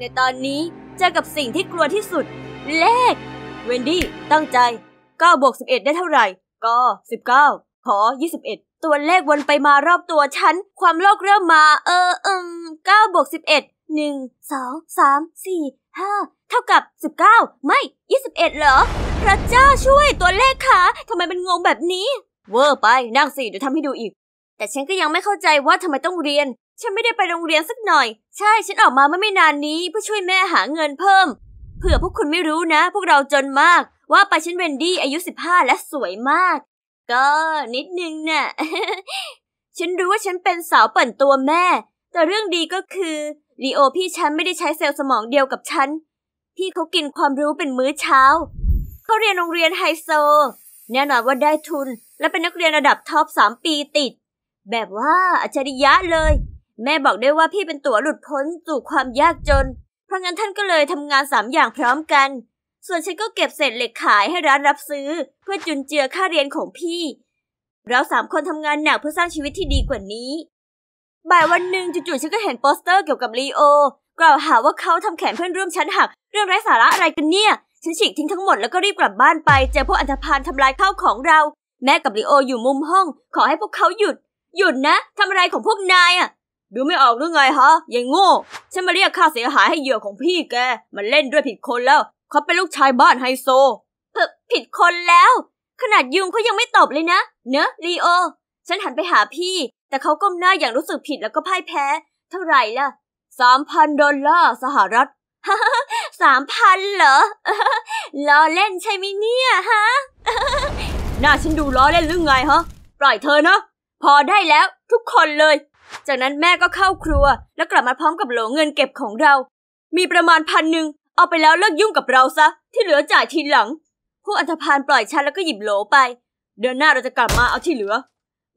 ในตอนนี้เจอกับสิ่งที่กลัวที่สุด เลขเวนดี้ตั้งใจ 9บวก11 ได้เท่าไหร่ก็ 19ขอ21 ตัวเลขวนไปมารอบตัวฉัน ความโลกเริ่มมาเออเอิม9บวก11 1 2 3 4 5 เท่ากับ 19 ไม่ 21 เหรอ พระเจ้าช่วยตัวเลขคะทำไมมันงงแบบนี้ เวอร์ไปนั่งสิเดี๋ยวทำให้ดูอีก แต่ฉันก็ยังไม่เข้าใจว่าทำไมต้องเรียนฉันไม่ได้ไปโรงเรียนสักหน่อย ใช่ฉันออกมาเมื่อไม่นานนี้ เพื่อช่วยแม่หาเงินเพิ่ม เผื่อพวกคุณไม่รู้นะ พวกเราจนมาก ว่าไปฉันเวนดี้อายุ 15 และสวยมาก ก็นิดนึงนะ่ะ ฉันรู้ว่าฉันเป็นสาวเปิ่นตัวแม่ แต่เรื่องดีก็คือลีโอพี่ฉันไม่ได้ใช้เซลล์สมองเดียวกับฉัน พี่เขากินความรู้เป็นมื้อเช้า เขาเรียนโรงเรียนไฮโซ แน่นอนว่าได้ทุน และเป็นนักเรียนระดับท็อปสามปีติด แบบว่าอัจฉริยะเลยแม่บอกได้ว่าพี่เป็นตัวหลุดพ้นสู่ความยากจน เพราะงั้นท่านก็เลยทำงานสามอย่างพร้อมกัน ส่วนฉันก็เก็บเศษเหล็กขายให้ร้านรับซื้อเพื่อจุนเจือค่าเรียนของพี่ เราสามคนทำงานหนักเพื่อสร้างชีวิตที่ดีกว่านี้ บ่ายวันหนึ่งจู่ๆฉันก็เห็นโปสเตอร์เกี่ยวกับลีโอกล่าวหาว่าเขาทำแขนเพื่อนร่วมชั้นหัก เรื่องไร้สาระอะไรกันเนี่ย ฉันฉีกทิ้งทั้งหมดแล้วก็รีบกลับบ้านไปเจอพวกอันธพาลทำลายข้าวของเรา แม่กับลีโอ อยู่มุมห้อง ขอให้พวกเขาหยุด หยุดนะทำอะไรของพวกนายอะดูไม่ออกหรือไงฮะยังโง่ ฉันมาเรียกค่าเสียหายให้เหยื่อของพี่แก มันเล่นด้วยผิดคนแล้วเขาเป็นลูกชายบ้านไฮโซผิดคนแล้ว ขนาดยุงเขายังไม่ตอบเลยนะ เนอะลีโอ ฉันหันไปหาพี่ แต่เขาก้มหน้าอย่างรู้สึกผิดแล้วก็พ่ายแพ้ เท่าไหร่ละสามพันดอลลาร์ สหรัฐสามพันเหรอล้อเล่นใช่ไหมเนี่ยฮะหน้าฉันดูล้อเล่นหรือไงฮะ ปล่อยเธอนะ พอได้แล้วทุกคนเลยจากนั้นแม่ก็เข้าครัวแล้วกลับมาพร้อมกับโหลเงินเก็บของเรา มีประมาณพันหนึ่งเอาไปแล้วเลิกยุ่งกับเราซะ ที่เหลือจ่ายทีหลัง พวกอันธพาลปล่อยฉันแล้วก็หยิบโหลไป เดือนหน้าเราจะกลับมาเอาที่เหลือ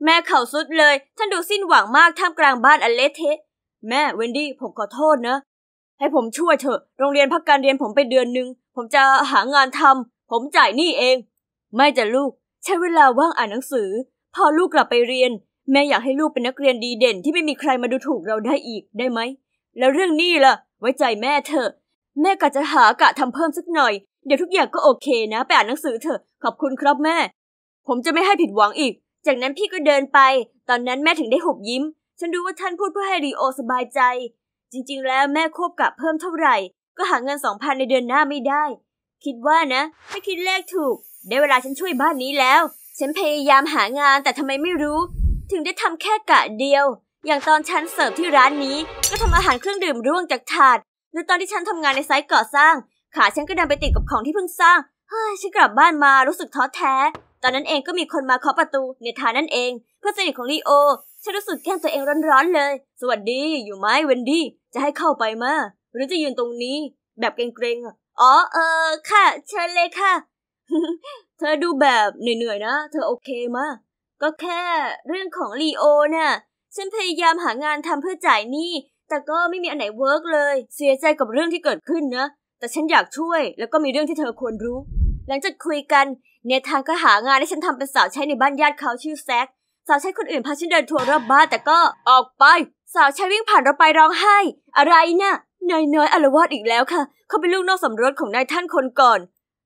แม่เข่าสุดเลยท่านดูสิ้นหวังมากท่ามกลางบ้านอันเละเทะแม่เวนดี้ผมขอโทษนะ ให้ผมช่วยเถอะโรงเรียนพักการเรียนผมไปเดือนหนึ่งผมจะหางานทำ ผมจ่ายหนี้เองไม่จะลูก ใช้เวลาว่างอ่านหนังสือพอลูกกลับไปเรียนแม่อยากให้ลูกเป็นนักเรียนดีเด่นที่ไม่มีใครมาดูถูกเราได้อีกได้ไหม แล้วเรื่องนี้ล่ะ ไว้ใจแม่เถอะ แม่กะจะหากะทำเพิ่มสักหน่อย เดี๋ยวทุกอย่างก็โอเคนะ ไปอ่านหนังสือเถอะ ขอบคุณครับแม่ ผมจะไม่ให้ผิดหวังอีก จากนั้นพี่ก็เดินไป ตอนนั้นแม่ถึงได้หุบยิ้ม ฉันรู้ว่าท่านพูดเพื่อให้รีโอสบายใจ จริง ๆ แล้วแม่ควบกะเพิ่มเท่าไหร่ ก็หาเงินสองพันในเดือนหน้าไม่ได้ คิดว่านะถ้าคิดเลขถูก ได้เวลาฉันช่วยบ้านนี้แล้ว ฉันพยายามหางานแต่ทำไมไม่รู้ถึงได้ทำแค่กะเดียว อย่างตอนฉันเสิร์ฟที่ร้านนี้ ก็ทำอาหารเครื่องดื่มร่วงจากถาด หรือตอนที่ฉันทำงานในไซต์ก่อสร้าง ขาฉันก็ดันไปติดกับของที่เพิ่งสร้าง เฮ้ย ฉันกลับบ้านมารู้สึกท้อแท้ ตอนนั้นเองก็มีคนมาเคาะประตูในทานั่นเอง เพื่อนสนิทของลีโอ ฉันรู้สึกแก้มตัวเองร้อนๆเลย สวัสดี อยู่ไหมเวนดี้ จะให้เข้าไปมาหรือจะยืนตรงนี้ แบบเกรงๆ อ๋อ เออค่ะเชิญเลยค่ะ เธอดูแบบเหนื่อยๆนะ เธอโอเคมาก็แค่เรื่องของลีโอน่ะ ฉันพยายามหางานทำเพื่อจ่ายหนี้ แต่ก็ไม่มีอันไหนเวิร์กเลย เสียใจกับเรื่องที่เกิดขึ้นนะ แต่ฉันอยากช่วย แล้วก็มีเรื่องที่เธอควรรู้ หลังจากคุยกันเนทานก็หางานให้ฉันทำเป็นสาวใช้ในบ้านญาติเขาชื่อแซกสาวใช้คนอื่นพาฉันเดินทัวร์รอบบ้าน แต่ก็ออกไป สาวใช้วิ่งผ่านเราไปร้องไห้ อะไรนะ่ะนายน้อยอารวาสอีกแล้วค่ะเขาเป็นลูกนอกสมรสของนายท่านคนก่อน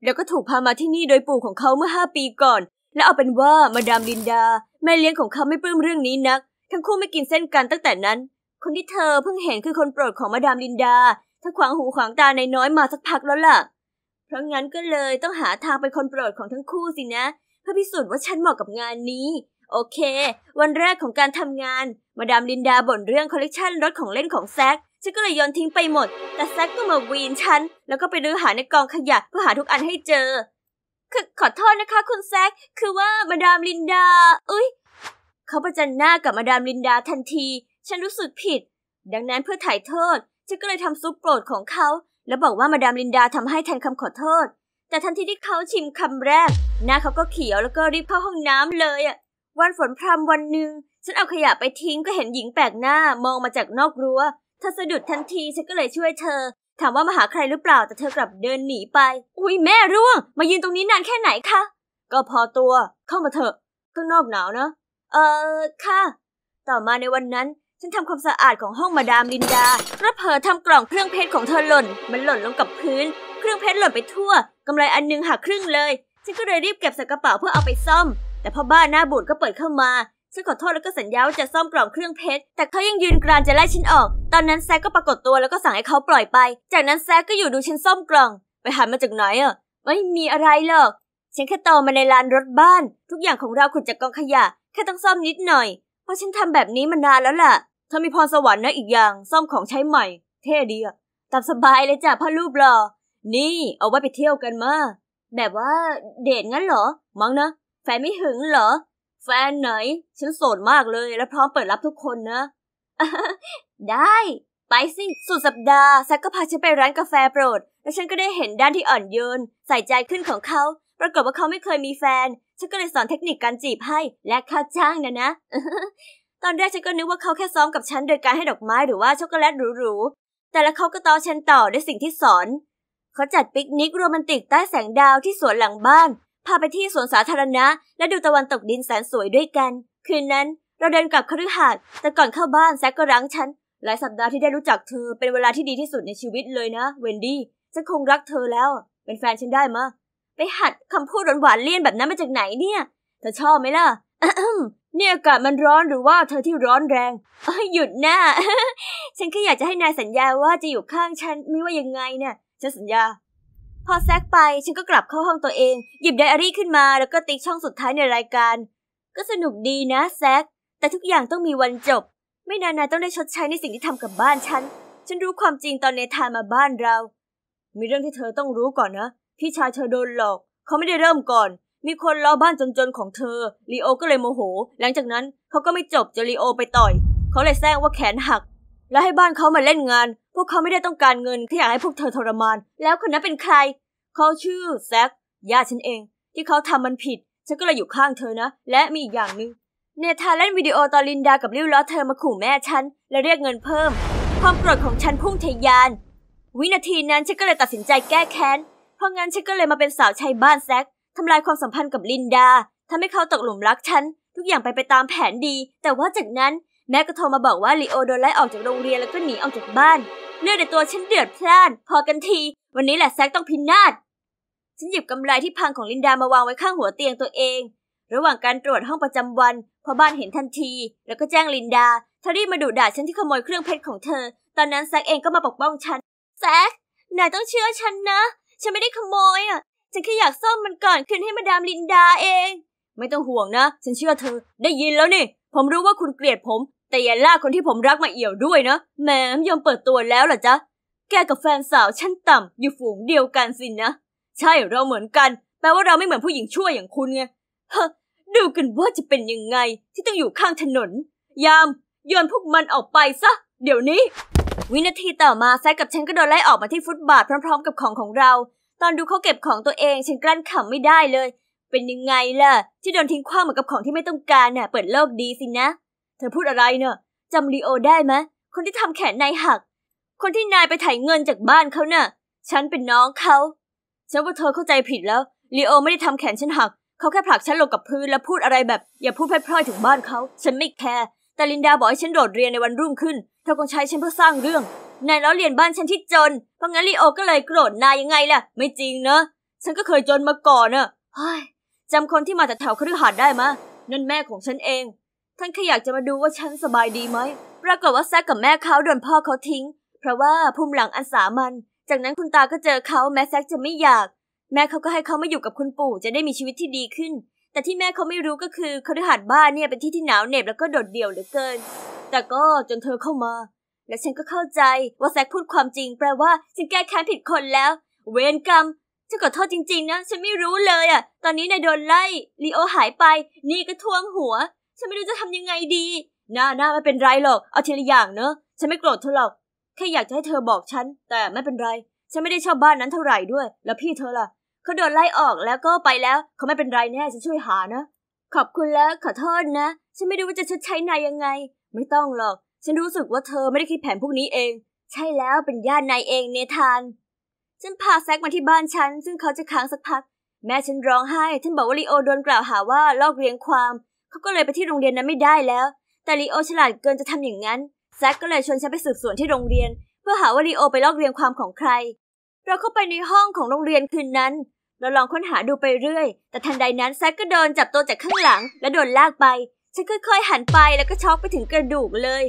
แล้วก็ถูกพามาที่นี่โดยปู่ของเขาเมื่อห้าปีก่อนและเอาเป็นว่ามาดามลินดาแม่เลี้ยงของเขาไม่ปลื้มเรื่องนี้นัก ทั้งคู่ไม่กินเส้นกันตั้งแต่นั้น คนที่เธอเพิ่งเห็นคือคนโปรดของมาดามลินดาถ้าขวางหูขวางตาในน้อยมาสักพักแล้วล่ะเพราะงั้นก็เลยต้องหาทางเป็นคนโปรดของทั้งคู่สินะเพื่อพิสูจน์ว่าฉันเหมาะกับงานนี้ โอเค วันแรกของการทำงาน มาดามลินดาบ่นเรื่องคอลเลกชันรถของเล่นของแซกฉันก็เลยโยนทิ้งไปหมด แต่แซกก็มาวีนฉันแล้วก็ไปดื้อหาในกองขยะเพื่อหาทุกอันให้เจอขอโทษนะคะ คุณแซคคือว่า มาดามลินดาอุ้ยเขาประจันหน้ากับมาดามลินดาทันทีฉันรู้สึกผิดดังนั้นเพื่อถ่ายโทษฉันก็เลยทำซุปโปรดของเขาแล้วบอกว่ามาดามลินดาทำให้แทนคำขอโทษ แต่ทันทีที่เขาชิมคำแรก หน้าเขาก็เขียวแล้วก็รีบเข้าห้องน้ำเลยอะวันฝนพรำวันหนึ่งฉันเอาขยะไปทิ้งก็เห็นหญิงแปลกหน้ามองมาจากนอกรัว้วเธอสะดุดทันทีฉันก็เลยช่วยเธอถามว่ามาหาใครหรือเปล่าแต่เธอกลับเดินหนีไป อุ้ยแม่ร่วง มายืนตรงนี้นานแค่ไหนคะ ก็พอตัวเข้ามาเถอะข้างนอกหนาวเนะ เออค่ะ ต่อมาในวันนั้นฉันทำความสะอาดของห้องมาดามลินดาและเผลอทำกล่องเครื่องเพชรของเธอหล่น มันหล่นลงกับพื้น เครื่องเพชรหล่นไปทั่วกำไรอันนึงหักครึ่งเลย ฉันก็เลยรีบเก็บใส่กระเป๋าเพื่อเอาไปซ่อม แต่พ่อบ้านหน้าบูดก็เปิดเข้ามาฉันขอโทษแล้วก็สัญญาว่าจะซ่อมกล่องเครื่องเพชร แต่เขายังยืนกรานจะไล่ฉันออก ตอนนั้นแซกก็ปรากฏตัวแล้วก็สั่งให้เขาปล่อยไป จากนั้นแซกก็อยู่ดูฉันซ่อมกล่อง ไปหามาจากไหนอ่ะไม่มีอะไรหรอก ฉันแค่ต่อมาในลานรถบ้าน ทุกอย่างของเราขุดจากกองขยะ แค่ต้องซ่อมนิดหน่อย เพราะฉันทำแบบนี้มานานแล้วล่ะเธอมีพรสวรรค์นะอีกอย่าง ซ่อมของใช้ใหม่ เท่ดีอ่ะตามสบายเลยจ้ะพ่อรูปหล่อ นี่ เอาไว้ไปเที่ยวกันมา แบบว่าเดทงั้นเหรอ มั้งนะแฟนไม่หึงเหรอแฟนไหน ฉันโสดมากเลยและพร้อมเปิดรับทุกคนนะ ได้ ไปสิ สุดสัปดาห์แซกก็พาฉันไปร้านกาแฟโปรด แล้วฉันก็ได้เห็นด้านที่อ่อนโยนใส่ใจขึ้นของเขาปรากฏว่าเขาไม่เคยมีแฟน ฉันก็เลยสอนเทคนิคการจีบให้และค่าจ้างนะนะ ตอนแรกฉันก็นึกว่าเขาแค่ซ้อมกับฉันโดยการให้ดอกไม้หรือว่าช็อกโกแลตหรูๆแต่แล้วเขาก็ต่อฉันต่อด้วยสิ่งที่สอนเขาจัดปิกนิกโรแมนติกใต้แสงดาวที่สวนหลังบ้านพาไปที่สวนสาธารณะและดูตะวันตกดินแสนสวยด้วยกัน คืนนั้นเราเดินกลับคฤหาสน์แต่ก่อนเข้าบ้านแซกก็รั้งฉัน หลายสัปดาห์ที่ได้รู้จักเธอเป็นเวลาที่ดีที่สุดในชีวิตเลยนะ เวนดี้ฉันคงรักเธอแล้ว เป็นแฟนฉันได้มะ ไปหัดคำพูดหวานๆเลี่ยนแบบนั้นมาจากไหนเนี่ย เธอชอบไหมล่ะเนี่ยอากาศมันร้อนหรือว่าเธอที่ร้อนแรงหยุดหน้าฉันแค่อยากจะให้นายสัญญาว่าจะอยู่ข้างฉันไม่ว่ายังไงเนี่ยฉันสัญญาพอแซกไปฉันก็กลับเข้าห้องตัวเอง หยิบไดอารี่ขึ้นมาแล้วก็ติ๊กช่องสุดท้ายในรายการ ก็สนุกดีนะแซกแต่ทุกอย่างต้องมีวันจบ ไม่นานนายต้องได้ชดใช้ในสิ่งที่ทำกับบ้านฉันฉันรู้ความจริงตอนเนธานมาบ้านเรา มีเรื่องที่เธอต้องรู้ก่อนนะพี่ชายเธอโดนหลอกเขาไม่ได้เริ่มก่อน มีคนล้อบ้านจนๆของเธอลีโอก็เลยโมโหหลังจากนั้นเขาก็ไม่จบจะลีโอ ไปต่อย เขาเลยแซงว่าแขนหักแล้วให้บ้านเขามาเล่นงาน พวกเขาไม่ได้ต้องการเงินแค่อยากให้พวกเธอทรมาน แล้วคนนั้นเป็นใคร เขาชื่อแซกญาติฉันเอง ที่เขาทำมันผิด ฉันก็เลยอยู่ข้างเธอนะ และมีอีกอย่างหนึ่งเนธาเล่นวิดีโอตอนลินดากับลิวล้อเธอมาขู่แม่ฉัน และเรียกเงินเพิ่ม ความโกรธของฉันพุ่งทะยาน วินาทีนั้นฉันก็เลยตัดสินใจแก้แค้นเพราะงั้นฉันก็เลยมาเป็นสาวใช้บ้านแซกทำลายความสัมพันธ์กับลินดาทำให้เขาตกหลุมรักฉันทุกอย่างไปไปตามแผนดี แต่ว่าจากนั้นแม่ก็โทรมาบอกว่าลีโอโดนไล่ออกจากโรงเรียนแล้วก็หนีออกจากบ้านเลือดในตัวฉันเดือดพล่าน พอกันที วันนี้แหละแซกต้องพินาศฉันหยิบกำไลที่พังของลินดามาวางไว้ข้างหัวเตียงตัวเอง ระหว่างการตรวจห้องประจำวันพอบ้านเห็นทันที แล้วก็แจ้งลินดาเธอรีบมาดุด่าฉันที่ขโมยเครื่องเพชรของเธอ ตอนนั้นแซกเองก็มาปกป้องฉันแซกนายต้องเชื่อฉันนะ ฉันไม่ได้ขโมยอ่ะ ฉันแค่อยากซ่อมมันก่อนคืนให้มาดามลินดาเอง ไม่ต้องห่วงนะฉันเชื่อเธอ ได้ยินแล้วนี่ผมรู้ว่าคุณเกลียดผมแต่อย่าลากคนที่ผมรักมาเอี่ยวด้วยนะแหมยอมเปิดตัวแล้วลหรอจ๊ะแกกับแฟนสาวชั้นต่ำอยู่ฝูงเดียวกันสินะ ใช่เราเหมือนกัน แปลว่าเราไม่เหมือนผู้หญิงชั่วอย่างคุณไง ฮะ ดูกันว่าจะเป็นยังไง ที่ต้องอยู่ข้างถนน ยามโยนพวกมันออกไปซะ เดี๋ยวนี้ วินาทีต่อมาแซกกับฉันก็โดนไล่ออกมาที่ฟุตบาทพร้อมๆกับของของเรา ตอนดูเขาเก็บของตัวเองฉันกลั้นขำไม่ได้เลย เป็นยังไงล่ะ ที่โดนทิ้งขว้างเหมือนกับของที่ไม่ต้องการน่ะเปิดโลกดีสินะเธอพูดอะไรเนอะจำลีโอได้ไหมคนที่ทำแขนนายหัก คนที่นายไปถ่ายเงินจากบ้านเขาเนอ่ะฉันเป็นน้องเขาฉันว่าเธอเข้าใจผิดแล้วลีโอไม่ได้ทำแขนฉันหักเขาแค่ผลักฉันลงกับพื้นแล้วพูดอะไรแบบอย่าพูดพล่อยๆถึงบ้านเขาฉันไม่แคร์แต่ลินดาบอกให้ฉันโดดเรียนในวันรุ่งขึ้นเธอคงใช้ฉันเพื่อสร้างเรื่องนายล้อเลียนบ้านฉันที่จน เพราะงั้นลีโอ ก็เลยโกรธนายยังไงล่ะ ไม่จริงเนอะฉันก็เคยจนมาก่อนเนอะเฮ้ยจำคนที่มาจากแถวคฤหาสน์ได้ไหมนั่นแม่ของฉันเองท่านแค่อยากจะมาดูว่าฉันสบายดีไหม ปรากฏว่าแซกกับแม่เขาโดนพ่อเขาทิ้ง เพราะว่าภูมิหลังอันสามัน จากนั้นคุณตาก็เจอเขาแม้แซกจะไม่อยาก แม่เขาก็ให้เขามาอยู่กับคุณปู่ จะได้มีชีวิตที่ดีขึ้น แต่ที่แม่เขาไม่รู้ก็คือาไดาหัดบ้านเนี่ยเป็นที่ที่หนาวเหน็บ แล้วก็โดดเดี่ยวเหลือเกิน แต่ก็จนเธอเข้ามา และฉันก็เข้าใจว่าแซกพูดความจริง แปลว่าฉันแก้แค้นผิดคนแล้ว เวรกรรม ฉันขอโทษจริง ๆนะฉันไม่รู้เลยอะ่ะตอนนี้นายโดนไล่ลีโอหายไป นี่ก็ท่วงหัวฉันไม่รู้จะทำยังไงดี หน้าหน้าไม่เป็นไรหรอก เอาทีละอย่างเนอะฉันไม่โกรธเธอหรอก แค่อยากจะให้เธอบอกฉัน แต่ไม่เป็นไร ฉันไม่ได้ชอบบ้านนั้นเท่าไหร่ด้วย แล้วพี่เธอล่ะ เขาโดนไล่ออกแล้วก็ไปแล้ว เขาไม่เป็นไรแน่ฉันช่วยหานะ ขอบคุณแล้วขอโทษนะ ฉันไม่รู้ว่าจะชดใช้นายยังไง ไม่ต้องหรอก ฉันรู้สึกว่าเธอไม่ได้คิดแผนพวกนี้เอง ใช่แล้วเป็นญาตินายเองเนธาน ฉันพาแซกมาที่บ้านฉันซึ่งเขาจะค้างสักพัก แม่ฉันร้องไห้ ฉันบอกว่าลีโอโดนกล่าวหาว่าลอกเลียงความเขาก็เลยไปที่โรงเรียนนั้นไม่ได้แล้ว แต่ลีโอฉลาดเกินจะทำอย่างนั้นแซกก็เลยชวนฉันไปสืบสวนที่โรงเรียน เพื่อหาว่าลีโอไปลอกเรียนความของใคร เราเข้าไปในห้องของโรงเรียนคืนนั้นเราลองค้นหาดูไปเรื่อย แต่ทันใดนั้นแซกก็โดนจับตัวจากข้างหลังและโดนลากไปฉันค่อยๆหันไปแล้วก็ช็อกไปถึงกระดูกเลย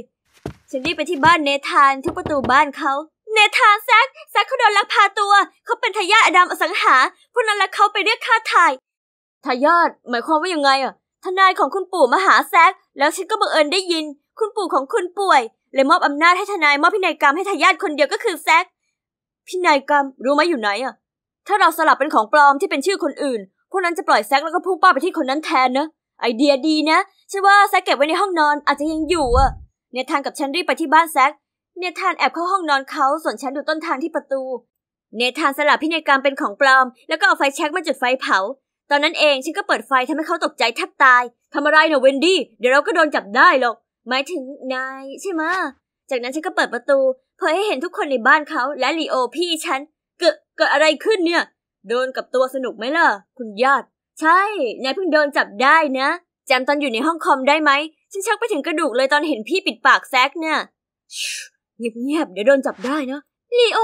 ฉันรีบไปที่บ้านเนธานที่ประตูบ้านเขาเนธานแซกแซกเขาโดนลักพาตัว เขาเป็นทายาทอดัมอสังหาพวกนั้นลักเขาไปเรียกค่าถ่ายทายาทหมายความว่ายังไงอ่ะทนายของคุณปู่มาหาแซกแล้วฉันก็บังเอิญได้ยิน คุณปู่ของคุณป่วยเลยมอบอำนาจให้ทนายมอบพินัยกรรมให้ทายาทคนเดียวก็คือแซกพินัยกรรมรู้ไหมอยู่ไหนอ่ะถ้าเราสลับเป็นของปลอมที่เป็นชื่อคนอื่นพวกนั้นจะปล่อยแซกแล้วก็พุ่งเป้าไปที่คนนั้นแทนนะไอเดียดีนะฉันว่าแซกเก็บไว้ในห้องนอนอาจจะยังอยู่อ่ะเนทานกับฉันรีบไปที่บ้านแซกเนทานแอบเข้าห้องนอนเขาส่วนฉันดูต้นทางที่ประตูเนทานสลับพินัยกรรมเป็นของปลอมแล้วก็เอาไฟแช็กมาจุดไฟเผาตอนนั้นเองฉันก็เปิดไฟทำให้เขาตกใจแทบตายทำอะไรเนะเวนดี้เดี๋ยวเราก็โดนจับได้หรอกหมายถึงนาย ใช่ไหมจากนั้นฉันก็เปิดประตูเผยให้เห็นทุกคนในบ้านเขาและลีโอพี่ฉันเกิดเกิดอะไรขึ้นเนี่ยโดนกับตัวสนุกไหมล่ะ คุณญาติ ใช่นายเพิ่งโดนจับได้นะจำตอนอยู่ในห้องคอมได้ไหมฉันชักไปถึงกระดูกเลยตอนเห็นพี่ปิดปากแซกเนี่ย เงียบๆเดี๋ยวโดนจับได้นะลีโอ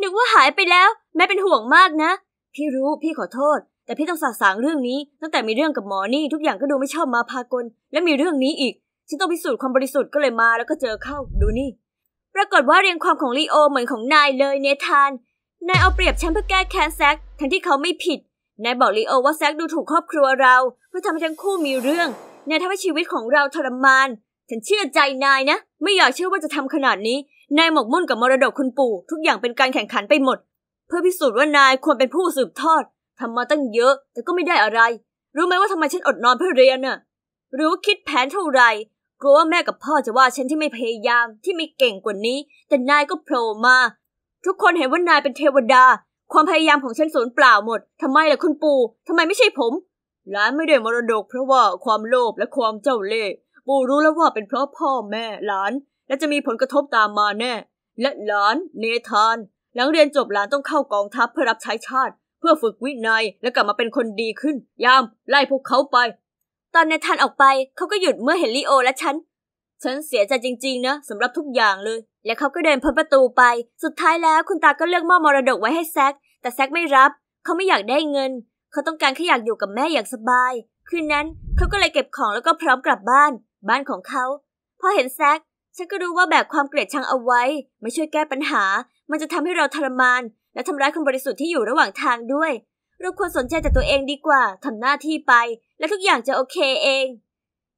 นึกว่าหายไปแล้ว แม่เป็นห่วงมากนะ พี่รู้พี่ขอโทษแต่พี่ต้องสะสางเรื่องนี้ตั้งแต่มีเรื่องกับหมอนี่ ทุกอย่างก็ดูไม่ชอบมาพากล และมีเรื่องนี้อีก ฉันต้องพิสูจน์ความบริสุทธิ์ก็เลยมาแล้วก็เจอเข้าดูนี่ปรากฏว่าเรียงความของลีโอ เหมือนของนายเลยเนธานนายเอาเปรียบฉันเพื่อแก้แค้นแซกทั้งที่เขาไม่ผิดนายบอกลีโอว่าแซกดูถูกครอบครัวเราเพื่อทำให้ทั้งคู่มีเรื่องนายทำให้ชีวิตของเราทรมาน ฉันเชื่อใจนายนะ ไม่อยากเชื่อว่าจะทำขนาดนี้นายหมกมุ่นกับมรดกคุณปู่ ทุกอย่างเป็นการแข่งขันไปหมด เพื่อพิสูจน์ว่านายควรเป็นผู้สืบทอดทำมาตั้งเยอะแต่ก็ไม่ได้อะไร รู้ไหมว่าทำไมฉันอดนอนเพื่อเรียนน่ะหรือว่าคิดแผนเท่าไหร่กลัวว่าแม่กับพ่อจะว่าฉันที่ไม่พยายามที่ไม่เก่งกว่านี้ แต่นายก็โผล่มาทุกคนเห็นว่านายเป็นเทวดา ความพยายามของฉันสูญเปล่าหมดทำไมล่ะคุณปู่ทำไมไม่ใช่ผม หลานไม่ได้มรดกเพราะว่าความโลภและความเจ้าเล่ห์ ปู่รู้แล้วว่าเป็นเพราะพ่อแม่หลาน และจะมีผลกระทบตามมาแน่ และหลานเนธาน หลังเรียนจบหลานต้องเข้ากองทัพเพื่อรับใช้ชาติเพื่อฝึกวินัย และกลับมาเป็นคนดีขึ้น ยามไล่พวกเขาไปตอนในทันออกไปเขาก็หยุดเมื่อเห็นลีโอและฉันฉันเสียใจจริงๆนะสำหรับทุกอย่างเลย และเขาก็เดินพ้นประตูไป สุดท้ายแล้วคุณตาก็เลือกมอบมรดกไว้ให้แซกแต่แซกไม่รับเขาไม่อยากได้เงินเขาต้องการแค่อยากอยู่กับแม่อย่างสบายคืนนั้นเขาก็เลยเก็บของแล้วก็พร้อมกลับบ้าน บ้านของเขาพอเห็นแซกฉันก็รู้ว่าแบบความเกลียดชังเอาไว้ ไม่ช่วยแก้ปัญหา มันจะทำให้เราทรมานและทำร้ายคนบริสุทธิ์ที่อยู่ระหว่างทางด้วย เราควรสนใจแต่ตัวเองดีกว่าทำหน้าที่ไป และทุกอย่างจะโอเคเอง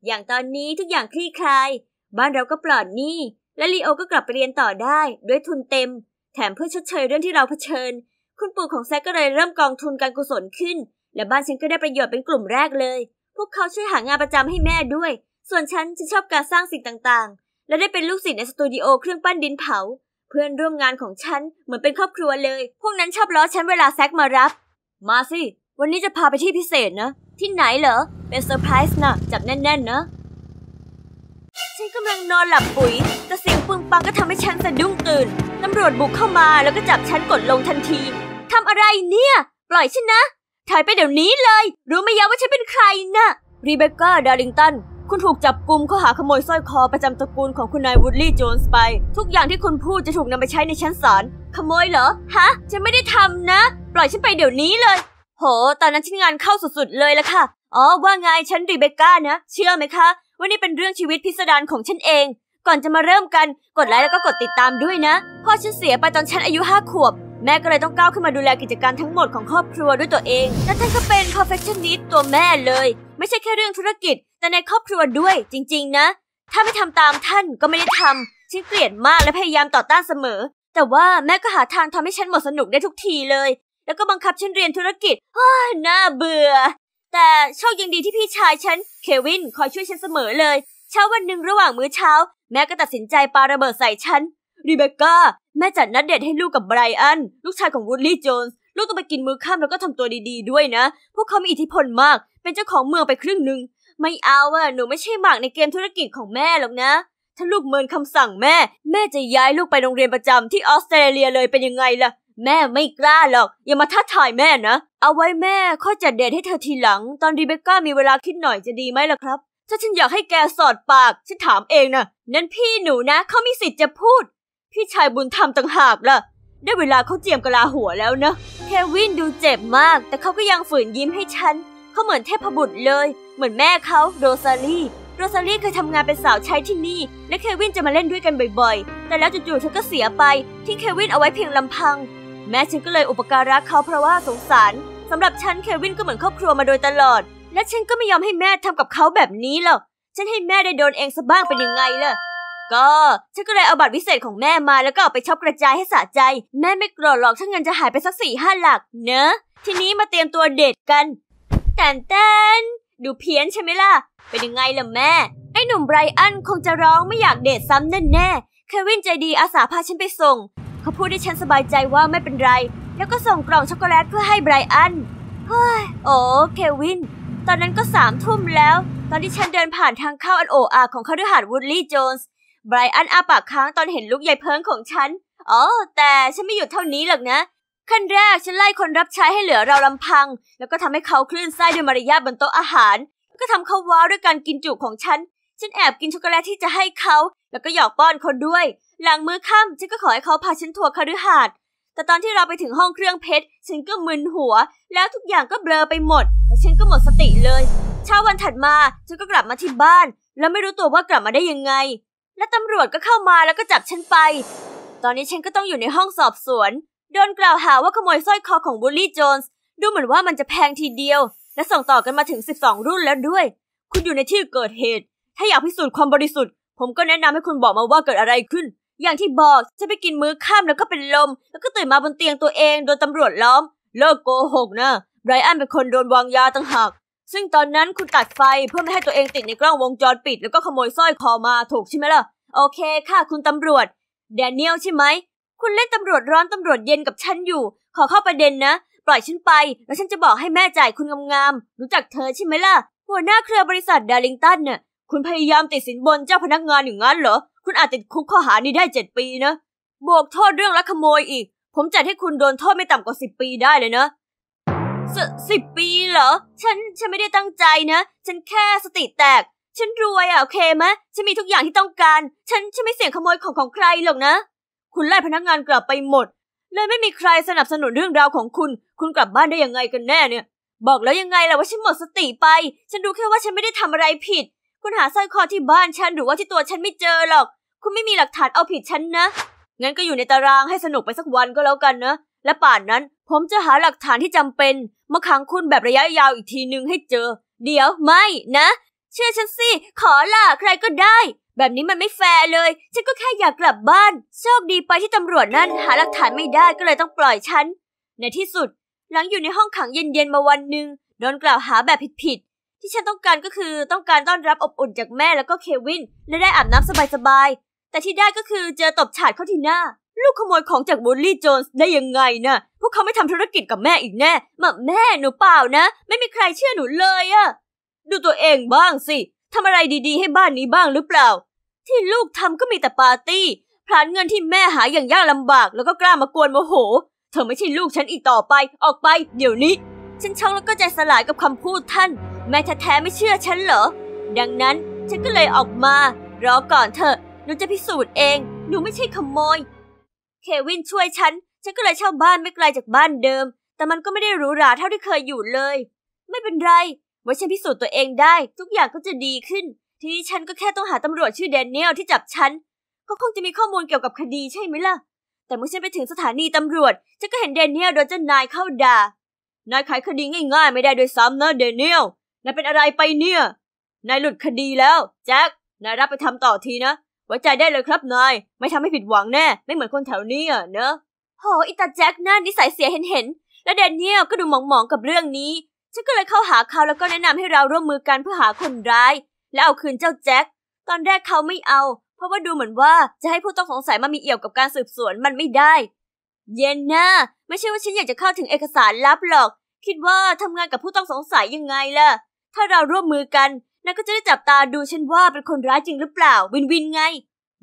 อย่างตอนนี้ทุกอย่างคลี่คลายบ้านเราก็ปลอดหนี้ และลีโอก็กลับไปเรียนต่อได้ ด้วยทุนเต็ม แถมเพื่อชดเชยเรื่องที่เราเผชิญ คุณปู่ของแซกก็เลยเริ่มกองทุนการกุศลขึ้น และบ้านฉันก็ได้ประโยชน์เป็นกลุ่มแรกเลย พวกเขาช่วยหางานประจำให้แม่ด้วย ส่วนฉันฉันชอบการสร้างสิ่งต่างๆ และได้เป็นลูกศิษย์ในสตูดิโอเครื่องปั้นดินเผาเพื่อนร่วมงานของฉันเหมือนเป็นครอบครัวเลย พวกนั้นชอบล้อฉันเวลาแซกมารับ มาสิ วันนี้จะพาไปที่พิเศษนะ ที่ไหนเหรอ เป็นเซอร์ไพรส์นะจับแน่นๆ นะ ฉันกำลังนอนหลับปุ๋ยแต่เสียงปึงปังก็ทำให้ฉันสะดุ้งตื่น ตำรวจบุกเข้ามาแล้วก็จับฉันกดลงทันที ทำอะไรเนี่ย ปล่อยฉันนะ ถ่ายไปเดี๋ยวนี้เลย รู้ไหมยะว่าฉันเป็นใครน่ะ รีเบคก้า ดาริงตันคุณถูกจับกลุ่มข้อหาขโมยสร้อยคอประจำตระกูลของคุณนายวูดลี่โจนส์ไป ทุกอย่างที่คุณพูดจะถูกนำไปใช้ในชั้นศาลขโมยเหรอฮะฉันไม่ได้ทำนะ ปล่อยฉันไปเดี๋ยวนี้เลย โห ตอนนั้นฉันงานเข้าสุดๆเลยละค่ะ อ๋อว่าไง ฉันรีเบก้านะ เชื่อไหมคะว่านี่เป็นเรื่องชีวิตพิสดารของฉันเอง ก่อนจะมาเริ่มกันกดไลค์แล้วก็กดติดตามด้วยนะพ่อฉันเสียไปตอนฉันอายุห้าขวบ แม่ก็เลยต้องก้าวขึ้นมาดูแลกิจการทั้งหมดของครอบครัวด้วยตัวเอง และท่านก็เป็น perfectionist ตัวแม่เลยไม่ใช่แค่เรื่องธุรกิจ แต่ในครอบครัวด้วยจริงๆนะ ถ้าไม่ทำตามท่านก็ไม่ได้ทำฉันเกลียดมากและพยายามต่อต้านเสมอ แต่ว่าแม่ก็หาทางทำให้ฉันหมดสนุกได้ทุกทีเลย แล้วก็บังคับฉันเรียนธุรกิจเฮ้ยน่าเบื่อ แต่โชคยังดีที่พี่ชายฉันเควินคอยช่วยฉันเสมอเลย เช้าวันหนึ่งระหว่างมื้อเช้า แม่ก็ตัดสินใจปาระเบิดใส่ฉันรีเบคก้าแม่จัดนัดเดทให้ลูกกับไบรอัน ลูกชายของวูดลี่โจนส์ลูกต้องไปกินมือข้ามแล้วก็ทำตัวดีๆด้วยนะ พวกเขามีอิทธิพลมาก เป็นเจ้าของเมืองไปครึ่งหนึ่ง ไม่เอาอะหนูไม่ใช่หมากในเกมธุรกิจของแม่หรอกนะ ถ้าลูกเมินคำสั่งแม่ แม่จะย้ายลูกไปโรงเรียนประจำที่ออสเตรเลียเลยเป็นยังไงล่ะ แม่ไม่กล้าหรอก อย่ามาท้าทายแม่นะ เอาไว้แม่ค่อยจัดเดทให้เธอทีหลัง ตอนรีเบก้ามีเวลาคิดหน่อยจะดีไหมล่ะครับ ถ้าฉันอยากให้แกสอดปาก ฉันถามเองนะนั่นพี่หนูนะเขามีสิทธิ์จะพูดพี่ชายบุญธรรมต่างหากล่ะได้เวลาเขาเจียมกะลาหัวแล้วนะ เควินดูเจ็บมาก แต่เขาก็ยังฝืนยิ้มให้ฉัน เขาเหมือนเทพบุตรเลย เหมือนแม่เขาโรซารีโรซารีเคยทำงานเป็นสาวใช้ที่นี่และเควินจะมาเล่นด้วยกันบ่อยๆ แต่แล้วจู่ๆเธอก็เสียไปทิ้งเควินเอาไว้เพียงลำพังแม่ฉันก็เลยอุปการะเขาเพราะว่าสงสารสำหรับฉันเควินก็เหมือนครอบครัวมาโดยตลอดและฉันก็ไม่ยอมให้แม่ทำกับเขาแบบนี้หรอกฉันให้แม่ได้โดนเองซะบ้างเป็นยังไงล่ะก็ฉันก็เลยเอาบัตรวิเศษของแม่มาแล้วก็เอาไปช็อปกระจายให้สะใจ แม่ไม่โกรธหรอกถ้าเงินจะหายไปสักสี่ห้าหลักเนอะทีนี้มาเตรียมตัวเดทกัน แตนแตนดูเพี้ยนใช่ไหมล่ะ เป็นยังไงล่ะแม่ ไอ้หนุ่มไบรอันคงจะร้องไม่อยากเดทซ้ำแน่แน่เควินใจดีอาสาพาฉันไปส่ง เขาพูดให้ฉันสบายใจว่าไม่เป็นไร แล้วก็ส่งกล่องช็อกโกแลตเพื่อให้ไบรอันเฮ้ยโอ้เควิน ตอนนั้นก็สามทุ่มแล้วตอนที่ฉันเดินผ่านทางเข้าอันโออาของคิหาร์ดวูดลี่โจนส์ไบรอันอาปากค้างตอนเห็นลูกใหญ่เพิงของฉัน อ๋อ แต่ฉันไม่หยุดเท่านี้หรอกนะ ขั้นแรกฉันไล่คนรับใช้ให้เหลือเราลำพัง แล้วก็ทำให้เขาคลื่นไส้ด้วยมารยาทบนโต๊ะอาหาร ก็ทำเขาว้าด้วยการกินจุของฉัน ฉันแอบกินช็อกโกแลตที่จะให้เขา แล้วก็หยอกป้อนคนด้วย หลังมือค่ำฉันก็ขอให้เขาพาฉันทัวร์คาราฮาดแต่ตอนที่เราไปถึงห้องเครื่องเพชรฉันก็มึนหัว แล้วทุกอย่างก็เบลอไปหมด และฉันก็หมดสติเลย เช้าวันถัดมาฉันก็กลับมาที่บ้าน แล้วไม่รู้ตัวว่ากลับมาได้ยังไงและตำรวจก็เข้ามาแล้วก็จับฉันไป ตอนนี้ฉันก็ต้องอยู่ในห้องสอบสวน โดนกล่าวหาว่าขโมยสร้อยคอของบูลลี่โจนส์ดูเหมือนว่ามันจะแพงทีเดียว และส่งต่อกันมาถึง 12 รุ่นแล้วด้วย คุณอยู่ในที่เกิดเหตุ ถ้าอยากพิสูจน์ความบริสุทธิ์ผมก็แนะนำให้คุณบอกมาว่าเกิดอะไรขึ้น อย่างที่บอกจะไปกินมื้อข้ามแล้วก็เป็นลม แล้วก็ตื่นมาบนเตียงตัวเองโดนตำรวจล้อมเลิกโกหกนะไบรอันเป็นคนโดนวางยาตั้งหากซึ่งตอนนั้นคุณตัดไฟเพื่อไม่ให้ตัวเองติดในกล้องวงจรปิดแล้วก็ขโมยสร้อยคอมาถูกใช่ไหมล่ะ โอเคค่ะคุณตำรวจ แดเนียลใช่ไหม คุณเล่นตำรวจร้อนตำรวจเย็นกับฉันอยู่ ขอเข้าประเด็นนะ ปล่อยฉันไปแล้วฉันจะบอกให้แม่จ่ายคุณงามๆ รู้จักเธอใช่ไหมล่ะ หัวหน้าเครือบริษัทดาริงตันเนี่ยคุณพยายามติดสินบนเจ้าพนักงานอย่างนั้นเหรอ คุณอาจติดคุกข้อหานี้ได้เจ็ดปีนะ บวกโทษเรื่องลักขโมยอีก ผมจัดให้คุณโดนโทษไม่ต่ำกว่าสิบปีได้เลยนะสสิบปีเหรอ ฉัน ฉันไม่ได้ตั้งใจนะฉันแค่สติแตก ฉันรวยอะโอเคไหมฉันมีทุกอย่างที่ต้องการ ฉันฉันไม่เสี่ยงขโมยของของใครหรอกนะ คุณไล่พนักงานกลับไปหมด เลยไม่มีใครสนับสนุนเรื่องราวของคุณ คุณกลับบ้านได้ยังไงกันแน่เนี่ย บอกแล้วยังไงล่ะว่าฉันหมดสติไป ฉันดูแค่ว่าฉันไม่ได้ทำอะไรผิด คุณหาสร้อยคอที่บ้าน ฉันหรือว่าที่ตัวฉันไม่เจอหรอก คุณไม่มีหลักฐานเอาผิดฉันนะงั้นก็อยู่ในตารางให้สนุกไปสักวันก็แล้วกันนะและป่านนั้นผมจะหาหลักฐานที่จำเป็นมาขังคุณแบบระยะยาวอีกทีนึงให้เจอ เดี๋ยวไม่นะ เชื่อฉันสิ ขอล่ะ ใครก็ได้ แบบนี้มันไม่แฟร์เลย ฉันก็แค่อยากกลับบ้าน โชคดีไปที่ตำรวจนั่นหาหลักฐานไม่ได้ก็เลยต้องปล่อยฉัน ในที่สุด หลังอยู่ในห้องขังเย็นๆมาวันหนึ่งโดนกล่าวหาแบบผิดๆ ที่ฉันต้องการก็คือต้องการต้อนรับอบอุ่นจากแม่แล้วก็เควินและได้อาบน้ำสบายๆแต่ที่ได้ก็คือเจอตบฉาดเข้าที่หน้าลูกขโมยของจากบูลลี่โจนส์ได้ยังไงนะ่ะพวกเขาไม่ทำธุรกิจกับแม่อีกแน่ม่แม่หนูเปล่านะ ไม่มีใครเชื่อหนูเลยอะ ดูตัวเองบ้างสิทำอะไรดีๆให้บ้านนี้บ้างหรือเปล่า ที่ลูกทำก็มีแต่ปาร์ตี้ พลานเงินที่แม่หาอย่างยากลำบากแล้วก็กล้ามากวนโมโห เธอไม่ใช่ลูกฉันอีกต่อไป ออกไปเดี๋ยวนี้ ฉันช็อกแล้วก็ใจสลายกับคำพูดท่าน แม่แท้ๆไม่เชื่อฉันเหรอ ดังนั้นฉันก็เลยออกมา รอก่อนเถอะ หนูจะพิสูจน์เอง หนูไม่ใช่ขโมยเควินช่วยฉันฉันก็เลยเช่าบ้านไม่ไกลจากบ้านเดิม แต่มันก็ไม่ได้หรูหราเท่าที่เคยอยู่เลย ไม่เป็นไรื่อฉันพิสูจน์ตัวเองได้ทุกอย่างก็จะดีขึ้น ทีนี้ฉันก็แค่ต้องหาตำรวจชื่อแดเนียลที่จับฉันเขาคงจะมีข้อมูลเกี่ยวกับคดีใช่ไหมล่ะ แต่เมื่อฉันไปถึงสถานีตำรวจ ฉันก็เห็นแดเนียลโดนเจ้านายเข้าด่า นายขายคดีง่ายๆไม่ได้ด้วยซ้ำนะเดนเนียลนายเป็นอะไรไปเนี่ยนายหลุดคดีแล้วแจ็คนายรับไปทำต่อทีนะไว้ใจได้เลยครับนายไม่ทำให้ผิดหวังแน่ไม่เหมือนคนแถวนี้อ่ะเนอะโหอิตาแจ็คน่านิสัยเสียเห็นเห็นแล้วแดนเนียลก็ดูหมองๆกับเรื่องนี้ฉันก็เลยเข้าหาเขาแล้วก็แนะนำให้เราร่วมมือกันเพื่อหาคนร้าย และเอาคืนเจ้าแจ็คตอนแรกเขาไม่เอา เพราะว่าดูเหมือนว่าจะให้ผู้ต้องสงสัยมามีเอี่ยวกับการสืบสวนมันไม่ได้ เย็นนะไม่ใช่ว่าฉันอยากจะเข้าถึงเอกสารลับหรอก คิดว่าทำงานกับผู้ต้องสงสัยยังไงล่ะ ถ้าเราร่วมมือกันนายก็จะได้จับตาดูฉันว่าเป็นคนร้ายจริงหรือเปล่า วินวินไง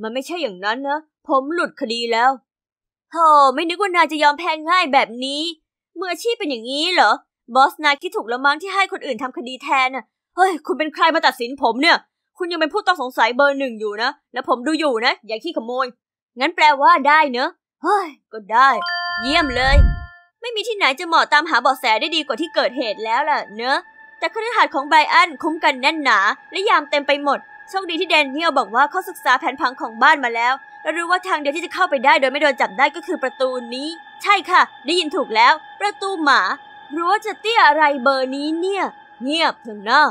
มันไม่ใช่อย่างนั้นนะ ผมหลุดคดีแล้วโธ่ไม่นึกว่านายจะยอมแพ้ง่ายแบบนี้ เมื่อชีพเป็นอย่างนี้เหรอ บอสนายคิดถูกละมั้งที่ให้คนอื่นทำคดีแทนน่ะเฮ้ย คุณเป็นใครมาตัดสินผมเนี่ย คุณยังเป็นผู้ต้องสงสัยเบอร์หนึ่งอยู่นะแล้วผมดูอยู่นะอย่าขี้ขโมยงั้นแปลว่าได้เนอะเฮ้ยก็ได้เยี่ยมเลย ไม่มีที่ไหนจะเหมาะตามหาเบาะแสได้ดีกว่าที่เกิดเหตุแล้วล่ะเนอะแต่คฤหาสน์ของไบอันคุ้มกันแน่นหนา และยามเต็มไปหมดโชคดีที่แดนเนียลบอกว่าเขาศึกษาแผนพังของบ้านมาแล้วและรู้ว่าทางเดียวที่จะเข้าไปได้โดยไม่โดนจับได้ก็คือประตูนี้ ใช่ค่ะได้ยินถูกแล้ว ประตูหมา รู้ว่าจะเตี้ยอะไรเบอร์นี้เนี่ย เงียบเถอะนะ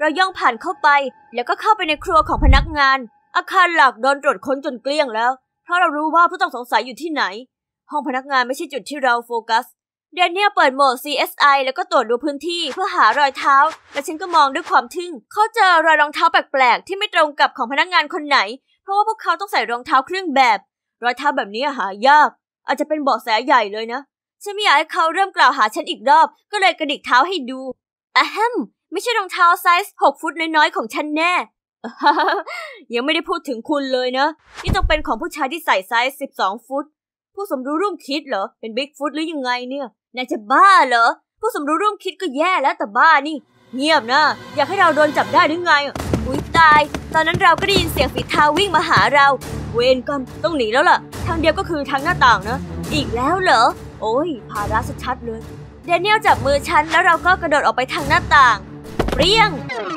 เราย่องผ่านเข้าไป แล้วก็เข้าไปในครัวของพนักงาน อาคารหลักโดนตรวจค้นจนเกลี้ยงแล้ว เพราะเรารู้ว่าผู้ต้องสงสัยอยู่ที่ไหนห้องพนักงานไม่ใช่จุดที่เราโฟกัสเดนเนียลเปิดโหมด CSI แล้วก็ตรวจดูพื้นที่เพื่อหารอยเท้า และฉันก็มองด้วยความทึ่ง เขาเจอรอยรองเท้าแปลก ๆ ที่ไม่ตรงกับของพนักงงานคนไหน เพราะว่าพวกเขาต้องใส่รองเท้าเครื่องแบบ รอยเท้าแบบนี้หายาก อาจจะเป็นเบาะแสใหญ่เลยนะ ฉันไม่อยากให้เขาเริ่มกล่าวหาฉันอีกรอบ ก็เลยกระดิกเท้าให้ดูอะแฮมไม่ใช่รองเท้าไซส์หกฟุตน้อยๆ ของฉันแน่ยังไม่ได้พูดถึงคุณเลยนะ นี่ต้องเป็นของผู้ชายที่ใส่ไซส์12 ฟุตผู้สมรู้ร่วมคิดเหรอ เป็นบิ๊กฟุตหรือยังไงเนี่ยนายจะบ้าเหรอ ผู้สมรู้ร่วมคิดก็แย่แล้วแต่บ้านี่ เงียบนะ อยากให้เราโดนจับได้หรือไง อุ้ยตาย ตอนนั้นเราก็ได้ยินเสียงฝีเท้าวิ่งมาหาเรา เวนกัมต้องหนีแล้วล่ะ ทางเดียวก็คือทางหน้าต่างนะ อีกแล้วเหรอ โอ้ยภาระชัดเลย เดนเนียลจับมือฉันแล้วเราก็กระโดดออกไปทางหน้าต่างเปรี้ยง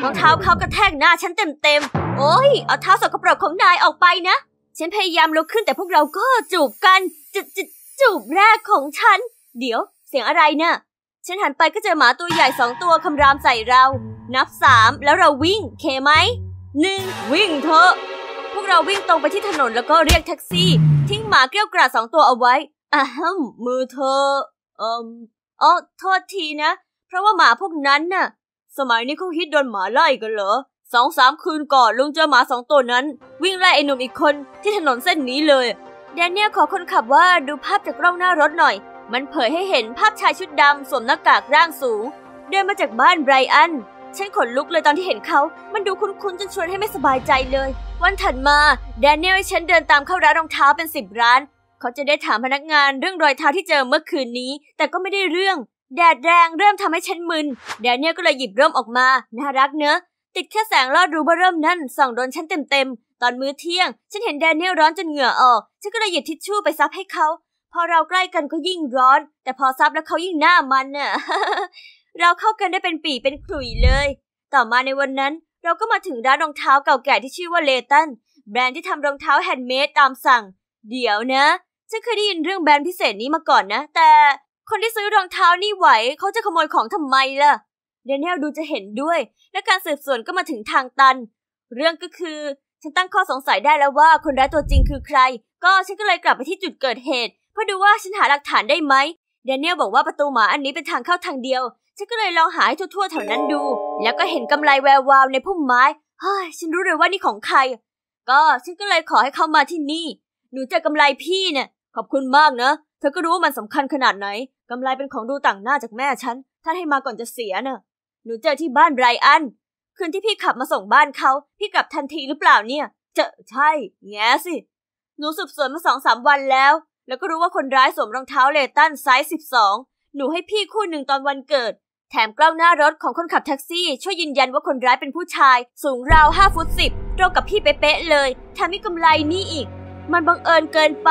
รองเท้าเขากระแทกหน้าฉันเต็มๆโอ้ยเอาเท้าสกปรกของนายออกไปนะ ฉันพยายามลุกขึ้นแต่พวกเราก็จูบกันจุดจุดจูบแรกของฉัน เดี๋ยว เสียงอะไรเนะ่ะฉันหันไปก็เจอหมาตัวใหญ่สองตัวคำรามใส่เรา นับสามแล้วเราวิ่ง เคไหมหนึ่งวิ่งเถอะ พวกเราวิ่งตรงไปที่ถนนแล้วก็เรียกแท็กซี่ ทิ้งหมาเกลี้ยวกราดสองตัวเอาไว้ อ้ามมือเธอเอืมอ๋อโทษทีนะ เพราะว่าหมาพวกนั้นน่ะ สมัยนี้เขาฮิตโดนหมาไล่กันเหรอสองสามคืนก่อนลุงเจอหมาสองตัวนั้นวิ่งไล่ไอ้หนุ่มอีกคนที่ถนนเส้นนี้เลยแดเนียลขอคนขับว่าดูภาพจากกล้องหน้ารถหน่อย มันเผยให้เห็นภาพชายชุดดำสวมหน้ากากร่างสูง เดินมาจากบ้านไบรอัน ฉันขนลุกเลยตอนที่เห็นเขา มันดูคุ้นๆจนชวนให้ไม่สบายใจเลย วันถัดมาแดนเนียลให้ฉันเดินตามเข้าร้านรองเท้าเป็นสิบร้านเขาจะได้ถามพนักงานเรื่องรอยเท้าที่เจอเมื่อคืนนี้ แต่ก็ไม่ได้เรื่อง แดดแรงเริ่มทำให้ฉันมึน แดนเนียลก็เลยหยิบร่มออกมา น่ารักเนอะติดแค่แสงลอดรูเบอร์เริ่มนั่นส่องโดนฉันเต็ม ๆตอนมื้อเที่ยง ฉันเห็นแดเนียลร้อนจนเหงื่อออก ฉันก็เลยหยิบทิชชู่ไปซับให้เขา พอเราใกล้กันก็ยิ่งร้อน แต่พอซับแล้วเขายิ่งหน้ามันน่ะเราเข้ากันได้เป็นปีเป็นขลุ่ยเลย ต่อมาในวันนั้น เราก็มาถึงร้านรองเท้าเก่าแก่ที่ชื่อว่าเลตันแบรนด์ที่ทำรองเท้าแฮนด์เมดตามสั่ง เดี๋ยวนะ ฉันเคยได้ยินเรื่องแบรนด์พิเศษนี้มาก่อนนะ แต่คนที่ซื้อรองเท้านี่ไหวเขาจะขโมยของทำไมล่ะเดนเนลดูจะเห็นด้วย และการสืบสวนก็มาถึงทางตัน เรื่องก็คือฉันตั้งข้อสงสัยได้แล้วว่าคนร้ายตัวจริงคือใคร ก็ฉันก็เลยกลับไปที่จุดเกิดเหตุเพื่อดูว่าฉันหาหลักฐานได้ไหมเดนเนียลบอกว่าประตูหมาอันนี้เป็นทางเข้าทางเดียว ฉันก็เลยลองหาให้ทั่วๆแถวนั้นดู แล้วก็เห็นกำไลแวววาวในพุ่มไม้เฮ้ยฉันรู้เลยว่านี่ของใคร ก็ฉันก็เลยขอให้เขามาที่นี่ หนูเจอกำไลพี่เนี่ย ขอบคุณมากนะเธอก็รู้ว่ามันสำคัญขนาดไหน กำไลเป็นของดูต่างหน้าจากแม่ฉันท่านให้มาก่อนจะเสียเนะ่ะ หนูเจอที่บ้านไบรอันคืนที่พี่ขับมาส่งบ้านเขา พี่กลับทันทีหรือเปล่าเนี่ย เจะใช่แง่สิ หนูสืบสวนมาสองสามวันแล้ว แล้วก็รู้ว่าคนร้ายสวมรองเท้าเลตันไซส์สิบสองหนูให้พี่คู่หนึ่งตอนวันเกิด แถมกล้องหน้ารถของคนขับแท็กซี่ ช่วยยืนยันว่าคนร้ายเป็นผู้ชาย สูงราวห้าฟุตสิบตรงกับพี่เป๊ะเลยแถมม้กำไรนี่อีก มันบังเอิญเกินไป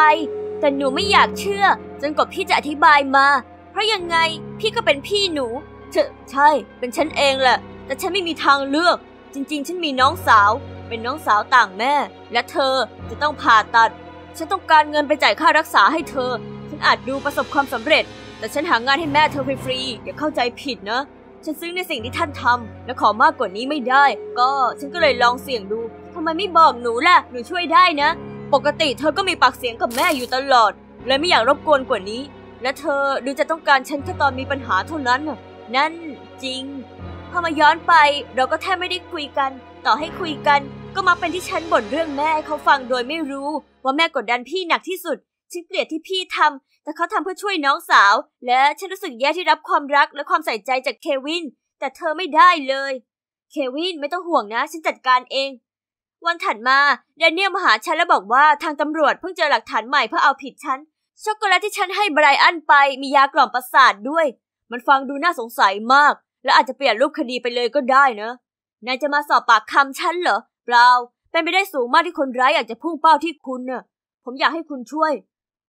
แต่หนูไม่อยากเชื่อจนกว่าพี่จะอธิบายมา เพราะยังไงพี่ก็เป็นพี่หนูใช่ เป็นฉันเองแหละ แต่ฉันไม่มีทางเลือก จริงๆ ฉันมีน้องสาว เป็นน้องสาวต่างแม่ และเธอจะต้องผ่าตัด ฉันต้องการเงินไปจ่ายค่ารักษาให้เธอ ฉันอาจดูประสบความสำเร็จ แต่ฉันหางานให้แม่เธอฟรีๆ อย่าเข้าใจผิดนะ ฉันซึ้งในสิ่งที่ท่านทำและขอมากกว่านี้ไม่ได้ ก็ฉันก็เลยลองเสี่ยงดู ทำไมไม่บอกหนูล่ะ หนูช่วยได้นะ ปกติเธอก็มีปากเสียงกับแม่อยู่ตลอด เลยไม่อยากรบกวนกว่านี้ และเธอดูจะต้องการฉันแค่ตอนมีปัญหาเท่านั้นน่ะนั่นจริงพอมาย้อนไปเราก็แทบไม่ได้คุยกัน ต่อให้คุยกัน ก็มักเป็นที่ฉันบ่นเรื่องแม่เขาฟังโดยไม่รู้ ว่าแม่กดดันพี่หนักที่สุดฉันเกลียดที่พี่ทำ แต่เขาทำเพื่อช่วยน้องสาว และฉันรู้สึกแย่ที่รับความรักและความใส่ใจจากเควิน แต่เธอไม่ได้เลย เควินไม่ต้องห่วงนะ ฉันจัดการเอง วันถัดมาแดเนียลมาหาฉันและบอกว่าทางตำรวจเพิ่งเจอหลักฐานใหม่เพื่อเอาผิดฉันช็อกโกแลตที่ฉันให้ไบรอันไป มียากล่อมประสาทด้วยมันฟังดูน่าสงสัยมาก และอาจจะเปลี่ยนรูปคดีไปเลยก็ได้นะ นายจะมาสอบปากคำฉันเหรอ เปล่า เป็นไปได้สูงมากที่คนร้ายอยากจะพุ่งเป้าที่คุณนะ่ะผมอยากให้คุณช่วย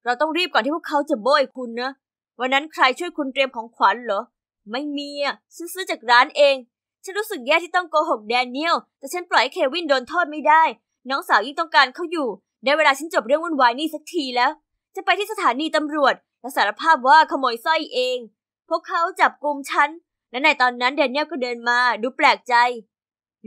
เราต้องรีบก่อนที่พวกเขาจะโบยคุณนะ วันนั้นใครช่วยคุณเตรียมของขวัญเหรอ ไม่มีอ่ะฉันซื้อจากร้านเอง ฉันรู้สึกแย่ที่ต้องโกหกแดเนียล แต่ฉันปล่อยเควินโดนโทษไม่ได้ น้องสาวยิ่งต้องการเขาอยู่ ได้เวลาฉันจบเรื่องวุ่นวายนี่สักทีแล้ว จะไปที่สถานีตำรวจและสารภาพว่าขโมยสร้อยเองพวกเขาจับกลุ่มฉัน และในตอนนั้นเดนเนียลก็เดินมาดูแปลกใจ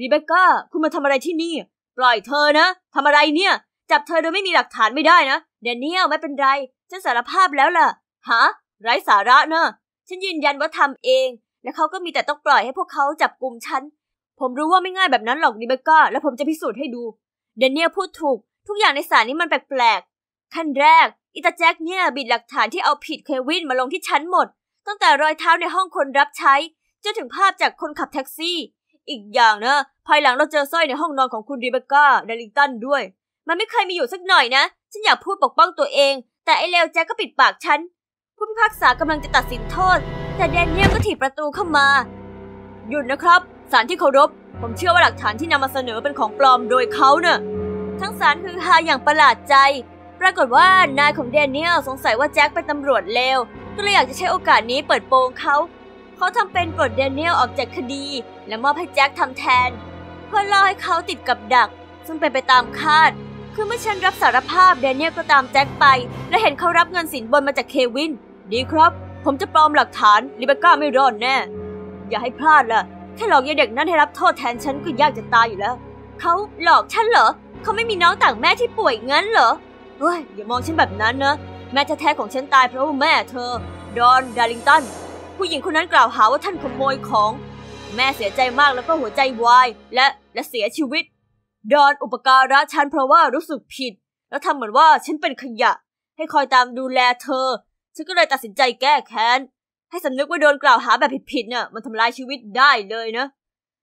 รีเบคก้าคุณมาทำอะไรที่นี่ ปล่อยเธอนะทำอะไรเนี่ย จับเธอโดยไม่มีหลักฐานไม่ได้นะ เดนเนียลไม่เป็นไร ฉันสารภาพแล้วล่ะ ฮะ ไร้สาระนะฉันยืนยันว่าทำเอง และเขาก็มีแต่ต้องปล่อยให้พวกเขาจับกลุ่มฉันผมรู้ว่าไม่ง่ายแบบนั้นหรอกรีเบคก้าและผมจะพิสูจน์ให้ดู เดนเนียลพูดถูก ทุกอย่างในสารนี้มันแปลกๆขั้นแรกอิตาแจ็คเนี่ยบิดหลักฐานที่เอาผิดเควินมาลงที่ฉันหมดตั้งแต่รอยเท้าในห้องคนรับใช้ จนถึงภาพจากคนขับแท็กซี่ อีกอย่างนะ ภายหลังเราเจอสร้อยในห้องนอนของคุณรีเบคก้าดาลิงตันด้วย มันไม่เคยมีอยู่สักหน่อยนะ ฉันอยากพูดปกป้องตัวเอง แต่ไอ้เลวแจ็คก็ปิดปากฉันผู้พิพากษากำลังจะตัดสินโทษ แต่แดนเนียลก็ถีบประตูเข้ามา หยุดนะครับสารที่เคารพผมเชื่อว่าหลักฐานที่นำมาเสนอเป็นของปลอมโดยเขาเนะ่ะทั้งสารฮือฮาอย่างประหลาดใจ ปรากฏว่านายของแดนเนียลสงสัยว่าแจ็คเป็นตำรวจเลวก็เลยอยากจะใช้โอกาสนี้เปิดโปงเขา เขาทำเป็นปลดแดเนียลออกจากคดี และมอบให้แจ็คทำแทน เพื่อล่อให้เขาติดกับดัก ซึ่งเป็นไปตามคาด คือเมื่อฉันรับสารภาพแดเนียลก็ตามแจ็คไป และเห็นเขารับเงินสินบนมาจากเควิน ดีครับ ผมจะปลอมหลักฐานลิเบก้าไม่รอดแน่ อย่าให้พลาดล่ะแค่หลอกยาเด็กนั้นให้รับโทษแทนฉันก็ยากจะตายอยู่แล้วเขาหลอกฉันเหรอเขาไม่มีน้องต่างแม่ที่ป่วยงั้นเหรอเฮ้ยอย่ามองฉันแบบนั้นนะแม่แท้ๆของฉันตายเพราะแม่เธอ ดอน ดาริงตัน ผู้หญิงคนนั้นกล่าวหาว่าท่านขโมยของ แม่เสียใจมากแล้วก็หัวใจวายและและเสียชีวิต ดอนอุปการะฉันเพราะว่ารู้สึกผิด แล้วทำเหมือนว่าฉันเป็นขยะ ให้คอยตามดูแลเธอ ฉันก็เลยตัดสินใจแก้แค้น ให้สำนึกว่าโดนกล่าวหาแบบผิดๆเนะ่ะมันทำลายชีวิตได้เลยนะ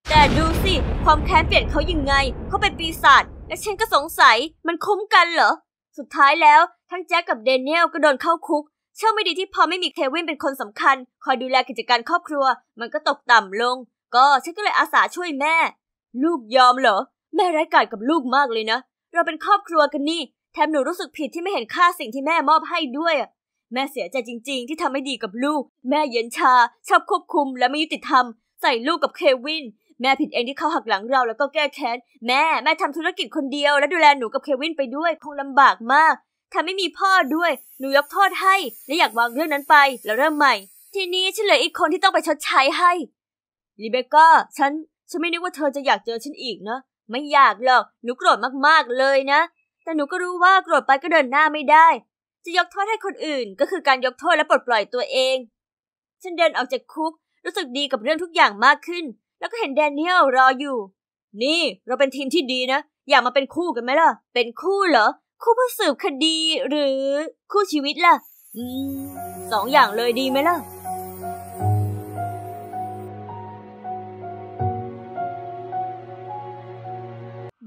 แต่ดูสิความแค้นเปลี่ยนเขายังไง เขาเป็นปีศาจและฉันก็สงสัยมันคุ้มกันเหรอสุดท้ายแล้วทั้งแจ็คกับเดนเนียลก็โดนเข้าคุกโชคไม่ดีที่พอไม่มีเควินเป็นคนสำคัญ คอยดูแลกิจการครอบครัว มันก็ตกต่ำลง ก็ฉันก็เลยอาสาช่วยแม่ ลูกยอมเหรอแม่ไร้กาจกับลูกมากเลยนะเราเป็นครอบครัวกันนี่แถมหนูรู้สึกผิดที่ไม่เห็นค่าสิ่งที่แม่มอบให้ด้วย แม่เสียใจจริงๆที่ทำไม่ดีกับลูก แม่เย็นชาชอบควบคุมและไม่ยุติธรรมใส่ลูกกับเควินแม่ผิดเองที่เขาหักหลังเราแล้วก็แก้แค้นแม่ แม่ทำธุรกิจคนเดียวและดูแลหนูกับเควินไปด้วย คงลำบากมากถ้าไม่มีพ่อด้วย หนูยกโทษให้ และอยากวางเรื่องนั้นไป แล้วเริ่มใหม่ ทีนี้ ฉันเหลืออีกคนที่ต้องไปชดใช้ให้ลิเบก้าฉันฉันไม่นึกว่าเธอจะอยากเจอฉันอีกเนะ ไม่อยากหรอกหนูโกรธมากๆเลยนะ แต่หนูก็รู้ว่าโกรธไปก็เดินหน้าไม่ได้ จะยกโทษให้คนอื่น ก็คือการยกโทษและปลดปล่อยตัวเองฉันเดินออกจากคุก รู้สึกดีกับเรื่องทุกอย่างมากขึ้นแล้วก็เห็นแดเนียลรออยู่ นี่เราเป็นทีมที่ดีนะ อยากมาเป็นคู่กันไหมล่ะ เป็นคู่เหรอ คู่ผู้สืบคดีหรือ คู่ชีวิตล่ะ อืสองอย่างเลยดีไหมล่ะ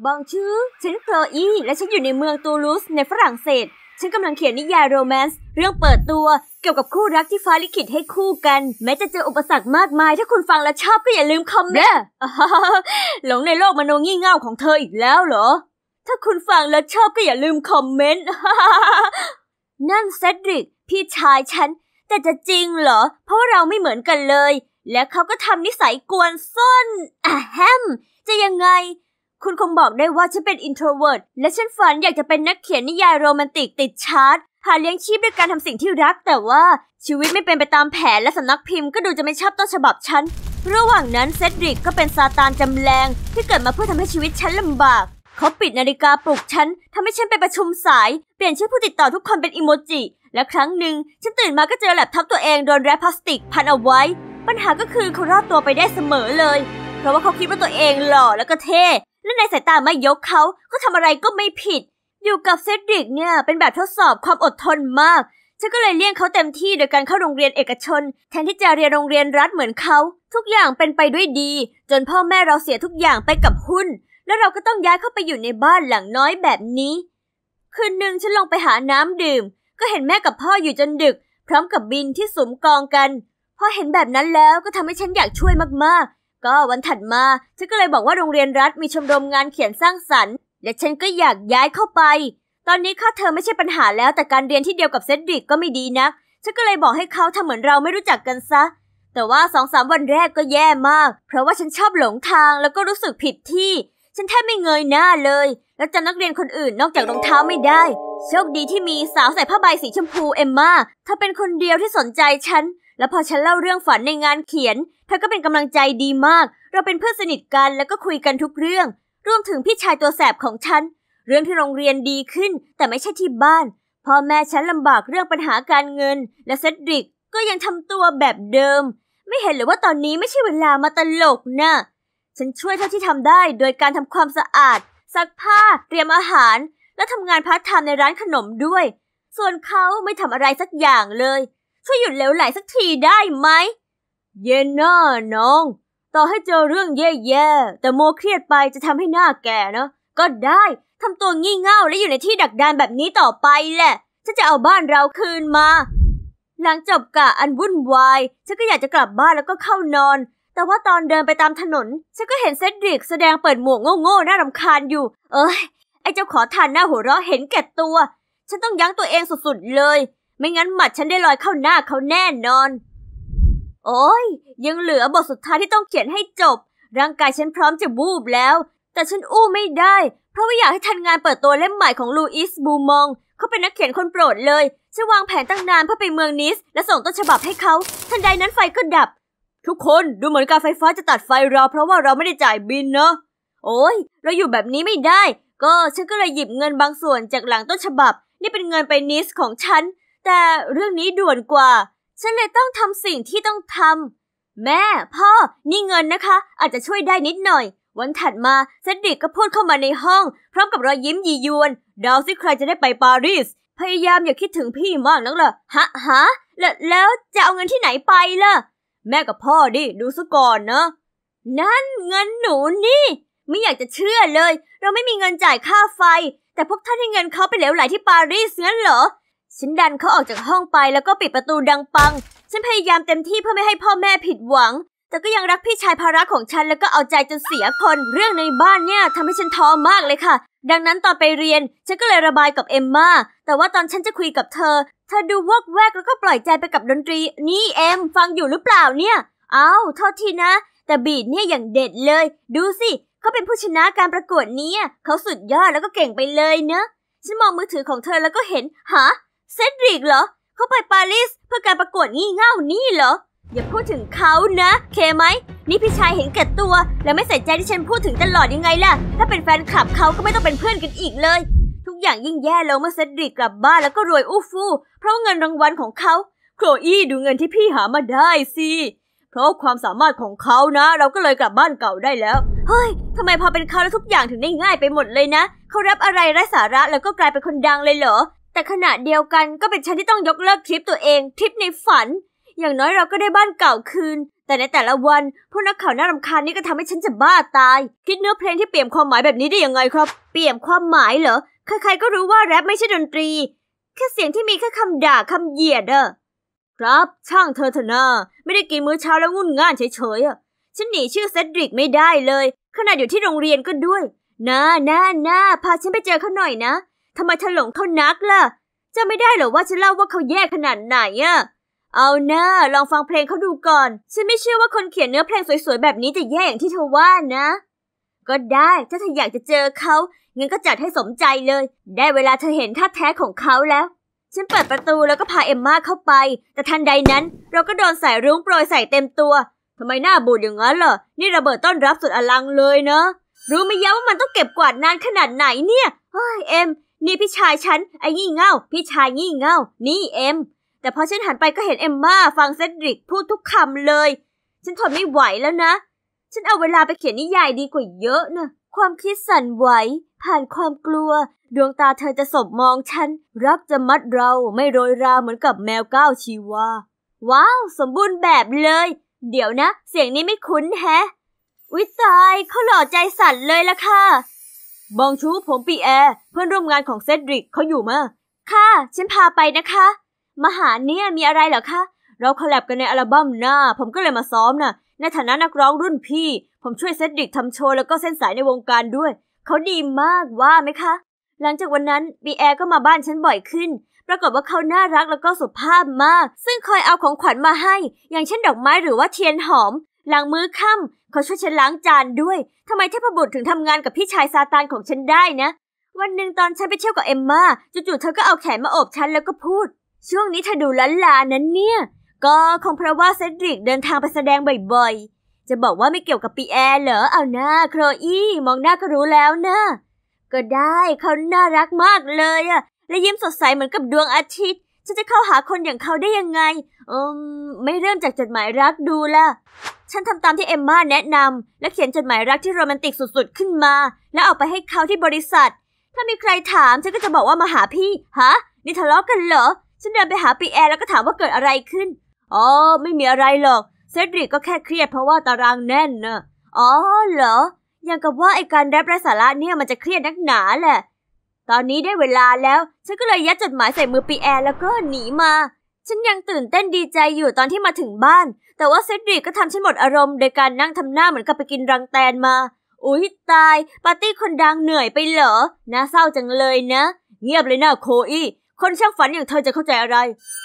บองชื่อฉันโคลอีและฉันอยู่ในเมืองตูลูสในฝรั่งเศสฉันกำลังเขียนนิยายโรแมนต์เรื่องเปิดตัวเกี่ยวกับคู่รักที่ฟ้าลิขิตให้คู่กัน แม้จะเจออุปสรรคมากมาย ถ้าคุณฟังและชอบก็อย่าลืมคอมเมนต์หลงในโลกมโนงี่เง่าของเธออีกแล้วเหรอ ถ้าคุณฟังและชอบก็อย่าลืมคอมเมนต์นั่นเซดริก พี่ชายฉันแต่จะจริงเหรอ เพราะเราไม่เหมือนกันเลย และเขาก็ทำนิสัยกวนส้นอะแฮมจะยังไงคุณคงบอกได้ว่าฉันเป็นอินโทรเวิร์ตและฉันฝันอยากจะเป็นนักเขียนนิยายโรแมนติกติดชาร์ตหาเลี้ยงชีพด้วยการทำสิ่งที่รัก แต่ว่าชีวิตไม่เป็นไปตามแผนและสำนักพิมพ์ก็ดูจะไม่ชอบต้นฉบับฉันระหว่างนั้นเซดริกก็เป็นซาตานจำแรง ที่เกิดมาเพื่อทำให้ชีวิตฉันลำบาก เขาปิดนาฬิกาปลุกฉันทำให้ฉันไปประชุมสายเปลี่ยนชื่อผู้ติดต่อทุกคนเป็นอิโมจิและครั้งหนึ่ง ฉันตื่นมาก็เจอแล็บทับตัวเองโดนแรปพลาสติกพันเอาไว้ ปัญหาก็คือเขารอดตัวไปได้เสมอเลย เพราะว่าเขาคิดว่าตัวเองหล่อและก็เท่และในสายตาไม่ยกเขาเขาทำอะไรก็ไม่ผิด อยู่กับเซดริกเนี่ยเป็นแบบทดสอบความอดทนมาก ฉันก็เลยเลี่ยงเขาเต็มที่โดยการเข้าโรงเรียนเอกชน แทนที่จะเรียนโรงเรียนรัฐเหมือนเขา ทุกอย่างเป็นไปด้วยดี จนพ่อแม่เราเสียทุกอย่างไปกับหุ้น แล้วเราก็ต้องย้ายเข้าไปอยู่ในบ้านหลังน้อยแบบนี้ คืนหนึ่งฉันลงไปหาน้ำดื่ม ก็เห็นแม่กับพ่ออยู่จนดึก พร้อมกับบินที่สุมกองกันพอเห็นแบบนั้นแล้วก็ทำให้ฉันอยากช่วยมากๆก็วันถัดมา ฉันก็เลยบอกว่าโรงเรียนรัฐมีชมรมงานเขียนสร้างสรรค์ และฉันก็อยากย้ายเข้าไป ตอนนี้ค่าเธอไม่ใช่ปัญหาแล้ว แต่การเรียนที่เดียวกับเซดริกก็ไม่ดีนะักฉันก็เลยบอกให้เขาทำเหมือนเราไม่รู้จักกันซะ แต่ว่าสองสามวันแรกก็แย่มาก เพราะว่าฉันชอบหลงทางแล้วก็รู้สึกผิดที่ ฉันแทบไม่เงยหน้าเลย แล้วจำนักเรียนคนอื่นนอกจากรองเท้าไม่ได้โชคดีที่มีสาวใส่ผ้าใบสีชมพูเอมมาเธอเป็นคนเดียวที่สนใจฉันแล้วพอฉันเล่าเรื่องฝันในงานเขียนเธอก็เป็นกำลังใจดีมาก เราเป็นเพื่อนสนิทกันแล้วก็คุยกันทุกเรื่องรวมถึงพี่ชายตัวแสบของฉันเรื่องที่โรงเรียนดีขึ้นแต่ไม่ใช่ที่บ้านพ่อแม่ฉันลำบากเรื่องปัญหาการเงิน และเซดริก ก็ยังทำตัวแบบเดิม ไม่เห็นหรือว่าตอนนี้ไม่ใช่เวลามาตลกนะะฉันช่วยเท่าที่ทำได้ โดยการทำความสะอาดซักผ้า เตรียมอาหาร และทำงานพาร์ทไทม์ในร้านขนมด้วย ส่วนเขาไม่ทำอะไรสักอย่างเลยช่วยหยุดเหลวไหลสักทีได้ไหม เย็นหน้าน้อง ต่อให้เจอเรื่องแย่ๆ แต่โมเครียดไปจะทำให้หน้าแก่นะก็ได้ทำตัวงี่เง่าและอยู่ในที่ดักดานแบบนี้ต่อไปแหละ ฉันจะเอาบ้านเราคืนมา หลังจบกะอันวุ่นวาย ฉันก็อยากจะกลับบ้านแล้วก็เข้านอน แต่ว่าตอนเดินไปตามถนน ฉันก็เห็นเซดริกแสดงเปิดหมวกโง่ๆ น่ารำคาญอยู่ เอ้ยไอเจ้าขอทานหน้าหัวเราะเห็นแก่ตัว ฉันต้องยั้งตัวเองสุดๆ เลยไม่งั้นหมัดฉันได้ลอยเข้าหน้าเขาแน่นอน โอ้ยยังเหลือบทสุดท้ายที่ต้องเขียนให้จบ ร่างกายฉันพร้อมจะบูบแล้ว แต่ฉันอู้ไม่ได้ เพราะว่าอยากให้ทันงานเปิดตัวเล่มใหม่ของลูอิสบูมองเขาเป็นนักเขียนคนโปรดเลย ฉันวางแผนตั้งนานเพื่อไปเมืองนิส และส่งต้นฉบับให้เขาทันใดนั้นไฟก็ดับ ทุกคนดูเหมือนการไฟฟ้าจะตัดไฟเราเพราะว่าเราไม่ได้จ่ายบินเนาะโอ้ย เราอยู่แบบนี้ไม่ได้ ก็ฉันก็เลยหยิบเงินบางส่วนจากหลังต้นฉบับ นี่เป็นเงินไปนิสของฉันแต่เรื่องนี้ด่วนกว่า ฉันเลยต้องทำสิ่งที่ต้องทำ แม่พ่อ นี่เงินนะคะ อาจจะช่วยได้นิดหน่อย วันถัดมาเซดดิกก็พูดเข้ามาในห้อง พร้อมกับรอยยิ้มยียวน ดาวซิใครจะได้ไปปารีส พยายามอย่าคิดถึงพี่มากนักล่ะฮะฮะแล้วแล้วจะเอาเงินที่ไหนไปล่ะ แม่กับพ่อดิ ดูซะก่อนนะ นั่นเงินหนูนี่ ไม่อยากจะเชื่อเลย เราไม่มีเงินจ่ายค่าไฟ แต่พวกท่านให้เงินเขาไปเหลวไหลที่ปารีสงั้นเหรอฉันดันเขาออกจากห้องไปแล้วก็ปิดประตูดังปัง ฉันพยายามเต็มที่เพื่อไม่ให้พ่อแม่ผิดหวัง แต่ก็ยังรักพี่ชายภาระของฉันแล้วก็เอาใจจนเสียคนเรื่องในบ้านเนี่ยทำให้ฉันท้อมากเลยค่ะ ดังนั้นตอนไปเรียนฉันก็เลยระบายกับเอมมา แต่ว่าตอนฉันจะคุยกับเธอ เธอดูวอกแวกแล้วก็ปล่อยใจไปกับดนตรี นี่เอมฟังอยู่หรือเปล่าเนี่ย เอา้าโทษทีนะ แต่บีดเนี่ยอย่างเด็ดเลย ดูสิเขาเป็นผู้ชนะการประกวดนี้เขาสุดยอดแล้วก็เก่งไปเลยเนะฉันมองมือถือของเธอแล้วก็เห็นหาเซดริกเหรอ เขาไปปารีสเพื่อการประกวดงี่เง่านี่เหรอ อย่าพูดถึงเขานะ เคไหมนี่พี่ชายเห็นแก่ตัว และไม่ใส่ใจที่ฉันพูดถึงตลอดยังไงล่ะ ถ้าเป็นแฟนคลับเขาก็ไม่ต้องเป็นเพื่อนกันอีกเลย ทุกอย่างยิ่งแย่ลงเมื่อเซดริกกลับบ้านแล้วก็รวยอู้ฟู่เพราะเงินรางวัลของเขา โคลอี้ดูเงินที่พี่หามาได้สิเพราะความสามารถของเขานะ เราก็เลยกลับบ้านเก่าได้แล้วเฮ้ยทำไมพอเป็นเขาแล้วทุกอย่างถึงได้ง่ายไปหมดเลยนะเขารับอะไรไร้สาระแล้วก็กลายเป็นคนดังเลยเหรอแต่ขณะเดียวกันก็เป็นฉันที่ต้องยกเลิกทริปตัวเองทริปในฝัน อย่างน้อยเราก็ได้บ้านเก่าคืน แต่ในแต่ละวันพวกนักข่าวน่ารำคาญนี่ก็ทำให้ฉันจะบ้าตาย คิดเนื้อเพลงที่เปลี่ยนความหมายแบบนี้ได้ยังไงครับ เปลี่ยนความหมายเหรอ ใครๆก็รู้ว่าแรปไม่ใช่ดนตรีแค่เสียงที่มีแค่คำด่าคำเหยียดอะครับช่างเธอเถอะนะไม่ได้กินมื้อเช้าแล้วงุ่นง่านเฉยๆอะฉันหนีชื่อเซดริกไม่ได้เลยขณะอยู่ที่โรงเรียนก็ด้วยน้าน้าน้าพาฉันไปเจอเขาหน่อยนะทำไมถลงเขานักล่ะ จะไม่ได้เหรอ ว่าฉันเล่าว่าเขาแย่ขนาดไหนอะเอาหน้าลองฟังเพลงเขาดูก่อน ฉันไม่เชื่อว่าคนเขียนเนื้อเพลงสวยๆแบบนี้จะแย่อย่างที่เธอว่านะ ก็ได้ถ้าเธออยากจะเจอเขางั้นก็จัดให้สมใจเลย ได้เวลาเธอเห็นท่าแท้ของเขาแล้ว ฉันเปิดประตูแล้วก็พาเอ็มมาเข้าไป แต่ทันใดนั้นเราก็โดนสายรุ้งโปรยใส่เต็มตัวทำไมหน้าบูดอย่างนั้นเหรอนี่ระเบิดต้อนรับสุดอลังเลยเนะ รู้ไหมยะว่ามันต้องเก็บกวาดนานขนาดไหนเนี่ย เฮ้ยเอ็มนี่พี่ชายฉันไอ้งี่เง่า พี่ชายงี่เง่า นี่เอ็ม แต่พอฉันหันไปก็เห็นเอ็มมาฟังเซดริก พูดทุกคำเลย ฉันทนไม่ไหวแล้วนะ ฉันเอาเวลาไปเขียนนิยายดีกว่าเยอะนะความคิดสั่นไหว ผ่านความกลัว ดวงตาเธอจะสบมองฉัน รักจะมัดเราไม่โรยราเหมือนกับแมวก้าวชีวา ว้าว สมบูรณ์แบบเลย เดี๋ยวนะ เสียงนี้ไม่คุ้นแฮะ วิตายเขาหล่อใจสั่นเลยละค่ะบองชูผมปีแอร์เพื่อนร่วมงานของเซดริกเขาอยู่มา ค่ะฉันพาไปนะคะ มหาเนี่ย มีอะไรเหรอคะ เราคอลแลบกันในอัลบั้มหน้า ผมก็เลยมาซ้อมนะ่ะ ในฐานะนักร้องรุ่นพี่ ผมช่วยเซดริกทำโชว์ แล้วก็เส้นสายในวงการด้วย เขาดีมากว่าไหมคะ หลังจากวันนั้นปีแอร์ก็มาบ้านฉันบ่อยขึ้น ปรากฏว่าเขาน่ารักแล้วก็สุภาพมาก ซึ่งคอยเอาของขวัญมาให้ อย่างเช่นดอกไม้หรือว่าเทียนหอม หลังมื้อค่ำเขาช่วยฉันล้างจานด้วย ทำไมเทพบุตรถึงทำงานกับพี่ชายซาตานของฉันได้นะ วันหนึ่งตอนฉันไปเที่ยวกับเอมมาจู่ๆ เธอก็เอาแขนมาโอบฉันแล้วก็พูด ช่วงนี้เธอดูล้นลานั้นเนี่ย ก็คงเพราะว่าเซดริกเดินทางไปแสดงบ่อยๆ จะบอกว่าไม่เกี่ยวกับปีแอร์เหรอ เอาหน้าโครอี้มองหน้าก็รู้แล้วนะ ก็ได้เขาน่ารักมากเลยอะ และยิ้มสดใสเหมือนกับดวงอาทิตย์ฉันจะเข้าหาคนอย่างเขาได้ยังไง อืม ไม่เริ่มจากจดหมายรักดูล่ะ ฉันทำตามที่เอมมาแนะนำและเขียนจดหมายรักที่โรแมนติกสุดๆ ขึ้นมา แล้วเอาไปให้เขาที่บริษัท ถ้ามีใครถามฉันก็จะบอกว่ามาหาพี่ ฮะ นี่ทะเลาะกันเหรอ ฉันเดินไปหาปีแอร์แล้วก็ถามว่าเกิดอะไรขึ้น อ๋อ ไม่มีอะไรหรอก เซดริกก็แค่เครียดเพราะว่าตารางแน่นนะอ๋อเหรอ อย่างกับว่าไอการแรปไรสาระเนี่ยมันจะเครียดนักหนาแหละตอนนี้ได้เวลาแล้ว ฉันก็เลยยัดจดหมายใส่มือปีแอร์แล้วก็หนีมา ฉันยังตื่นเต้นดีใจอยู่ตอนที่มาถึงบ้าน แต่ว่าเซดริกก็ทำฉันหมดอารมณ์โดยการนั่งทำหน้าเหมือนกับไปกินรังแตนมา อุ๊ยตาย ปาร์ตี้คนดังเหนื่อยไปเหรอน่าเศร้าจังเลยนะ เงียบเลยนะโคอี้คนช่างฝันอย่างเธอจะเข้าใจอะไร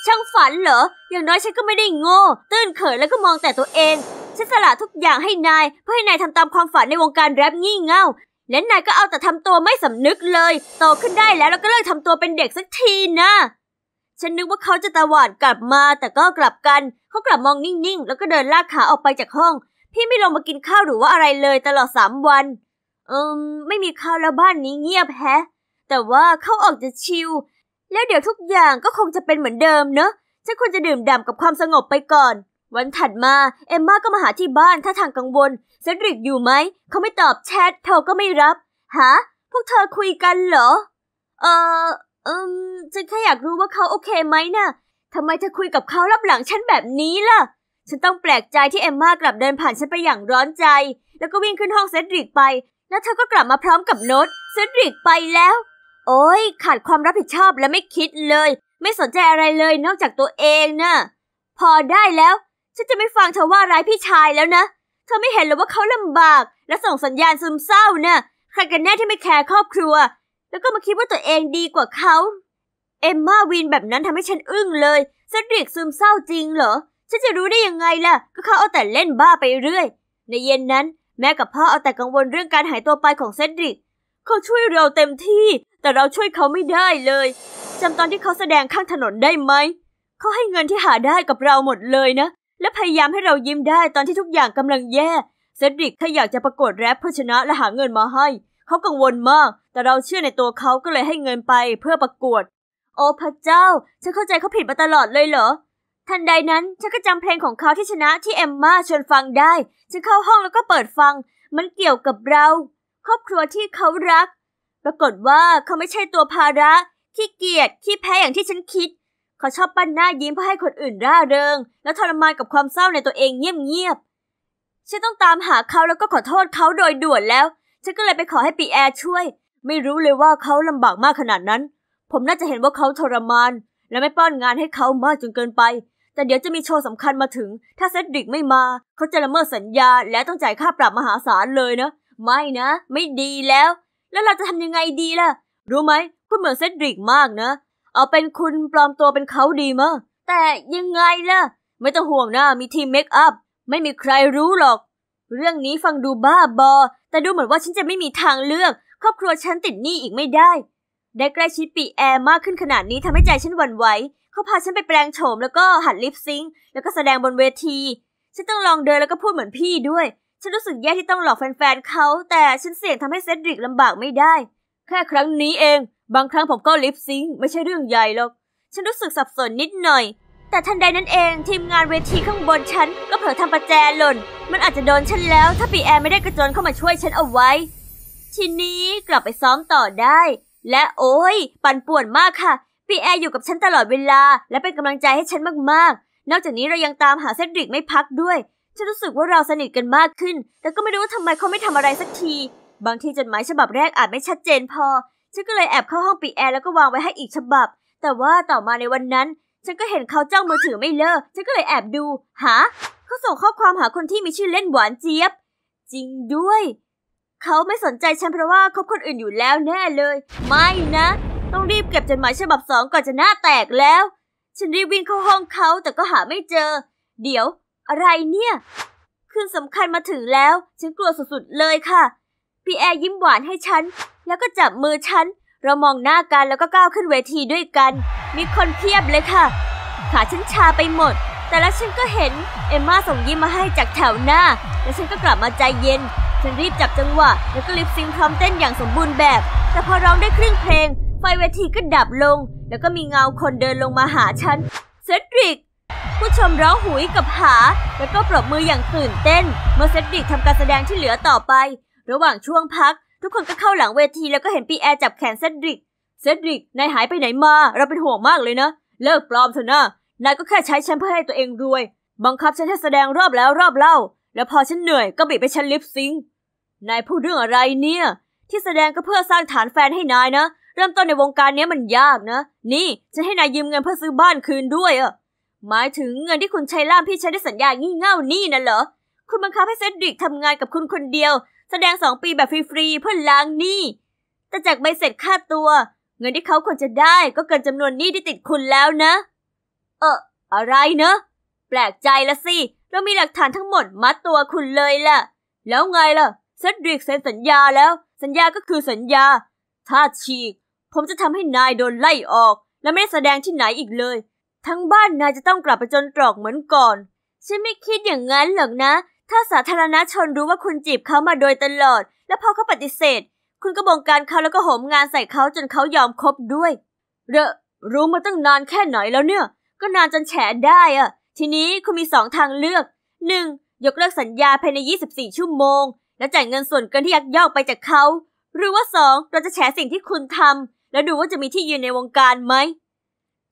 ช่างฝันเหรอ อย่างน้อยฉันก็ไม่ได้โง่ ตื่นเขินแล้วก็มองแต่ตัวเองฉันสละทุกอย่างให้นาย เพื่อให้นายทำตามความฝันในวงการแรปงี่เง่าและนายก็เอาแต่ทำตัวไม่สำนึกเลยโตขึ้นได้แล้วแล้วก็เลิกทำตัวเป็นเด็กสักทีนะ ฉันนึกว่าเขาจะตะหวาดกลับมา แต่ก็กลับกัน เขากลับมองนิ่งๆ แล้วก็เดินลากขาออกไปจากห้อง พี่ไม่ลงมากินข้าวหรือว่าอะไรเลยตลอดสามวันเอืมไม่มีข้าวแล้วบ้านนี้เงียบแฮะแต่ว่าเขาออกจะชิลแล้วเดี๋ยวทุกอย่างก็คงจะเป็นเหมือนเดิมเนอะฉันควรจะดื่มด่ำกับความสงบไปก่อนวันถัดมาเอมมาก็มาหาที่บ้านท่าทางกังวล เซดริกอยู่ไหม เขาไม่ตอบแชทเธอก็ไม่รับ ฮะพวกเธอคุยกันเหรอ เออเอมฉันแค่อยากรู้ว่าเขาโอเคไหมนะ่ะทำไมเธอคุยกับเขารับหลังฉันแบบนี้ล่ะ ฉันต้องแปลกใจที่เอมมากลับเดินผ่านฉันไปอย่างร้อนใจ แล้วก็วิ่งขึ้นห้องเซดริกไป แล้วเธอก็กลับมาพร้อมกับโน้ตเซดริกไปแล้ว โอ้ยขาดความรับผิดชอบและไม่คิดเลย ไม่สนใจอะไรเลยนอกจากตัวเองนะ่ะพอได้แล้วฉันจะไม่ฟังเธอว่าร้ายพี่ชายแล้วนะ เธอไม่เห็นหรือว่าเขาลำบาก และส่งสัญญาณซึมเศร้านะ่ะใครกันแน่ที่ไม่แคร์ครอบครัว แล้วก็มาคิดว่าตัวเองดีกว่าเขา เอมมาวินแบบนั้นทำให้ฉันอึ้งเลย เซดริกซึมเศร้าจริงเหรอ ฉันจะรู้ได้ยังไงล่ะ ก็เขาเอาแต่เล่นบ้าไปเรื่อย ในเย็นนั้น แม่กับพ่อเอาแต่กังวลเรื่องการหายตัวไปของเซดริก เขาช่วยเราเต็มที่ แต่เราช่วยเขาไม่ได้เลยจำตอนที่เขาแสดงข้างถนนได้ไหม เขาให้เงินที่หาได้กับเราหมดเลยนะและพยายามให้เรายิ้มได้ตอนที่ทุกอย่างกำลังแย่เซดริกแค่อยากจะประกวดแรปเพื่อชนะและหาเงินมาให้เขากังวลมาก แต่เราเชื่อในตัวเขาก็เลยให้เงินไปเพื่อประกวดโอ้ พระเจ้า ฉันเข้าใจเขาผิดมาตลอดเลยเหรอทันใดนั้นฉันก็จำเพลงของเขาที่ชนะที่เอมมาชวนฟังได้ ฉันเข้าห้องแล้วก็เปิดฟัง มันเกี่ยวกับเรา ครอบครัวที่เขารัก ปรากฏว่าเขาไม่ใช่ตัวภาระขี้เกียจขี้แพ้อย่างที่ฉันคิดเขาชอบปั้นหน้ายิ้มเพื่อให้คนอื่นร่าเริง และทรมานกับความเศร้าในตัวเองเงียบๆ ฉันต้องตามหาเขาแล้วก็ขอโทษเขาโดยด่วนแล้ว ฉันก็เลยไปขอให้ปีแอร์ช่วยไม่รู้เลยว่าเขาลำบากมากขนาดนั้น ผมน่าจะเห็นว่าเขาทรมาน และไม่ป้อนงานให้เขามากจนเกินไป แต่เดี๋ยวจะมีโชว์สำคัญมาถึง ถ้าเซดริกไม่มาเขาจะละเมิดสัญญาและต้องจ่ายค่าปรับมหาศาลเลยนะ ไม่นะ ไม่ดีแล้ว แล้วเราจะทำยังไงดีล่ะ รู้ไหมคุณเหมือนเซดริกมากนะเอาเป็นคุณปลอมตัวเป็นเขาดีมะ แต่ยังไงล่ะ ไม่ต้องห่วงนะ มีทีมเมคอัพ ไม่มีใครรู้หรอก เรื่องนี้ฟังดูบ้าบอ แต่ดูเหมือนว่าฉันจะไม่มีทางเลือก ครอบครัวฉันติดหนี้อีกไม่ได้ ได้ใกล้ชิดปีแอร์มากขึ้นขนาดนี้ทำให้ใจฉันหวั่นไหวเขาพาฉันไปแปลงโฉมแล้วก็หัดลิปซิงแล้วก็แสดงบนเวที ฉันต้องลองเดินแล้วก็พูดเหมือนพี่ด้วย ฉันรู้สึกแย่ที่ต้องหลอกแฟนๆเขา แต่ฉันเสี่ยงทำให้เซดริกลำบากไม่ได้ แค่ครั้งนี้เองบางครั้งผมก็ลิปซิงไม่ใช่เรื่องใหญ่หรอก ฉันรู้สึกสับสนนิดหน่อย แต่ทันใดนั้นเอง ทีมงานเวทีข้างบนฉันก็เผลอทำประแจหล่น มันอาจจะโดนฉันแล้วถ้าปีแอร์ไม่ได้กระโจนเข้ามาช่วยฉันเอาไว้ ทีนี้กลับไปซ้อมต่อได้ และโอ้ย ปั่นป่วนมากค่ะ ปีแอร์อยู่กับฉันตลอดเวลา และเป็นกำลังใจให้ฉันมากๆ นอกจากนี้เรายังตามหาเซดริกไม่พักด้วย ฉันรู้สึกว่าเราสนิทกันมากขึ้น แต่ก็ไม่รู้ว่าทำไมเขาไม่ทำอะไรสักที บางทีจดหมายฉบับแรกอาจไม่ชัดเจนพอฉันก็เลยแอบเข้าห้องปิดแอร์แล้วก็วางไว้ให้อีกฉบับ แต่ว่าต่อมาในวันนั้น ฉันก็เห็นเขาจ้องมือถือไม่เลิก ฉันก็เลยแอบดูหาเขาส่งข้อความหาคนที่มีชื่อเล่นหวานเจี๊ยบ จริงด้วย เขาไม่สนใจฉันเพราะว่าคบคนอื่นอยู่แล้วแน่เลย ไม่นะ ต้องรีบเก็บจดหมายฉบับสองก่อนจะหน้าแตกแล้ว ฉันรีบวิ่งเข้าห้องเขาแต่ก็หาไม่เจอ เดี๋ยว อะไรเนี่ยคืนสำคัญมาถึงแล้ว ฉันกลัวสุดๆเลยค่ะพี่แอร์ยิ้มหวานให้ฉัน แล้วก็จับมือฉัน เรามองหน้ากันแล้วก็ก้าวขึ้นเวทีด้วยกัน มีคนเพียบเลยค่ะ ขาฉันชาไปหมด แต่แล้วฉันก็เห็น เอมมาส่งยิ้มมาให้จากแถวหน้า และฉันก็กลับมาใจเย็น ฉันรีบจับจังหวะ แล้วก็ลิปซิงพร้อมเต้นอย่างสมบูรณ์แบบ แต่พอร้องได้ครึ่งเพลง ไฟเวทีก็ดับลง แล้วก็มีเงาคนเดินลงมาหาฉัน เซดริก ผู้ชมร้องหุยกับหา แล้วก็ปรบมืออย่างตื่นเต้น เมื่อเซดริกทำการแสดงที่เหลือต่อไประหว่างช่วงพัก ทุกคนก็เข้าหลังเวที แล้วก็เห็นปีแอร์จับแขนเซดริก เซดริกนายหายไปไหนมา เราเป็นห่วงมากเลยนะ เลิกปลอมเถอะนะ นายก็แค่ใช้ฉันเพื่อให้ตัวเองรวย บังคับฉันให้แสดงรอบแล้วรอบเล่า แล้วพอฉันเหนื่อยก็บีบไปฉันลิปซิงนายพูดเรื่องอะไรเนี่ย ที่แสดงก็เพื่อสร้างฐานแฟนให้นายนะ เริ่มต้นในวงการนี้มันยากนะ นี่ฉันให้นายยืมเงินเพื่อซื้อบ้านคืนด้วยอะหมายถึงเงินที่คุณชัยล่ามพี่ฉันได้สัญญางี่เง่านี่น่ะเหรอคุณบังคับให้เซดริกทำงานกับคุณคนเดียวแสดงสองปีแบบฟรีๆเพื่อล้างหนี้แต่จากใบเสร็จค่าตัว เงินที่เขาควรจะได้ก็เกินจำนวนหนี้ที่ติดคุณแล้วนะ เอออะไรเนอะ แปลกใจละสิเรามีหลักฐานทั้งหมดมัดตัวคุณเลยล่ะ แล้วไงล่ะเซดริกเซ็นสัญญาแล้ว สัญญาก็คือสัญญา ถ้าฉีก ผมจะทำให้นายโดนไล่ออก และไม่ได้แสดงที่ไหนอีกเลย ทั้งบ้านนายจะต้องกลับไปจนตรอกเหมือนก่อนฉันไม่คิดอย่างนั้นหรอกนะถ้าสาธารณชนรู้ว่าคุณจีบเขามาโดยตลอดแล้วพอเขาปฏิเสธ คุณก็บงการเขาแล้วก็โหมงานใส่เขาจนเขายอมคบด้วยเรอรู้มาตั้งนานแค่ไหนแล้วเนี่ย ก็นานจนแฉได้อะทีนี้คุณมีสองทางเลือกหนึ่งยกเลิกสัญญาภายใน 24 ชั่วโมง และจ่ายเงินส่วนเกินที่ยักยอกไปจากเขา หรือว่าสอง เราจะแฉสิ่งที่คุณทำแล้วดูว่าจะมีที่ยืนในวงการไหม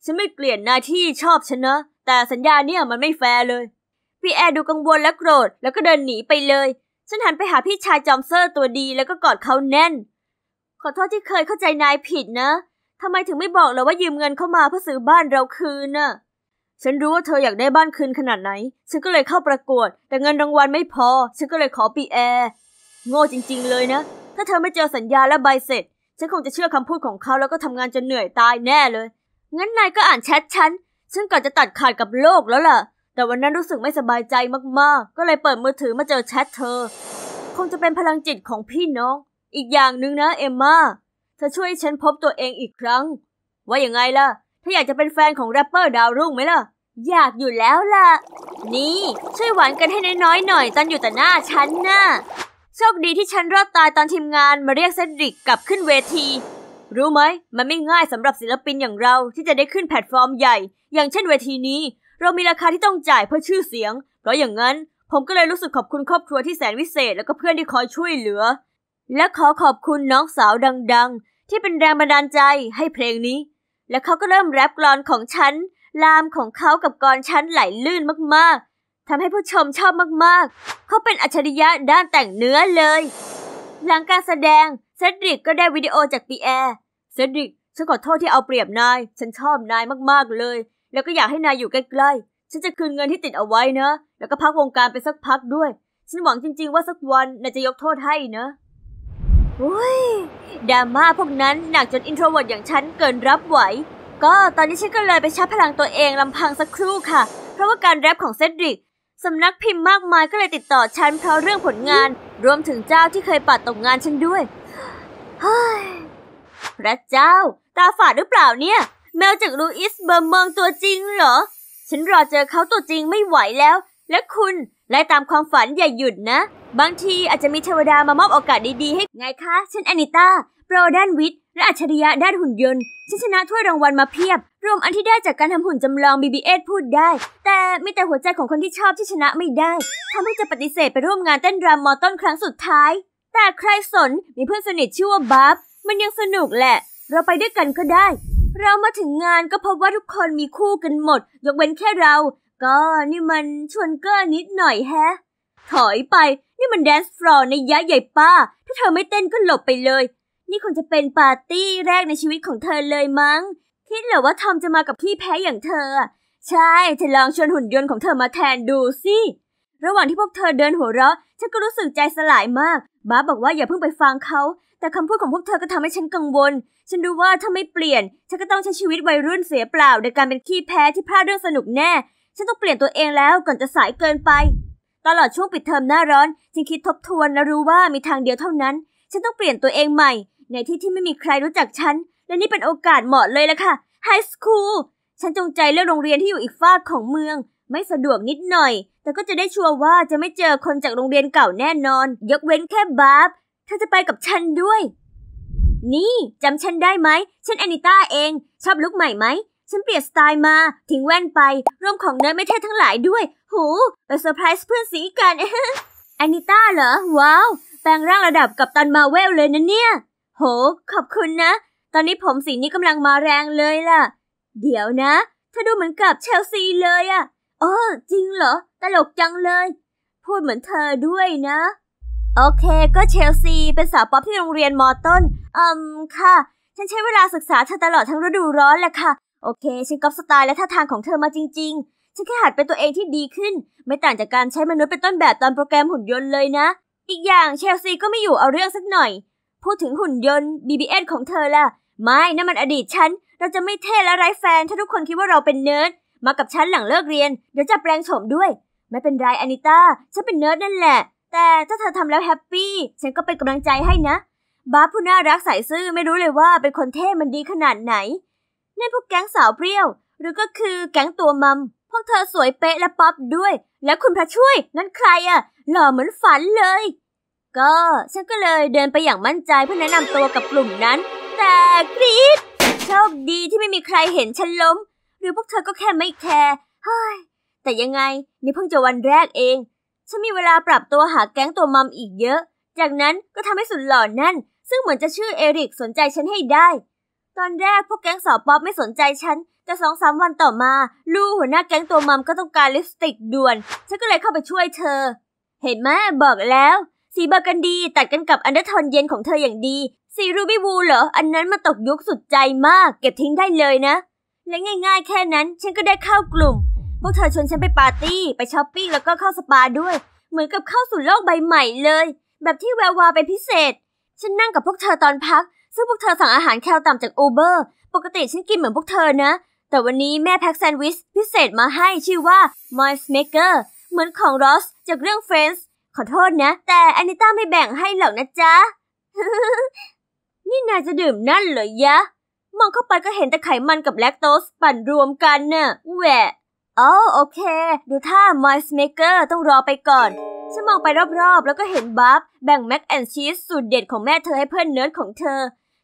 ฉันไม่เปลี่ยหนายที่ชอบฉันนะ แต่สัญญาเนี่ยมันไม่แฟร์เลยพี่แอร์ดูกังวลและโกรธ แล้วก็เดินหนีไปเลย ฉันหันไปหาพี่ชายจอมเซอร์ตัวดีแล้วก็กอดเขาแน่น ขอโทษที่เคยเข้าใจนายผิดนะ ทำไมถึงไม่บอกเราว่ายืมเงินเข้ามาเพื่อซื้อบ้านเราคืนน่ะ ฉันรู้ว่าเธออยากได้บ้านคืนขนาดไหน ฉันก็เลยเข้าประกวด แต่เงินรางวัลไม่พอ ฉันก็เลยขอปีแอร์ โง่จริงๆ เลยนะ ถ้าเธอไม่เจอสัญญาและใบเสร็จ ฉันคงจะเชื่อคำพูดของเขาแล้วก็ทำงานจนเหนื่อยตายแน่เลย งั้นนายก็อ่านแชทฉัน ฉันก่อนจะตัดขาดกับโลกแล้วล่ะแต่วันนั้นรู้สึกไม่สบายใจมากๆ ก็เลยเปิดมือถือมาเจอแชทเธอ คงจะเป็นพลังจิตของพี่น้อง อีกอย่างหนึ่งนะเอมมาเธอช่วยฉันพบตัวเองอีกครั้ง ว่าอย่างไงล่ะถ้าอยากจะเป็นแฟนของแรปเปอร์ดาวรุ่งไหมล่ะ อยากอยู่แล้วล่ะ นี่ช่วยหวานกันให้น้อยๆหน่อยตอนอยู่แต่หน้าฉันนะ่ะโชคดีที่ฉันรอดตายตอนทีมงานมาเรียกเซดริกกลับขึ้นเวที รู้ไหมมันไม่ง่ายสำหรับศิลปินอย่างเราที่จะได้ขึ้นแพลตฟอร์มใหญ่ อย่างเช่นเวทีนี้เรามีราคาที่ต้องจ่ายเพื่อชื่อเสียง เพราะอย่างนั้นผมก็เลยรู้สึกขอบคุณครอบครัวที่แสนวิเศษแล้วก็เพื่อนที่คอยช่วยเหลือ และขอขอบคุณน้องสาวดังๆ ที่เป็นแรงบันดาลใจให้เพลงนี้ และเขาก็เริ่มแรปกรอนของฉันลามของเขากับกรอนฉันไหลลื่นมากๆทำให้ผู้ชมชอบมากๆเขาเป็นอัจฉริยะด้านแต่งเนื้อเลย หลังการแสดงเซดริกก็ได้วิดีโอจากปีแอร์เซดริกฉันขอโทษที่เอาเปรียบนาย ฉันชอบนายมากๆเลยแล้วก็อยากให้นายอยู่ใกล้ ๆ ฉันจะคืนเงินที่ติดเอาไว้นะแล้วก็พักวงการไปสักพักด้วย ฉันหวังจริง ๆ ว่าสักวันนายจะยกโทษให้นะโอ้ยดราม่าพวกนั้น หนักจนอินโทรเวิร์ดอย่างฉันเกินรับไหว ก็ตอนนี้ฉันก็เลยไปชาร์จพลังตัวเองลำพังสักครู่ค่ะ เพราะว่าการแรปของเซดริกสำนักพิมพ์มากมายก็เลยติดต่อฉันเพราะเรื่องผลงาน รวมถึงเจ้าที่เคยปัดตกงานฉันด้วยเฮ้ยพระเจ้า ตาฝาดหรือเปล่าเนี่ยแมวจากลูอิสเบอร์เมืองตัวจริงเหรอ ฉันรอเจอเขาตัวจริงไม่ไหวแล้ว และคุณไล่ตามความฝันอย่าหยุดนะ บางทีอาจจะมีเทวดามามอบโอกาสดีๆ ให้ ไงคะ ฉันอนิต้าโปรด้านวิทย์และอัจฉริยะด้านหุ่นยนต์ฉันชนะถ้วยรางวัลมาเพียบ รวมอันที่ได้จากการทำหุ่นจำลองบบีเอ8พูดได้ แต่มีแต่หัวใจของคนที่ชอบที่ชนะไม่ได้ทำให้จะปฏิเสธไปร่วมงานเต้นรำมอต้นครั้งสุดท้าย แต่ใครสนมีเพื่อนสนิทชื่อว่าบัฟมันยังสนุกแหละ เราไปด้วยกันก็ได้เรามาถึงงานก็พบว่าทุกคนมีคู่กันหมด ยกเว้นแค่เรา ก็นี่มันชวนเก้อนิดหน่อยแฮะ ถอยไปนี่มันแดนซ์ฟลอร์ในยะใหญ่ป้า ถ้าเธอไม่เต้นก็หลบไปเลย นี่คงจะเป็นปาร์ตี้แรกในชีวิตของเธอเลยมั้งคิดเหรอว่าทอมจะมากับพี่แพ้อย่างเธอใช่เธอลองชวนหุ่นยนต์ของเธอมาแทนดูสิ ระหว่างที่พวกเธอเดินหัวเราะฉันก็รู้สึกใจสลายมากบ้าบอกว่าอย่าเพิ่งไปฟังเขาแต่คำพูดของพวกเธอก็ทำให้ฉันกังวลฉันรู้ว่าถ้าไม่เปลี่ยน ฉันก็ต้องใช้ชีวิตวัยรุ่นเสียเปล่า โดยการเป็นขี้แพ้ที่พลาดเรื่องสนุกแน่ ฉันต้องเปลี่ยนตัวเองแล้วก่อนจะสายเกินไป ตลอดช่วงปิดเทอมหน้าร้อนฉันคิดทบทวนและรู้ว่ามีทางเดียวเท่านั้น ฉันต้องเปลี่ยนตัวเองใหม่ ในที่ที่ไม่มีใครรู้จักฉัน และนี่เป็นโอกาสเหมาะเลยละค่ะไฮสคูลฉันจงใจเลือกโรงเรียนที่อยู่อีกฝากของเมือง ไม่สะดวกนิดหน่อย แต่ก็จะได้ชัวร์ว่าจะไม่เจอคนจากโรงเรียนเก่าแน่นอน ยกเว้นแค่บาร์บเธอจะไปกับฉันด้วยนี่ จำฉันได้ไหมฉันแอนิต้าเองชอบลุกใหม่ไหมฉันเปลี่ยนสไตล์มา ทิ้งแว่นไป ร่วมของเนื้อไม่เท่ทั้งหลายด้วย หูไปเซอร์ไพรส์เพื่อนสีกันแอนิต้าเหรอ ว้าว แปลงร่างระดับกับตันมาเวลเลยนะเนี่ย โห ขอบคุณนะ ตอนนี้ผมสีนี้กำลังมาแรงเลยล่ะ เดี๋ยวนะเธอดูเหมือนกับเชลซีเลยอะอ๋อจริงเหรอ ตลกจังเลยพูดเหมือนเธอด้วยนะโอเค ก็เชลซี เป็นสาวป๊อปที่โรงเรียนมอต้นอืมค่ะฉันใช้เวลาศึกษาเธอตลอดทั้งฤดูร้อนแหละค่ะ โอเค ฉันก๊อปสไตล์และท่าทางของเธอมาจริงๆ ฉันแค่หัดเป็นตัวเองที่ดีขึ้น ไม่ต่างจากการใช้มนุษย์เป็นต้นแบบตอนโปรแกรมหุ่นยนต์เลยนะ อีกอย่างเชลซีก็ไม่อยู่เอาเรื่องสักหน่อย พูดถึงหุ่นยนต์ BBS ของเธอล่ะไม่นั่นมันอดีตฉันเราจะไม่เท่และไร้แฟน ถ้าทุกคนคิดว่าเราเป็นเนิร์ดมากับฉันหลังเลิกเรียนเดี๋ยวจะแปลงโฉมด้วย ไม่เป็นไรอานิต้าฉันเป็นเนิร์ดนั่นแหละแต่ถ้าเธอทำแล้วแฮปปี้ ฉันก็เป็นกำลังใจให้นะ บา์ผู้น่ารักใส่ซื่อไม่รู้เลยว่าเป็นคนเท่มันดีขนาดไหนนั่นพวกแก๊งสาวเปรี้ยว หรือก็คือแก๊งตัวมัมพวกเธอสวยเป๊ะและป๊อปด้วย แล้วคุณพระช่วย นั่นใครอะหล่อเหมือนฝันเลย ก็ฉันก็เลยเดินไปอย่างมั่นใจเพื่อแนะนำตัวกับกลุ่มนั้น แต่กรี๊ดโชคดีที่ไม่มีใครเห็นฉันล้ม หรือพวกเธอก็แค่ไม่แคร์เฮ้ยแต่ยังไงนี่เพิ่งจะวันแรกเองฉันมีเวลาปรับตัวหาแก๊งตัวมัมอีกเยอะ จากนั้นก็ทำให้สุดหล่อนนั่น ซึ่งเหมือนจะชื่อเอริกสนใจฉันให้ได้ ตอนแรกพวกแก๊งสาวป๊อปไม่สนใจฉัน แต่สองสามวันต่อมา ลูหัวหน้าแก๊งตัวมัมก็ต้องการลิปสติกด่วน ฉันก็เลยเข้าไปช่วยเธอ เห็นไหมบอกแล้วสีเบอร์กันดี ตัดกันกับอันเดอร์ทอนเย็นของเธออย่างดี สีรูบี้วูเหรออันนั้นมาตกยุคสุดใจมากเก็บทิ้งได้เลยนะ และง่ายๆแค่นั้นฉันก็ได้เข้ากลุ่มพวกเธอชวนฉันไปปาร์ตี้ ไปช้อปปิ้ง แล้วก็เข้าสปาด้วย เหมือนกับเข้าสู่โลกใบใหม่เลย แบบที่แวววาวเป็นพิเศษ ฉันนั่งกับพวกเธอตอนพัก ซึ่งพวกเธอสั่งอาหารแคลต่ำจากอูเบอร์ ปกติฉันกินเหมือนพวกเธอนะ แต่วันนี้แม่แพ็คแซนด์วิชพิเศษมาให้ชื่อว่า m o i s t Maker เหมือนของรอสจากเรื่อง Friends ขอโทษนะ แต่อนิต้าไม่แบ่งให้หรอกนะจ๊ะ นี่นายจะดื่มนั่นเหรอยะ มองเข้าไปก็เห็นแต่ไขมันกับแลคโตสปั่นรวมกันนะ่ะแหวะโอเค ดูท่า m o i s e Maker ต้องรอไปก่อน ฉันมองไปรอบๆ แล้วก็เห็นบัฟแบ่งแม็กแอนชีสสูตรเด็ดของแม่เธอให้เพื่อนเนิร์ดของเธอ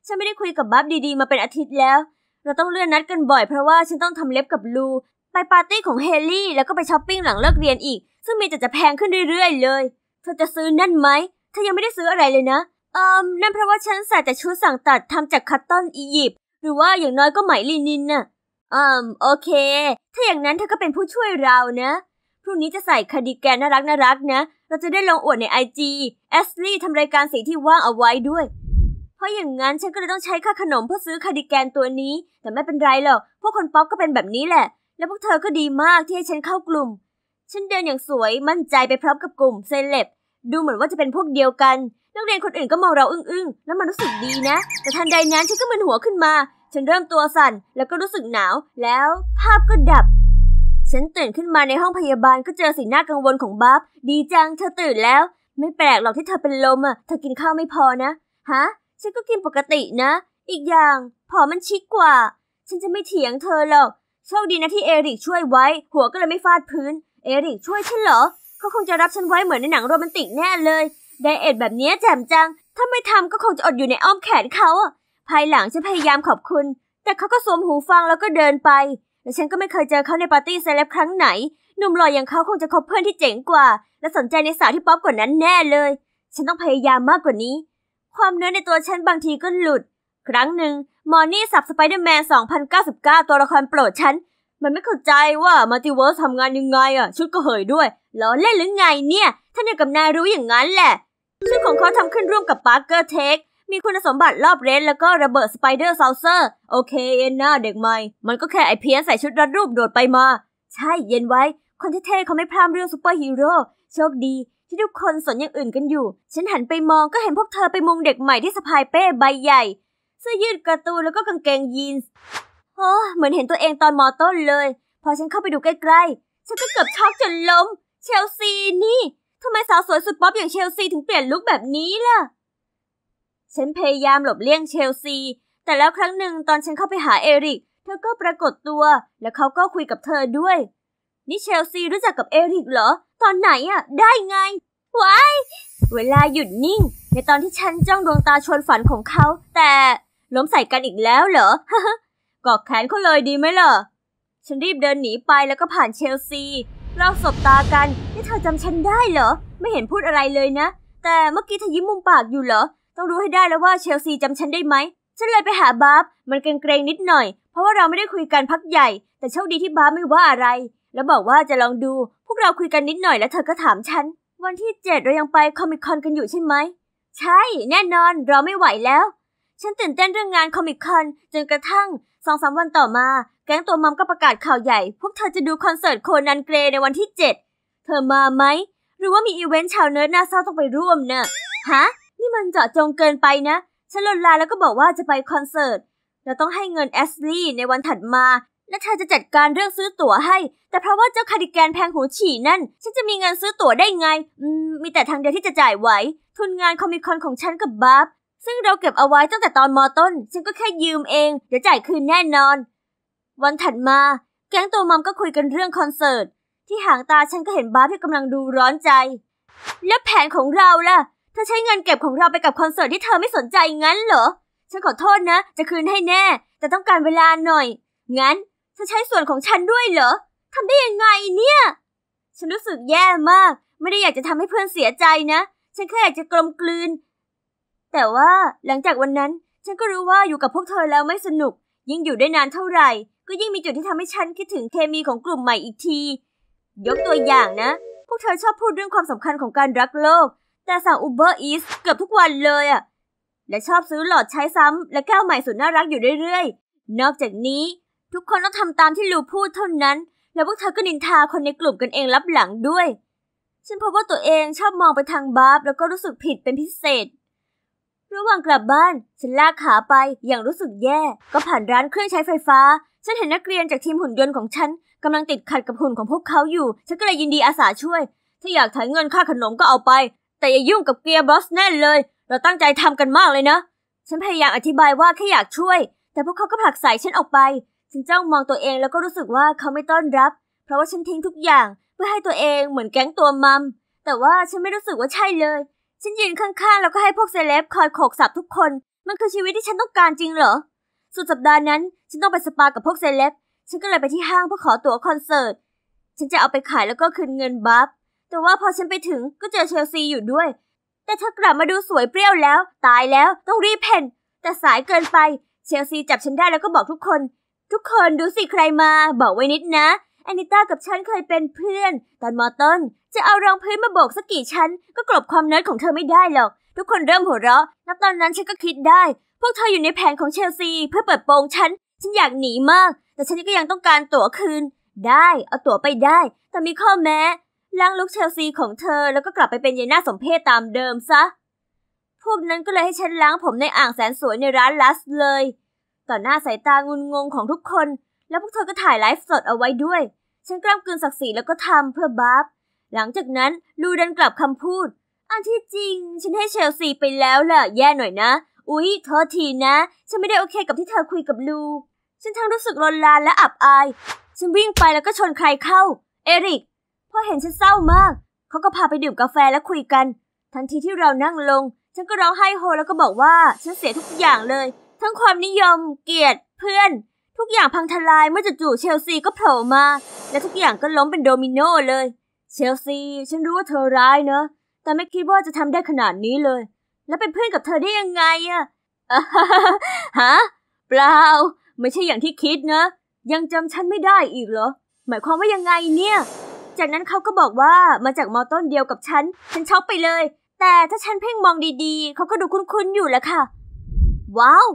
ฉันไม่ได้คุยกับบัฟดีๆ มาเป็นอาทิตย์แล้ว เราต้องเลื่อนนัดกันบ่อยเพราะว่าฉันต้องทำเล็บกับลู ไปปาร์ตี้ของเฮลลี่ แล้วก็ไปช้อปปิ้งหลังเลิกเรียนอีก ซึ่งมีแต่จะแพงขึ้นเรื่อยๆ เลย เธอจะซื้อนั่นไหมเธอยังไม่ได้ซื้ออะไรเลยนะเอ่มนั่นเพราะว่าฉันใส่แต่ชุดสั่งตัดทำจากคัตตอนอียิปต์หรือว่าอย่างน้อยก็ไหมลินินน่ะอืมโอเค ถ้าอย่างนั้นเธอก็เป็นผู้ช่วยเรานะ พรุ่งนี้จะใส่คดีแกนน่ารักน่ารักนะ เราจะได้ลงอวดในไอจีแอสลี่ทำรายการสีที่ว่างเอาไว้ด้วย เพราะอย่างนั้นฉันก็เลยต้องใช้ค่าขนมเพื่อซื้อคดีแกนตัวนี้ แต่ไม่เป็นไรหรอก พวกคนป๊อปก็เป็นแบบนี้แหละ แล้วพวกเธอก็ดีมากที่ให้ฉันเข้ากลุ่ม ฉันเดินอย่างสวยมั่นใจไปพร้อมกับกลุ่มเซเล็บดูเหมือนว่าจะเป็นพวกเดียวกัน นักเรียนคนอื่นก็มองเราอึ้งๆ แล้วมันรู้สึกดีนะ แต่ทันใดนั้นฉันก็มึนหัวขึ้นมาฉันเริ่มตัวสั่น แล้วก็รู้สึกหนาวแล้ว ภาพก็ดับ ฉันตื่นขึ้นมาในห้องพยาบาลก็เจอสีหน้ากังวลของบัฟดีจัง เธอตื่นแล้ว ไม่แปลกหรอกที่เธอเป็นลมอ่ะเธอกินข้าวไม่พอนะ ฮะ ฉันก็กินปกตินะ อีกอย่างผอมันชิกกว่า ฉันจะไม่เถียงเธอหรอก โชคดีนะที่เอริกช่วยไว้ หัวก็เลยไม่ฟาดพื้นเอริกช่วยฉันเหรอ เขาคงจะรับฉันไว้เหมือนในหนังโรแมนติกแน่เลยไดเอทแบบนี้แจ่มจังถ้าไม่ทำก็คงจะอดอยู่ในอ้อมแขนเขาอ่ะภายหลังฉันพยายามขอบคุณ แต่เขาก็สวมหูฟังแล้วก็เดินไป และฉันก็ไม่เคยเจอเขาในปาร์ตี้เซเลบครั้งไหนหนุ่มหล่ออย่างเขาคงจะคบเพื่อนที่เจ๋งกว่า และสนใจในสาวที่ป๊อปกว่านั้นแน่เลย ฉันต้องพยายามมากกว่านี้ ความเนื้อในตัวฉันบางทีก็หลุด ครั้งหนึ่งมอร์นี่สับสไปเดอร์แมน2099 ตัวละครโปรดฉันมันไม่เข้าใจว่ามัลติเวิร์สทำงานยังไงอะชุดก็เหยด้วยล้อเล่นหรือไงเนี่ยท่านกับนายรู้อย่างนั้นแหละชุดของเขาทำขึ้นร่วมกับปาร์เกอร์เทคมีคุณสมบัติรอบเรนแล้วก็ระเบิดสไปเดอร์ซาวเซอร์ โอเคเอ็นน่าเด็กใหม่ มันก็แค่ไอเพียใส่ชุดรัดรูปโดดไปมา ใช่เย็นไว้ คนเท่ๆเขาไม่พลาดเรื่องซูเปอร์ฮีโร่โชคดีที่ทุกคนสนอย่างอื่นกันอยู่ ฉันหันไปมองก็เห็นพวกเธอไปมุงเด็กใหม่ที่สะพายเป้ใบใหญ่เสื้อยืดกระตูนแล้วก็กางเกงยีนส์โอ้เหมือนเห็นตัวเองตอนมอต้นเลย พอฉันเข้าไปดูใกล้ๆฉันก็เกือบช็อกจนล้มเชลซีนี่ทำไมสาวสวยสุดป๊อปอย่างเชลซีถึงเปลี่ยนลุคแบบนี้ล่ะฉันพยายามหลบเลี่ยงเชลซี แต่แล้วครั้งหนึ่งตอนฉันเข้าไปหาเอริกเธอก็ปรากฏตัว และเขาก็คุยกับเธอด้วย นี่เชลซีรู้จักกับเอริกเหรอ ตอนไหนอะได้ไงว้ายเวลาหยุดนิ่งในตอนที่ฉันจ้องดวงตาชวนฝันของเขาแต่ล้มใส่กันอีกแล้วเหรอกอกแขนเขาเลยดีไหมล่ะฉันรีบเดินหนีไปแล้วก็ผ่านเชลซีเราสบตากันนี่เธอจำฉันได้เหรอ ไม่เห็นพูดอะไรเลยนะ แต่เมื่อกี้เธอยิ้มมุมปากอยู่เหรอต้องรู้ให้ได้แล้วว่าเชลซีจำฉันได้ไหมฉันเลยไปหาบาร์บมันเกรงๆนิดหน่อย เพราะว่าเราไม่ได้คุยกันพักใหญ่ แต่โชคดีที่บาร์บไม่ว่าอะไร แล้วบอกว่าจะลองดู พวกเราคุยกันนิดหน่อย แล้วเธอก็ถามฉันวันที่เจ็ดเรายังไปคอมิคอนกันอยู่ใช่ไหมใช่แน่นอนเราไม่ไหวแล้ว ฉันตื่นเต้นเรื่องงานคอมิคอนจนกระทั่งสองสามวันต่อมาแก๊งตัวมัมก็ประกาศข่าวใหญ่พวกเธอจะดูคอนเสิร์ตโคนันเกรในวันที่เจ็ดเธอมาไหมหรือว่ามีอีเวนต์ชาวเนิร์ดน่าเศร้าต้องไปร่วมเนะฮะี่มันเจาะจงเกินไปนะฉันลนลาแล้วก็บอกว่าจะไปคอนเสิร์ต เราต้องให้เงินแอสลี่ในวันถัดมา และเธอจะจัดการเรื่องซื้อตั๋วให้ แต่เพราะว่าเจ้าคาดิแกนแพงหูฉี่นั่น ฉันจะมีเงินซื้อตั๋วได้ไงอืมมีแต่ทางเดียวที่จะจ่ายไหว ทุนงานคอมิคอนของฉันกับบับซึ่งเราเก็บเอาไว้ตั้งแต่ตอนมอต้น ฉันก็แค่ยืมเอง เดี๋ยวจ่ายคืนแน่นอน วันถัดมา แก๊งตัวมัมก็คุยกันเรื่องคอนเสิร์ต ที่หางตาฉันก็เห็นบาร์ที่กำลังดูร้อนใจ แล้วแผนของเราล่ะเธอใช้เงินเก็บของเราไปกับคอนเสิร์ตที่เธอไม่สนใจงั้นเหรอ ฉันขอโทษนะ จะคืนให้แน่แต่ต้องการเวลาหน่อย งั้นเธอใช้ส่วนของฉันด้วยเหรอทำได้ยังไงเนี่ย ฉันรู้สึกแย่มาก ไม่ได้อยากจะทำให้เพื่อนเสียใจนะ ฉันแค่อยากจะกลมกลืน แต่ว่าหลังจากวันนั้น ฉันก็รู้ว่าอยู่กับพวกเธอแล้วไม่สนุก ยิ่งอยู่ได้นานเท่าไหร่ ก็ยิ่งมีจุดที่ทำให้ฉันคิดถึงเคมีของกลุ่มใหม่อีกที ยกตัวอย่างนะ พวกเธอชอบพูดเรื่องความสำคัญของการรักโลกแต่สั่งอูเบอร์อีสเกือบทุกวันเลยอะและชอบซื้อหลอดใช้ซ้ำและแก้วใหม่สุดน่ารักอยู่เรื่อยๆ นอกจากนี้ทุกคนต้องทำตามที่ลูพูดเท่านั้น แล้วพวกเธอก็นินทาคนในกลุ่มกันเองรับหลังด้วย ฉันพบว่าตัวเองชอบมองไปทางบาร์บแล้วก็รู้สึกผิดเป็นพิเศษ ระหว่างกลับบ้าน ฉันลากขาไปอย่างรู้สึกแย่ ก็ผ่านร้านเครื่องใช้ไฟฟ้าฉันเห็นนักเรียนจากทีมหุ่นยนต์ของฉันกำลังติดขัดกับหุ่นของพวกเขาอยู่ฉันก็เลยยินดีอาสาช่วย ถ้าอยากถ่ายเงินค่าขนมก็เอาไปแต่อย่ายุ่งกับเกียร์บอสแน่นเลย เราตั้งใจทำกันมากเลยนะ ฉันพยายามอธิบายว่าแค่อยากช่วย แต่พวกเขาก็ผลักสายฉันออกไป ฉันจ้องมองตัวเองแล้วก็รู้สึกว่าเขาไม่ต้อนรับ เพราะว่าฉันทิ้งทุกอย่างเพื่อให้ตัวเองเหมือนแก๊งตัวมัม แต่ว่าฉันไม่รู้สึกว่าใช่เลย ฉันยืนข้างๆแล้วก็ให้พวกเซเลบคอยโขกสับทุกคน มันคือชีวิตที่ฉันต้องการจริงเหรอ สุดสัปดาห์นั้นฉันต้องไปสปากับพวกเซเลบฉันก็เลยไปที่ห้างเพื่อขอตั๋วคอนเสิร์ต ฉันจะเอาไปขายแล้วก็คืนเงินบัฟแต่ว่าพอฉันไปถึงก็เจอเชลซีอยู่ด้วย แต่เธอกลับมาดูสวยเปรี้ยวแล้ว ตายแล้วต้องรีบเพ่นแต่สายเกินไปเชลซีจับฉันได้แล้วก็บอกทุกคน ทุกคนดูสิใครมา บอกไว้นิดนะแอนิต้ากับฉันเคยเป็นเพื่อน ตอนมอต้นจะเอารองพื้นมาโบกสักกี่ชั้นก็กลบความเนิร์ดของเธอไม่ได้หรอก ทุกคนเริ่มหัวเราะแล้วตอนนั้นฉันก็คิดได้ พวกเธออยู่ในแผนของเชลซีเพื่อเปิดโปงฉัน ฉันอยากหนีมาก แต่ฉันก็ยังต้องการตั๋วคืน ได้ เอาตั๋วไปได้ แต่มีข้อแม้ล้างลุกเชลซีของเธอแล้วก็กลับไปเป็นยายหน้าสมเพศตามเดิมซะ พวกนั้นก็เลยให้ฉันล้างผมในอ่างแสนสวยในร้านลัสเลย ต่อหน้าสายตางุนงงของทุกคน แล้วพวกเธอก็ถ่ายไลฟ์สดเอาไว้ด้วย ฉันกล้ามกลืนศักดิ์ศรีแล้วก็ทำเพื่อบาฟหลังจากนั้นลูดันกลับคำพูด อันที่จริง ฉันให้เชลซีไปแล้วล่ะแย่หน่อยนะ อุ๊ยโทษทีนะ ฉันไม่ได้โอเคกับที่เธอคุยกับลู ฉันทั้งรู้สึกรนลานและอับอาย ฉันวิ่งไปแล้วก็ชนใครเข้า เอริกพอเห็นฉันเศร้ามาก เขาก็พาไปดื่มกาแฟและคุยกัน ทันทีที่เรานั่งลง ฉันก็ร้องไห้โฮแล้วก็บอกว่า ฉันเสียทุกอย่างเลย ทั้งความนิยม เกียรติ เพื่อน ทุกอย่างพังทลายเมื่อจู่ๆเชลซีก็โผล่มา และทุกอย่างก็ล้มเป็นโดมิโนเลย เชลซีฉันรู้ว่าเธอร้ายเนอะแต่ไม่คิดว่าจะทำได้ขนาดนี้เลย แล้วเป็นเพื่อนกับเธอได้ยังไงอะฮะเปล่า ไม่ใช่อย่างที่คิดนะ ยังจำฉันไม่ได้อีกเหรอ หมายความว่ายังไงเนี่ยจากนั้นเขาก็บอกว่ามาจากมอต้นเดียวกับฉัน ฉันช็อกไปเลย แต่ถ้าฉันเพ่งมองดีๆ เขาก็ดูคุ้นๆอยู่แหละค่ะ ว้าว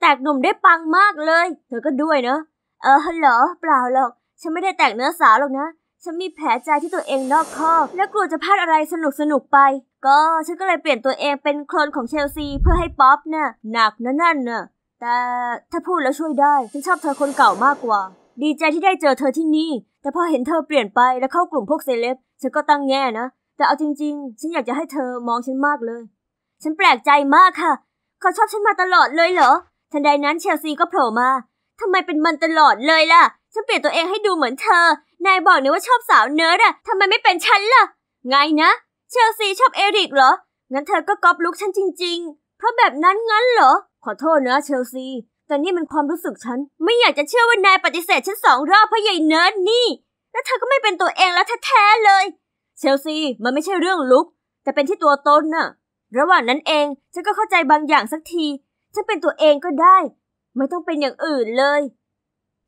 แตกหนุ่มได้ปังมากเลย เธอก็ด้วยเนอะเออ เหรอ เปล่าหรอก ฉันไม่ได้แตกเนื้อสาวหรอกนะฉันมีแผลใจที่ตัวเองนอกข้อและกลัวจะพลาดอะไรสนุกสนุกไป ก็ฉันก็เลยเปลี่ยนตัวเองเป็นโคลนของเชลซีเพื่อให้ป๊อปเนะ่ะหนักนั่นน่ะแต่ถ้าพูดแล้วช่วยได้ ฉันชอบเธอคนเก่ามากกว่าดีใจที่ได้เจอเธอที่นี่ แต่พอเห็นเธอเปลี่ยนไปและเข้ากลุ่มพวกเซเลบฉันก็ตั้งแง่นะ แต่เอาจริงๆ ฉันอยากจะให้เธอมองฉันมากเลย ฉันแปลกใจมากค่ะเขาชอบฉันมาตลอดเลยเหรอ ทันใดนั้นเชลซีก็โผล่มาทำไมเป็นมันตลอดเลยล่ะฉันเปลี่ยนตัวเองให้ดูเหมือนเธอ นายบอกเนี่ยว่าชอบสาวเนิร์ดอะทำไมไม่เป็นฉันล่ะ ไงนะเชลซีชอบเอริกเหรองั้นเธอก็กอปลุกฉันจริงๆ เพราะแบบนั้นงั้นเหรอขอโทษนะเชลซีแต่นี่มันความรู้สึกฉัน ไม่อยากจะเชื่อว่านายปฏิเสธฉันสองรอบเพราะใหญ่เนิร์ดนี่ แล้วเธอก็ไม่เป็นตัวเองแล้วแท้ๆเลย เชลซีมันไม่ใช่เรื่องลุกแต่เป็นที่ตัวตนน่ะระหว่างนั้นเองฉันก็เข้าใจบางอย่างสักทีฉันเป็นตัวเองก็ได้ ไม่ต้องเป็นอย่างอื่นเลย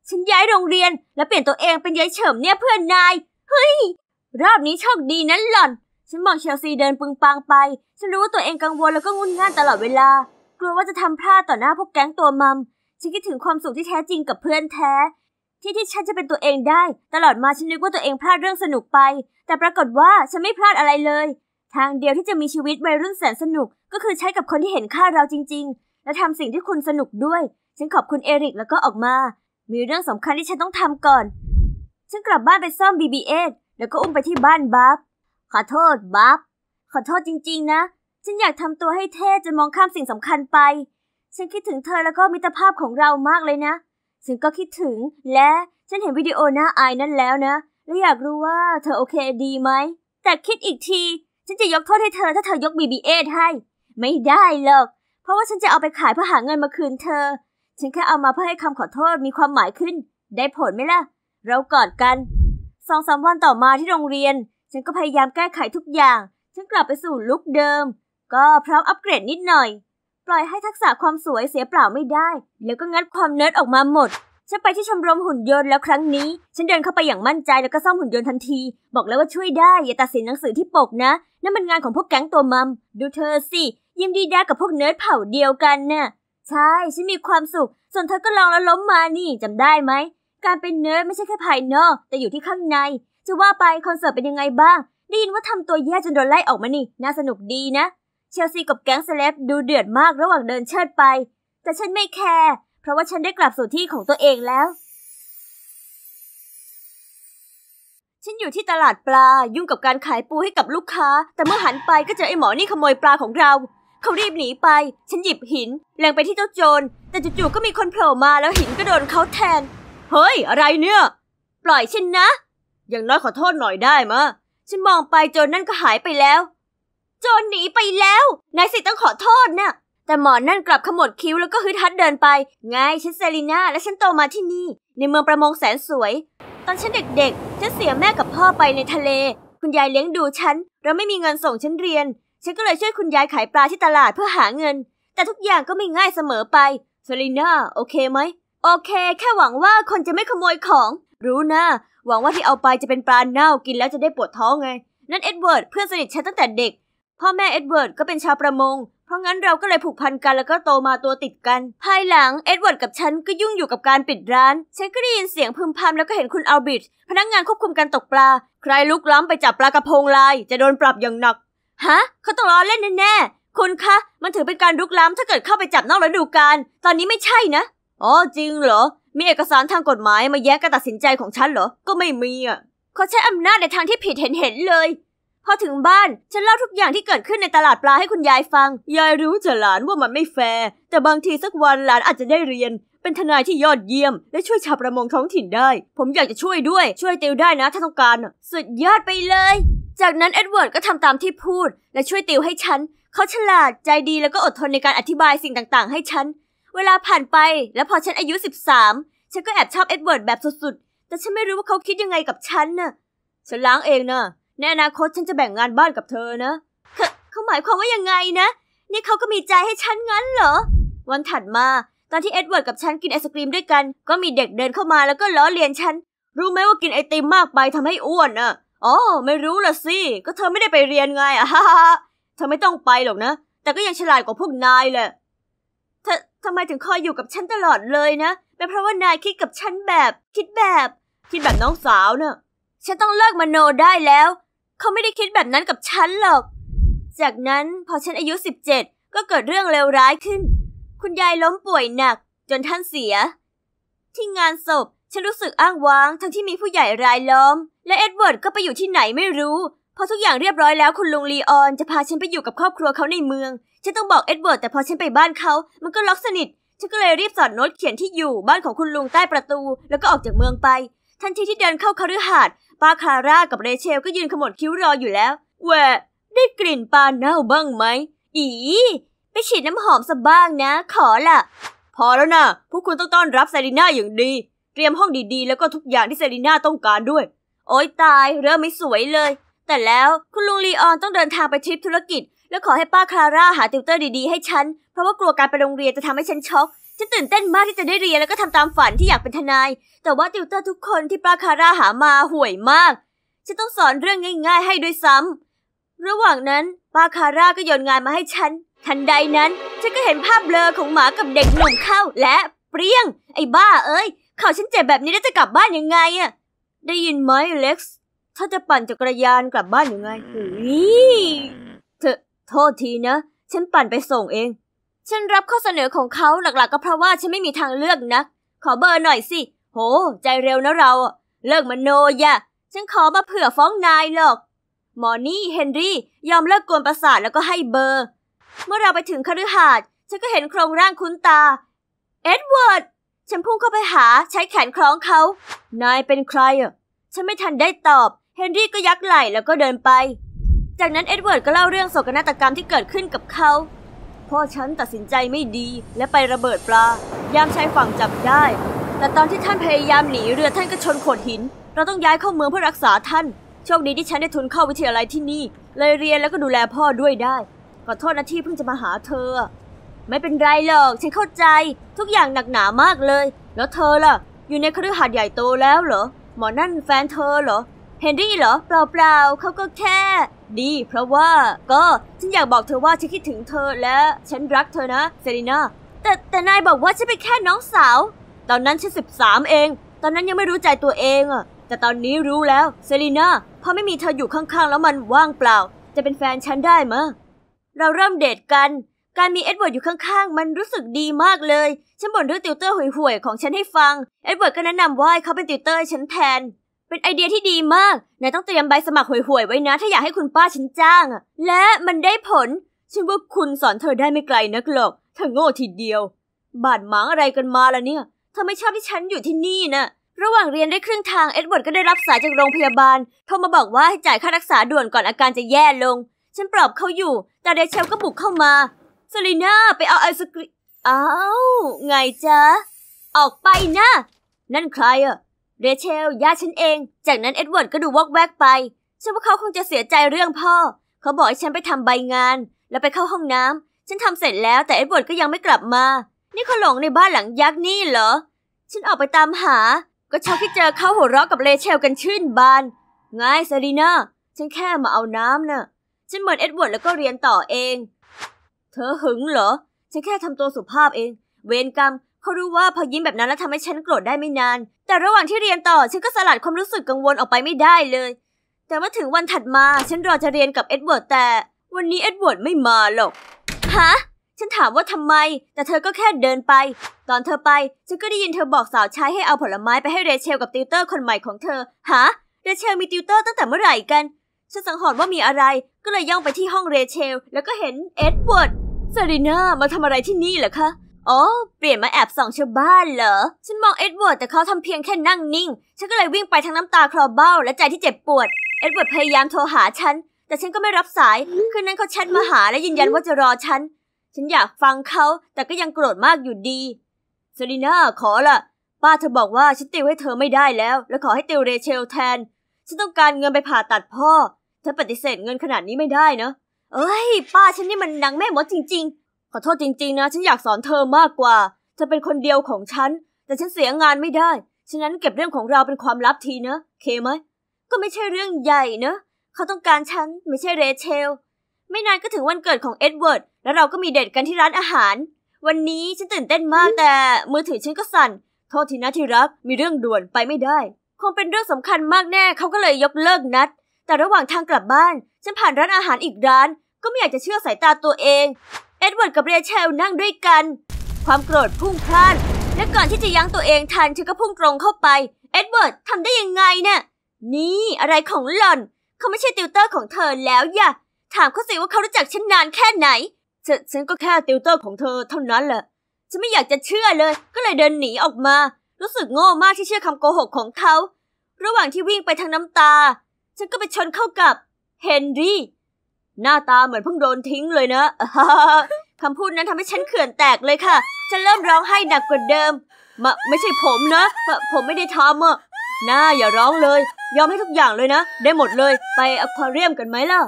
ฉันย้ายโรงเรียนแล้วเปลี่ยนตัวเองเป็นยายเฉิมเนี่ยเพื่อนนายเฮ้ยรอบนี้โชคดีนั้นหล่อนฉันมองเชลซีเดินปึงปังไปฉันรู้ว่าตัวเองกังวลแล้วก็งุนง่านตลอดเวลากลัวว่าจะทำพลาดต่อหน้าพวกแก๊งตัวมัม ฉันคิดถึงความสุขที่แท้จริงกับเพื่อนแท้ ที่ที่ฉันจะเป็นตัวเองได้ ตลอดมา ฉันนึกว่าตัวเองพลาดเรื่องสนุกไป แต่ปรากฏว่าฉันไม่พลาดอะไรเลย ทางเดียวที่จะมีชีวิตวัยรุ่นแสนสนุกก็คือใช้กับคนที่เห็นค่าเราจริง ๆ และทำสิ่งที่คุณสนุกด้วยฉันขอบคุณเอริกแล้วก็ออกมา มีเรื่องสำคัญที่ฉันต้องทำก่อนฉันกลับบ้านไปซ่อม BB8 แล้วก็อุ้มไปที่บ้านบัฟขอโทษบัฟขอโทษจริง ๆ นะฉันอยากทำตัวให้เท่จนมองข้ามสิ่งสำคัญไป ฉันคิดถึงเธอแล้วก็มิตรภาพของเรามากเลยนะ ฉันก็คิดถึงและฉันเห็นวิดีโอหน้าอายนั้นแล้วนะ และอยากรู้ว่าเธอโอเคดีไหม แต่คิดอีกที ฉันจะยกโทษให้เธอ ถ้าเธอยก b b A ให้ ไม่ได้หรอก เพราะว่าฉันจะเอาไปขายเพื่อหาเงินมาคืนเธอ ฉันแค่เอามาเพื่อให้คำขอโทษมีความหมายขึ้น ได้ผลไหมล่ะ เรากอดกันสองสามวันต่อมาที่โรงเรียน ฉันก็พยายามแก้ไขทุกอย่าง ฉันกลับไปสู่ลุกเดิมก็พร้อมอัปเกรดนิดหน่อย ปล่อยให้ทักษะความสวยเสียเปล่าไม่ได้ แล้วก็งัดความเนิร์ดออกมาหมดฉันไปที่ชมรมหุ่นยนต์แล้วครั้งนี้ ฉันเดินเข้าไปอย่างมั่นใจแล้วก็ซ่อมหุ่นยนต์ทันที บอกแล้วว่าช่วยได้ อย่าตัดสินหนังสือที่ปกนะนั่นมันงานของพวกแก๊งตัวมัม ดูเธอสิยิ้มดีด้ากับพวกเนิร์ดเผ่าเดียวกันนะ่ะใช่ฉันมีความสุข ส่วนเธอก็ลองแล้วล้มมานี่ จำได้ไหมการเป็นเนิร์ดไม่ใช่แค่ภายนอก แต่อยู่ที่ข้างในจะว่าไปคอนเสิร์ตเป็นยังไงบ้างได้ยินว่าทำตัวแย่จนโดนไล่ออกมานี่น่าสนุกดีนะเชลซีกับแก๊งเซเลบดูเดือดมากระหว่างเดินเชิดไป แต่ฉันไม่แคร์เพราะว่าฉันได้กลับสู่ที่ของตัวเองแล้วฉันอยู่ที่ตลาดปลายุ่งกับการขายปูให้กับลูกค้า แต่เมื่อหันไปก็เจอไอ้หมอนี่ขโมยปลาของเรา เขารีบหนีไป ฉันหยิบหินแรงไปที่เจ้าโจรแต่จู่ๆก็มีคนโผล่มาแล้วหินก็โดนเขาแทน เฮ้ย อะไรเนี่ยปล่อยฉันนะอย่างน้อยขอโทษหน่อยได้มะ ฉันมองไปโจรนั่นก็หายไปแล้วจรหนีไปแล้ว นายสิต้องขอโทษนะ แต่หมอนนั่นกลับขมวดคิ้วแล้วก็ฮึดฮัดเดินไปไงฉันเซรีนาและฉันโตมาที่นี่ในเมืองประมงแสนสวย ตอนฉันเด็กๆ ฉันเสียแม่กับพ่อไปในทะเล คุณยายเลี้ยงดูฉันเราไม่มีเงินส่งฉันเรียน ฉันก็เลยช่วยคุณยายขายปลาที่ตลาดเพื่อหาเงิน แต่ทุกอย่างก็ไม่ง่ายเสมอไปเซรีนาโอเคไหมโอเค แค่หวังว่าคนจะไม่ขโมยของ รู้นะ หวังว่าที่เอาไปจะเป็นปลาเน่ากินแล้วจะได้ปวดท้องไง นั่นเอ็ดเวิร์ดเพื่อนสนิทฉันตั้งแต่เด็กพ่อแม่เอ็ดเวิร์ดก็เป็นชาวประมง เพราะงั้นเราก็เลยผูกพันกันแล้วก็โตมาตัวติดกัน ภายหลังเอ็ดเวิร์ดกับฉันก็ยุ่งอยู่กับการปิดร้าน ฉันก็ได้ยินเสียงพึมพำแล้วก็เห็นคุณอัลบิดพนักงานควบคุมการตกปลา ใครลุกล้ำไปจับปลากระพงลายจะโดนปรับอย่างหนัก ฮะ เขาต้องล้อเล่นแน่ๆคุณคะ มันถือเป็นการลุกล้ำถ้าเกิดเข้าไปจับนอกฤดูกาลตอนนี้ไม่ใช่นะ อ๋อจริงเหรอ มีเอกสารทางกฎหมายมาแย้งการตัดสินใจของฉันเหรอ ก็ไม่มีอ่ะเขาใช้อำนาจในทางที่ผิดเห็นเห็นเลยพอถึงบ้านฉันเล่าทุกอย่างที่เกิดขึ้นในตลาดปลาให้คุณยายฟังยายรู้จะหลานว่ามันไม่แฟร์แต่บางทีสักวันหลานอาจจะได้เรียน เป็นทนายที่ยอดเยี่ยมและช่วยชาวประมงท้องถิ่นได้ ผมอยากจะช่วยด้วยช่วยเตียวได้นะถ้าต้องการ สุดยอดไปเลย จากนั้นเอ็ดเวิร์ดก็ทำตามที่พูดและช่วยเตียวให้ฉัน เขาฉลาดใจดีแล้วก็อดทนในการอธิบายสิ่งต่าง ๆ ให้ฉันเวลาผ่านไป และพอฉันอายุ 13 ฉันก็แอบชอบเอ็ดเวิร์ดแบบสุดๆ แต่ฉันไม่รู้ว่าเขาคิดยังไงกับฉันน่ะฉันล้างเองนะ่ะในอนาคตฉันจะแบ่งงานบ้านกับเธอนะเขาเขาหมายความว่ายังไงนะนี่เขาก็มีใจให้ฉันงั้นเหรอ วันถัดมา ตอนที่เอ็ดเวิร์ดกับฉันกินไอศกรีมด้วยกันก็มีเด็กเดินเข้ามาแล้วก็ล้อเลียนฉันรู้ไหมว่ากินไอติมมากไปทำให้อ้วนอะอ๋อไม่รู้ละสิก็เธอไม่ได้ไปเรียนไงอะฮ่าฮ่าเธอไม่ต้องไปหรอกนะแต่ก็ยังฉลาดกว่าพวกนายแหละเธอทำไมถึงคอยอยู่กับฉันตลอดเลยนะเป็นเพราะว่านายคิดกับฉันแบบคิดแบบคิดแบบน้องสาวเนะ่ะฉันต้องเลิกมโนได้แล้วเขาไม่ได้คิดแบบนั้นกับฉันหรอก จากนั้นพอฉันอายุ 17 ก็เกิดเรื่องเลวร้ายขึ้น คุณยายล้มป่วยหนักจนท่านเสีย ที่งานศพฉันรู้สึกอ้างว้างทั้งที่มีผู้ใหญ่รายล้อม และเอ็ดเวิร์ดก็ไปอยู่ที่ไหนไม่รู้ พอทุกอย่างเรียบร้อยแล้วคุณลุงลีออน จะพาฉันไปอยู่กับครอบครัวเขาในเมือง ฉันต้องบอกเอ็ดเวิร์ดแต่พอฉันไปบ้านเขา มันก็ล็อกสนิทฉันก็เลยรีบสอดโน้ตเขียนที่อยู่บ้านของคุณลุงใต้ประตู แล้วก็ออกจากเมืองไปทันทีที่เดินเข้าคฤหาสน์ป้าคาร่ากับเรเชลก็ยืนขมวดคิ้วรออยู่แล้วแหวได้กลิ่นปลาเน่าบ้างไหมอี ไปฉีดน้ำหอมซะบ้างนะ ขอละพอแล้วนะพวกคุณต้องต้อนรับเซรีน่าอย่างดีเตรียมห้องดีๆแล้วก็ทุกอย่างที่เซรีน่าต้องการด้วยโอ๊ยตายเริ่มไม่สวยเลย แต่แล้วคุณลุงลีออนต้องเดินทางไปทริปธุรกิจ แล้วขอให้ป้าคาร่าหาติวเตอร์ดีๆให้ฉันเพราะว่ากลัวการไปโรงเรียนจะทำให้ฉันช็อกฉันตื่นเต้นมากที่จะได้เรียนแล้วก็ทำตามฝันที่อยากเป็นทนาย แต่ว่าติวเตอร์ทุกคนที่ปราคาราหามาห่วยมาก ฉันต้องสอนเรื่องง่าย ๆ ให้ด้วยซ้ำ ระหว่างนั้นปราคาร่าก็โยนงานมาให้ฉัน ทันใดนั้นฉันก็เห็นภาพเบลอของหมากับเด็กหนุ่มเข้าและเปรี้ยง ไอ้บ้าเอ้ยข่าวฉันเจ็บแบบนี้แล้วจะกลับบ้านยังไงอะ ได้ยินไหมเล็กซ์ถ้าจะปั่นจักรยานกลับบ้านยังไงอุ้ยเธอโทษทีนะ ฉันปั่นไปส่งเองฉันรับข้อเสนอของเขาหลักๆ ก็เพราะว่าฉันไม่มีทางเลือกนะขอเบอร์หน่อยสิ โห ใจเร็วนะเรา เลิกมโนย่า ฉันขอมาเผื่อฟ้องนายหรอกหมอนี่ เฮนรี่ ยอมเลิกกวนประสาทแล้วก็ให้เบอร์ เมื่อเราไปถึงคฤหาสน์ฉันก็เห็นโครงร่างคุ้นตา เอ็ดเวิร์ด ฉันพุ่งเข้าไปหาใช้แขนคล้องเขา นายเป็นใครอ่ะฉันไม่ทันได้ตอบ เฮนรี่ก็ยักไหล่แล้วก็เดินไป จากนั้นเอ็ดเวิร์ดก็เล่าเรื่องโศกนาฏกรรมที่เกิดขึ้นกับเขาพ่อฉันตัดสินใจไม่ดีและไประเบิดปลา ยามชายฝั่งจับได้ แต่ตอนที่ท่านพยายามหนีเรือท่านก็ชนโขดหิน เราต้องย้ายเข้าเมืองเพื่อรักษาท่าน โชคดีที่ฉันได้ทุนเข้าวิทยาลัยที่นี่ เลยเรียนแล้วก็ดูแลพ่อด้วยได้ ขอโทษนะที่เพิ่งจะมาหาเธอ ไม่เป็นไรหรอก ฉันเข้าใจ ทุกอย่างหนักหนามากเลย แล้วเธอล่ะ อยู่ในคฤหาสน์ใหญ่โตแล้วเหรอหมอนั่นแฟนเธอเหรอเฮนรี่เหรอ เปล่าๆ เขาก็แค่ ดีเพราะว่าก็ฉันอยากบอกเธอว่าฉันคิดถึงเธอและฉันรักเธอนะเซรีนาแต่แต่นายบอกว่าฉันเป็นแค่น้องสาว ตอนนั้นฉันสิบสามเอง ตอนนั้นยังไม่รู้ใจตัวเองอ่ะแต่ตอนนี้รู้แล้วเซรีนาพอไม่มีเธออยู่ข้างๆ แล้วมันว่างเปล่า จะเป็นแฟนฉันได้มะเราเริ่มเดทกัน การมีเอ็ดเวิร์ดอยู่ข้างๆมันรู้สึกดีมากเลย ฉันบ่นเรื่องติวเตอร์ห่วยๆของฉันให้ฟังเอ็ดเวิร์ดก็แนะนำว่าเขาเป็นติวเตอร์ฉันแทนเป็นไอเดียที่ดีมาก นายต้องเตรียมใบสมัครห่วยๆไว้นะ ถ้าอยากให้คุณป้าฉันจ้างอะและมันได้ผล ฉันว่าคุณสอนเธอได้ไม่ไกลนักหรอกเธอโง่ทีเดียว บาดหมางอะไรกันมาล่ะเนี่ยเธอไม่ชอบที่ฉันอยู่ที่นี่นะระหว่างเรียนได้ครึ่งทางเอ็ดเวิร์ดก็ได้รับสายจากโรงพยาบาลโทรมาบอกว่าให้จ่ายค่ารักษาด่วนก่อนอาการจะแย่ลง ฉันปลอบเขาอยู่ แต่เดชเชลก็บุกเข้ามาเซลีน่าไปเอาไอศกรีมอ้าวไงจ๊ะออกไปนะ นั่นใครอะเรเชลญาฉันเอง จากนั้นเอ็ดเวิร์ดก็ดูวอกแวกไป ฉันว่าเขาคงจะเสียใจเรื่องพ่อ เขาบอกให้ฉันไปทำใบงาน แล้วไปเข้าห้องน้ำ ฉันทำเสร็จแล้ว แต่เอ็ดเวิร์ดก็ยังไม่กลับมา นี่เขาหลงในบ้านหลังยักษ์นี่เหรอ ฉันออกไปตามหา ก็ชอบที่เจอเขาหัวเราะกับเรเชลกันชื่นบาน ง่ายซารีนาฉันแค่มาเอาน้ำนะ่ะ ฉันเหมือนเอ็ดเวิร์ดแล้วก็เรียนต่อเอง เธอหึงเหรอ ฉันแค่ทำตัวสุภาพเอง เวรกรรมเขารู้ว่าพอยิ้มแบบนั้นแล้วทำให้ฉันโกรธได้ไม่นาน แต่ระหว่างที่เรียนต่อฉันก็สลัดความรู้สึกกังวลออกไปไม่ได้เลย แต่ว่าถึงวันถัดมาฉันรอจะเรียนกับเอ็ดเวิร์ด แต่ วันนี้เอ็ดเวิร์ดไม่มาหรอก ฮะ ฉันถามว่าทำไม แต่เธอก็แค่เดินไป ตอนเธอไป ฉันก็ได้ยินเธอบอกสาวใช้ให้เอาผลไม้ไปให้เรเชลกับติวเตอร์คนใหม่ของเธอ ฮะ เรเชลมีติวเตอร์ตั้งแต่เมื่อไหร่กัน ฉันสังหรณ์ว่ามีอะไรก็เลยย่องไปที่ห้องเรเชลแล้วก็เห็นเอ็ดเวิร์ดเซรีน่ามาทำอะไรที่นี่เหรอคะโอ้เปลี่ยนมาแอบส่องชาวบ้านเหรอ ฉันมองเอ็ดเวิร์ด แต่เขาทำเพียงแค่นั่งนิ่ง ฉันก็เลยวิ่งไปทั้งน้ำตาคลอเบ้าและใจที่เจ็บปวด เอ็ดเวิร์ดพยายามโทรหาฉัน แต่ฉันก็ไม่รับสาย คืนนั้นเขาแชทมาหาและยืนยันว่าจะรอฉัน ฉันอยากฟังเขาแต่ก็ยังโกรธมากอยู่ดีเซรีน่า ขอละป้าเธอบอกว่าฉันติวให้เธอไม่ได้แล้ว และขอให้ติวเรเชลแทน ฉันต้องการเงินไปผ่าตัดพ่อเธอปฏิเสธเงินขนาดนี้ไม่ได้เนอะเอ้ย ป้าฉันนี่มันนังแม่หมดจริงขอโทษจริงๆนะ ฉันอยากสอนเธอมากกว่าเธอเป็นคนเดียวของฉัน แต่ฉันเสียงานไม่ได้ ฉะนั้นเก็บเรื่องของเราเป็นความลับทีนะเคไหม ก็ไม่ใช่เรื่องใหญ่นะเขาต้องการฉัน ไม่ใช่เรเชล ไม่นานก็ถึงวันเกิดของเอ็ดเวิร์ดแล้วเราก็มีเดทกันที่ร้านอาหาร วันนี้ฉันตื่นเต้นมากแต่มือถือฉันก็สั่น โทษทีนะที่รักมีเรื่องด่วนไปไม่ได้ คงเป็นเรื่องสำคัญมากแน่เขาก็เลยยกเลิกนัด แต่ระหว่างทางกลับบ้าน ฉันผ่านร้านอาหารอีกร้านก็ไม่อยากจะเชื่อสายตาตัวเองเอ็ดเวิร์ดกับเรเชลนั่งด้วยกัน ความโกรธพุ่งพล่าน และก่อนที่จะยั้งตัวเองทันเธอก็พุ่งตรงเข้าไป เอ็ดเวิร์ดทำได้ยังไงเนะ่ยนี่อะไรของหล่อนเขาไม่ใช่ติวเตอร์ของเธอแล้วอย่าถามเขาสิว่าเขารู้จักฉันนานแค่ไหนฉฉันก็แค่ติวเตอร์ของเธอเท่านั้นแหละฉันไม่อยากจะเชื่อเลย ก็เลยเดินหนีออกมา รู้สึกโง่มากที่เชื่อคำโกหกของเขาระหว่างที่วิ่งไปทางน้ำตาฉันก็ไปชนเข้ากับเฮนรี่หน้าตาเหมือนเพิ่งโดนทิ้งเลยนะคำพูดนั้นทำให้ฉันเขื่อนแตกเลยค่ะฉันเริ่มร้องไห้หนักกว่าเดิมมาไม่ใช่ผมนะผมไม่ได้ทำอ่ะหน้าอย่าร้องเลย ยอมให้ทุกอย่างเลยนะ ได้หมดเลย ไปอควาเรียมกันไหมล่ะ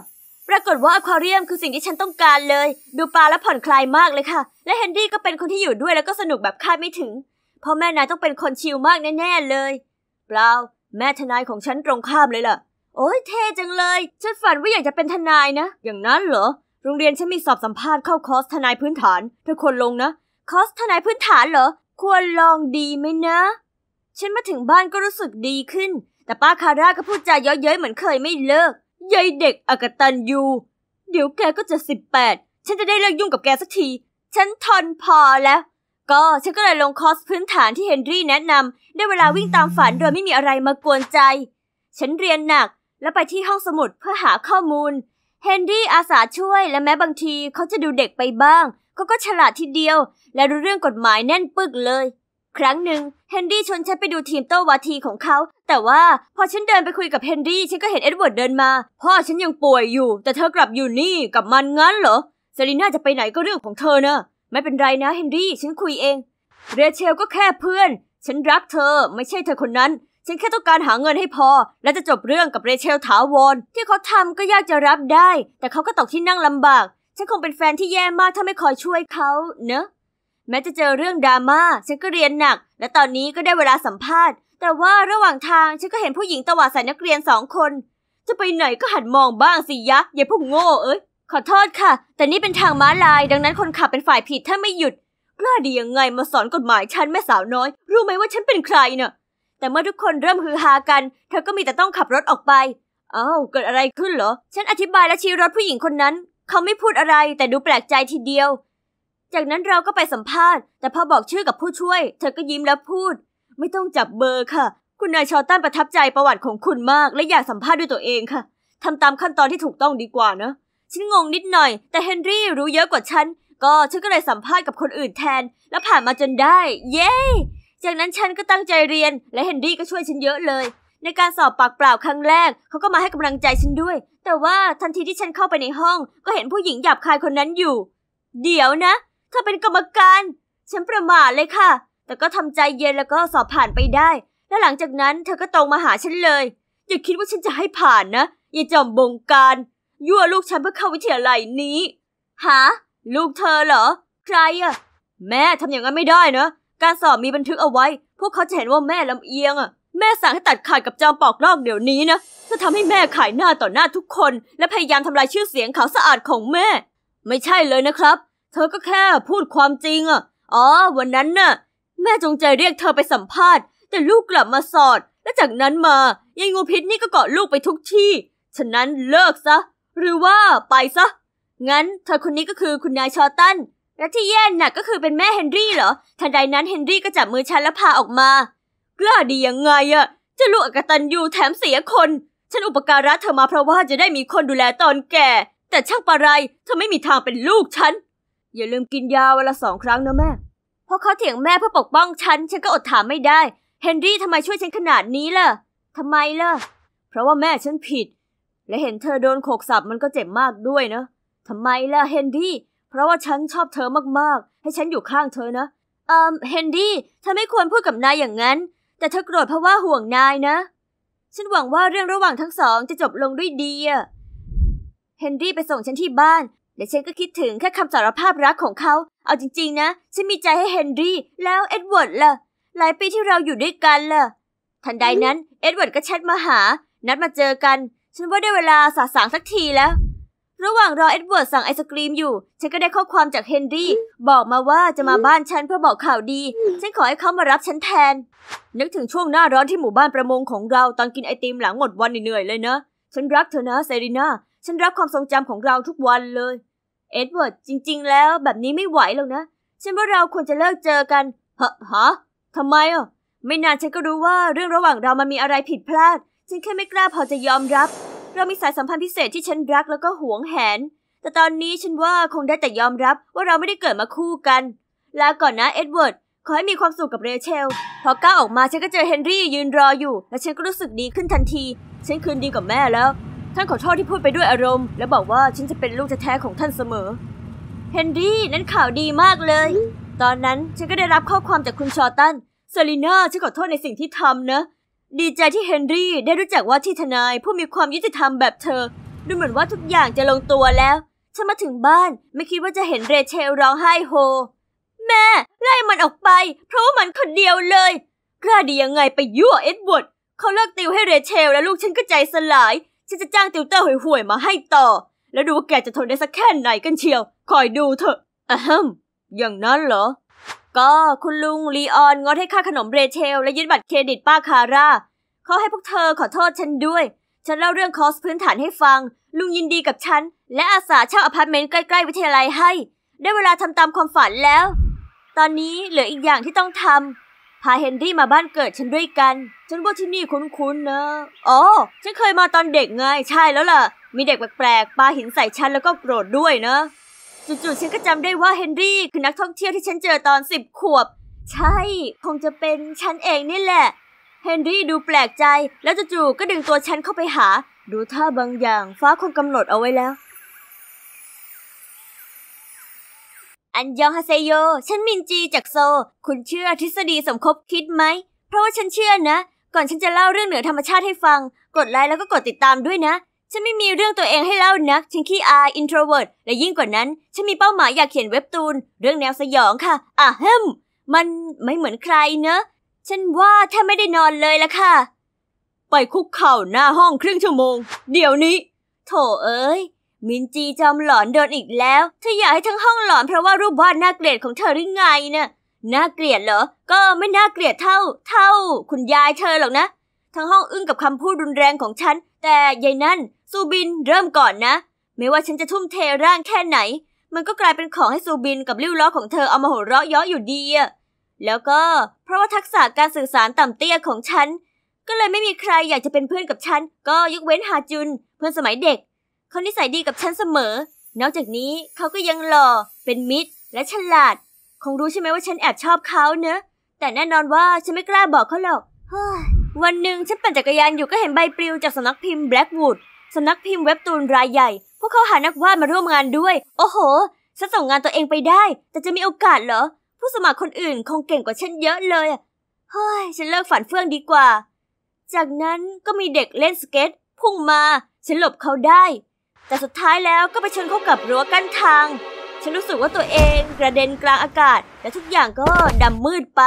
ปรากฏว่าอควาเรียมคือสิ่งที่ฉันต้องการเลย ดูปลาและผ่อนคลายมากเลยค่ะ และเฮนดี้ก็เป็นคนที่อยู่ด้วยแล้วก็สนุกแบบคาดไม่ถึง พ่อแม่นายต้องเป็นคนชิลมากแน่ๆเลย เปล่าแม่ทนายของฉันตรงข้ามเลยล่ะโอ้ยเท่จังเลยฉันฝันว่าอยากจะเป็นทนายนะ อย่างนั้นเหรอ โรงเรียนฉันมีสอบสัมภาษณ์เข้าคอสทนายพื้นฐานเธอควรลงนะคอสทนายพื้นฐานเหรอควรลองดีไหมนะฉันมาถึงบ้านก็รู้สึกดีขึ้น แต่ป้าคาร่าก็พูดจาเยอะเย้ยเหมือนเคยไม่เลิกยายเด็กอกตันยูเดี๋ยวแกก็จะสิบแปดฉันจะได้เลิกยุ่งกับแกสักทีฉันทนพอแล้ว ก็ฉันก็เลยลงคอสพื้นฐานที่เฮนรี่แนะนำได้เวลาวิ่งตามฝันโดยไม่มีอะไรมากวนใจ ฉันเรียนหนักและไปที่ห้องสมุดเพื่อหาข้อมูลเฮนรี่อาสาช่วยและแม้บางทีเขาจะดูเด็กไปบ้างเขาก็ฉลาดทีเดียวและรู้เรื่องกฎหมายแน่นปึกเลย ครั้งหนึ่งเฮนรี่ชวนฉันไปดูทีมโตวาทีของเขาแต่ว่าพอฉันเดินไปคุยกับเฮนรี่ฉันก็เห็นเอ็ดเวิร์ดเดินมาพ่อฉันยังป่วยอยู่ แต่เธอกลับอยู่นี่กับมันงั้นเหรอซารีน่าจะไปไหนก็เรื่องของเธอนะไม่เป็นไรนะเฮนรี่ฉันคุยเอง เรเชลก็แค่เพื่อน ฉันรักเธอไม่ใช่เธอคนนั้นฉันแค่ต้องการหาเงินให้พอ และจะจบเรื่องกับเรเชลถาวรที่เขาทำก็ยากจะรับได้ แต่เขาก็ตกที่นั่งลำบาก ฉันคงเป็นแฟนที่แย่มากถ้าไม่คอยช่วยเขา เนอะ แม้จะเจอเรื่องดราม่า ฉันก็เรียนหนัก และตอนนี้ก็ได้เวลาสัมภาษณ์ แต่ว่าระหว่างทางฉันก็เห็นผู้หญิงตวาดใส่นักเรียนสองคน จะไปไหนก็หันมองบ้างสิยะอย่าพวกโง่เอ้ยขอโทษค่ะ แต่นี่เป็นทางม้าลาย ดังนั้นคนขับเป็นฝ่ายผิดถ้าไม่หยุดกล้าดียังไงมาสอนกฎหมายฉันแม่สาวน้อย รู้ไหมว่าฉันเป็นใครเนะ่ะแต่เมื่อทุกคนเริ่มฮือฮากัน เธอก็มีแต่ต้องขับรถออกไป อ้าว เกิดอะไรขึ้นเหรอ ฉันอธิบายและชี้รถผู้หญิงคนนั้น เขาไม่พูดอะไรแต่ดูแปลกใจทีเดียว จากนั้นเราก็ไปสัมภาษณ์ แต่พอบอกชื่อกับผู้ช่วย เธอก็ยิ้มแล้วพูด ไม่ต้องจับเบอร์ค่ะ คุณนายชอตันประทับใจประวัติของคุณมาก และอยากสัมภาษณ์ด้วยตัวเองค่ะทำตามขั้นตอนที่ถูกต้องดีกว่านะฉันงงนิดหน่อย แต่เฮนรี่รู้เยอะกว่าฉัน ก็ฉันก็เลยสัมภาษณ์กับคนอื่นแทน แล้วผ่านมาจนได้ เย้ yeah! จากนั้นฉันก็ตั้งใจเรียนและเฮนรี่ก็ช่วยฉันเยอะเลย ในการสอบปากเปล่าครั้งแรก เขาก็มาให้กำลังใจฉันด้วย แต่ว่าทันทีที่ฉันเข้าไปในห้องก็เห็นผู้หญิงหยาบคายคนนั้นอยู่ เดี๋ยวนะเธอเป็นกรรมการ ฉันประมาทเลยค่ะ แต่ก็ทำใจเย็นแล้วก็สอบผ่านไปได้ และหลังจากนั้นเธอก็ตรงมาหาฉันเลย อย่าคิดว่าฉันจะให้ผ่านนะ อย่าจอมบงการยั่วลูกฉันเพื่อเข้าวิทยาลัยนี้หาลูกเธอเหรอ ใครอะแม่ทำอย่างนั้นไม่ได้นะการสอบมีบันทึกเอาไว้ พวกเขาจะเห็นว่าแม่ลำเอียงอ่ะ แม่สั่งให้ตัดขาดกับจอมปอกลอกเดี๋ยวนี้นะ จะทำให้แม่ขายหน้าต่อหน้าทุกคน และพยายามทำลายชื่อเสียงขาวสะอาดของแม่ ไม่ใช่เลยนะครับ เธอก็แค่พูดความจริงอ่ะ อ๋อวันนั้นน่ะแม่จงใจเรียกเธอไปสัมภาษณ์แต่ลูกกลับมาสอด และจากนั้นมายายงูพิษนี่ก็เกาะลูกไปทุกที่ ฉะนั้นเลิกซะ หรือว่าไปซะ งั้น เธอคนนี้ก็คือคุณนายชอตันแลวที่แย่หนักก็คือเป็นแม่เฮนรี่เหรอ ทันใดนั้นเฮนรี่ก็จับมือฉันแล้วพาออกมากล้าดียังไงอะจะลูกอกตันยูแถมเสียคนฉันอุปการะเธอมาเพราะว่าจะได้มีคนดูแลตอนแก่ แต่ช่างปะไรเธอไม่มีทางเป็นลูกฉันอย่าลืมกินยาวันละสองครั้งนะแม่เพราะเขาเถียงแม่เพื่อปกป้องฉันฉันก็อดถามไม่ได้เฮนรี่ทำไมช่วยฉันขนาดนี้ล่ะทำไมล่ะเพราะว่าแม่ฉันผิด และเห็นเธอโดนโขกสับมันก็เจ็บมากด้วยนะทำไมล่ะเฮนรี่เพราะว่าฉันชอบเธอมากๆ ให้ฉันอยู่ข้างเธอนะ เอ่อเฮนดี้เธอไม่ควรพูดกับนายอย่างนั้น แต่เธอโกรธเพราะว่าห่วงนายนะ ฉันหวังว่าเรื่องระหว่างทั้งสองจะจบลงด้วยดีอะเฮนรี่ไปส่งฉันที่บ้าน และฉันก็คิดถึงแค่คำสารภาพรักของเขา เอาจริง ๆนะ ฉันมีใจให้เฮนรี่แล้วเอ็ดเวิร์ดล่ะหลายปีที่เราอยู่ด้วยกันล่ะ ทันใดนั้นเอ็ดเวิร์ดก็แชทมาหานัดมาเจอกัน ฉันว่าได้เวลาสาสางสักทีแล้วระหว่างรอเอ็ดเวิร์ดสั่งไอศกรีมอยู่ ฉันก็ได้ข้อความจากเฮนรี่บอกมาว่าจะมาบ้านฉันเพื่อบอกข่าวดีฉันขอให้เขามารับฉันแทนนึกถึงช่วงหน้าร้อนที่หมู่บ้านประมงของเราตอนกินไอติมหลังหมดวันเหนื่อยเลยนะฉันรักเธอนะเซรีนาฉันรักความทรงจำของเราทุกวันเลยเอ็ดเวิร์ดจริงๆแล้วแบบนี้ไม่ไหวแล้วนะฉันว่าเราควรจะเลิกเจอกันฮะฮะทำไมอ่ะไม่นานฉันก็รู้ว่าเรื่องระหว่างเรามันมีอะไรผิดพลาดฉันแค่ไม่กล้าพอจะยอมรับเรามีสายสัมพันธ์พิเศษที่ฉันรักแล้วก็หวงแหน แต่ตอนนี้ฉันว่าคงได้แต่ยอมรับว่าเราไม่ได้เกิดมาคู่กัน ลา ก่อนนะเอ็ดเวิร์ด ขอให้มีความสุขกับเรเชล พอก้าวออกมาฉันก็เจอเฮนรี่ยืนรออยู่ และฉันก็รู้สึกดีขึ้นทันที ฉันคืนดีกับแม่แล้ว ท่านขอโทษที่พูดไปด้วยอารมณ์ และบอกว่าฉันจะเป็นลูกแท้ๆของท่านเสมอ เฮนรี่นั้นข่าวดีมากเลย ตอนนั้นฉันก็ได้รับข้อความจากคุณชอตัน เซรีน่าฉันขอโทษในสิ่งที่ทำนะดีใจที่เฮนรี่ได้รู้จักว่าที่ทนายผู้มีความยุติธรรมแบบเธอ ดูเหมือนว่าทุกอย่างจะลงตัวแล้ว ฉันมาถึงบ้านไม่คิดว่าจะเห็นเรเชลร้องไห้โฮ แม่ไล่มันออกไป เพราะว่ามันคนเดียวเลย กล้าดียังไงไปยั่วเอ็ดเวิร์ดเขาเลิกติวให้เรเชล และลูกฉันก็ใจสลายฉันจะจ้างติวเตอร์ห่วยๆมาให้ต่อ แล้วดูว่าแกจะทนได้สักแค่ไหนกันเชียวคอยดูเถอะอะฮัมอย่างนั้นเหรอก็คุณลุงลีออนงดให้ค่าขนมเรเชล และยึดบัตรเครดิตป้าคาร่าเขาให้พวกเธอขอโทษฉันด้วย ฉันเล่าเรื่องคอสพื้นฐานให้ฟัง ลุงยินดีกับฉัน และอาสาเช่าอพาร์ตเมนต์ใกล้ๆวิทยาลัยให้ ได้เวลาทำตามความฝันแล้ว ตอนนี้เหลืออีกอย่างที่ต้องทำพาเฮนรี่มาบ้านเกิดฉันด้วยกัน ฉันว่าที่นี่คุ้นๆนะ อ๋อ ฉันเคยมาตอนเด็กไงใช่แล้วล่ะมีเด็กแปลกๆปาหินใส่ฉันแล้วก็โกรธด้วยนะจู่ๆฉันก็จำได้ว่าเฮนรี่คือนักท่องเที่ยวที่ฉันเจอตอนสิบขวบ ใช่ คงจะเป็นฉันเองนี่แหละ เฮนรี่ดูแปลกใจ แล้วจู่ๆก็ดึงตัวฉันเข้าไปหา ดูท่าบางอย่างฟ้าคงกำหนดเอาไว้แล้ว อันยองฮาเซโย ฉันมินจีจากโซ คุณเชื่อทฤษฎีสมคบคิดไหม เพราะว่าฉันเชื่อนะ ก่อนฉันจะเล่าเรื่องเหนือธรรมชาติให้ฟัง กดไลค์แล้วก็กดติดตามด้วยนะฉันไม่มีเรื่องตัวเองให้เล่านัก ฉันขี้อาย อินโทรเวิร์ดและยิ่งกว่านั้นฉันมีเป้าหมายอยากเขียนเว็บตูนเรื่องแนวสยองค่ะ อ่ะเฮมมันไม่เหมือนใครเนอะฉันว่าแทบไม่ได้นอนเลยละค่ะไปคุกเข่าหน้าห้องครึ่งชั่วโมง เดี๋ยวนี้ โถเอ้ย มินจีจอมหลอนโดนอีกแล้วเธออยากให้ทั้งห้องหลอน เพราะว่ารูปวาดน่าเกลียดของเธอหรือไงเนะ่ะน่าเกลียดเหรอ ก็ไม่น่าเกลียดเท่า เท่า คุณยายเธอหรอกนะ ทั้งห้องอึ้งกับคำพูดรุนแรงของฉันแต่ยายนั่นซูบินเริ่มก่อนนะ ไม่ว่าฉันจะทุ่มเทร่างแค่ไหน มันก็กลายเป็นของให้ซูบินกับลิ้วล้อของเธอเอามาหัวเราะย้ออยู่ดีอะแล้วก็เพราะว่าทักษะการสื่อสารต่ำเตี้ยของฉัน ก็เลยไม่มีใครอยากจะเป็นเพื่อนกับฉันก็ยกเว้นฮาจุนเพื่อนสมัยเด็กเขานิสัยดีกับฉันเสมอ นอกจากนี้เขาก็ยังหล่อเป็นมิตรและฉลาดคงรู้ใช่ไหมว่าฉันแอบชอบเขาเนอะแต่แน่นอนว่าฉันไม่กล้าบอกเขาหรอกเฮ้ยวันหนึ่งฉันปั่นจักรยานอยู่ก็เห็นใบปลิวจากสำนักพิมพ์แบล็กวูดสำนักพิมพ์เว็บตูนรายใหญ่ พวกเขาหานักวาดมาร่วมงานด้วย โอ้โห ฉันส่งงานตัวเองไปได้ แต่จะมีโอกาสเหรอ ผู้สมัครคนอื่นคงเก่งกว่าฉันเยอะเลยเฮ้ย ฉันเลิกฝันเฟื่องดีกว่า จากนั้นก็มีเด็กเล่นสเก็ตพุ่งมาฉันหลบเขาได้ แต่สุดท้ายแล้วก็ไปชนเข้ากับรั้วกั้นทางฉันรู้สึกว่าตัวเองกระเด็นกลางอากาศและทุกอย่างก็ดำมืดไป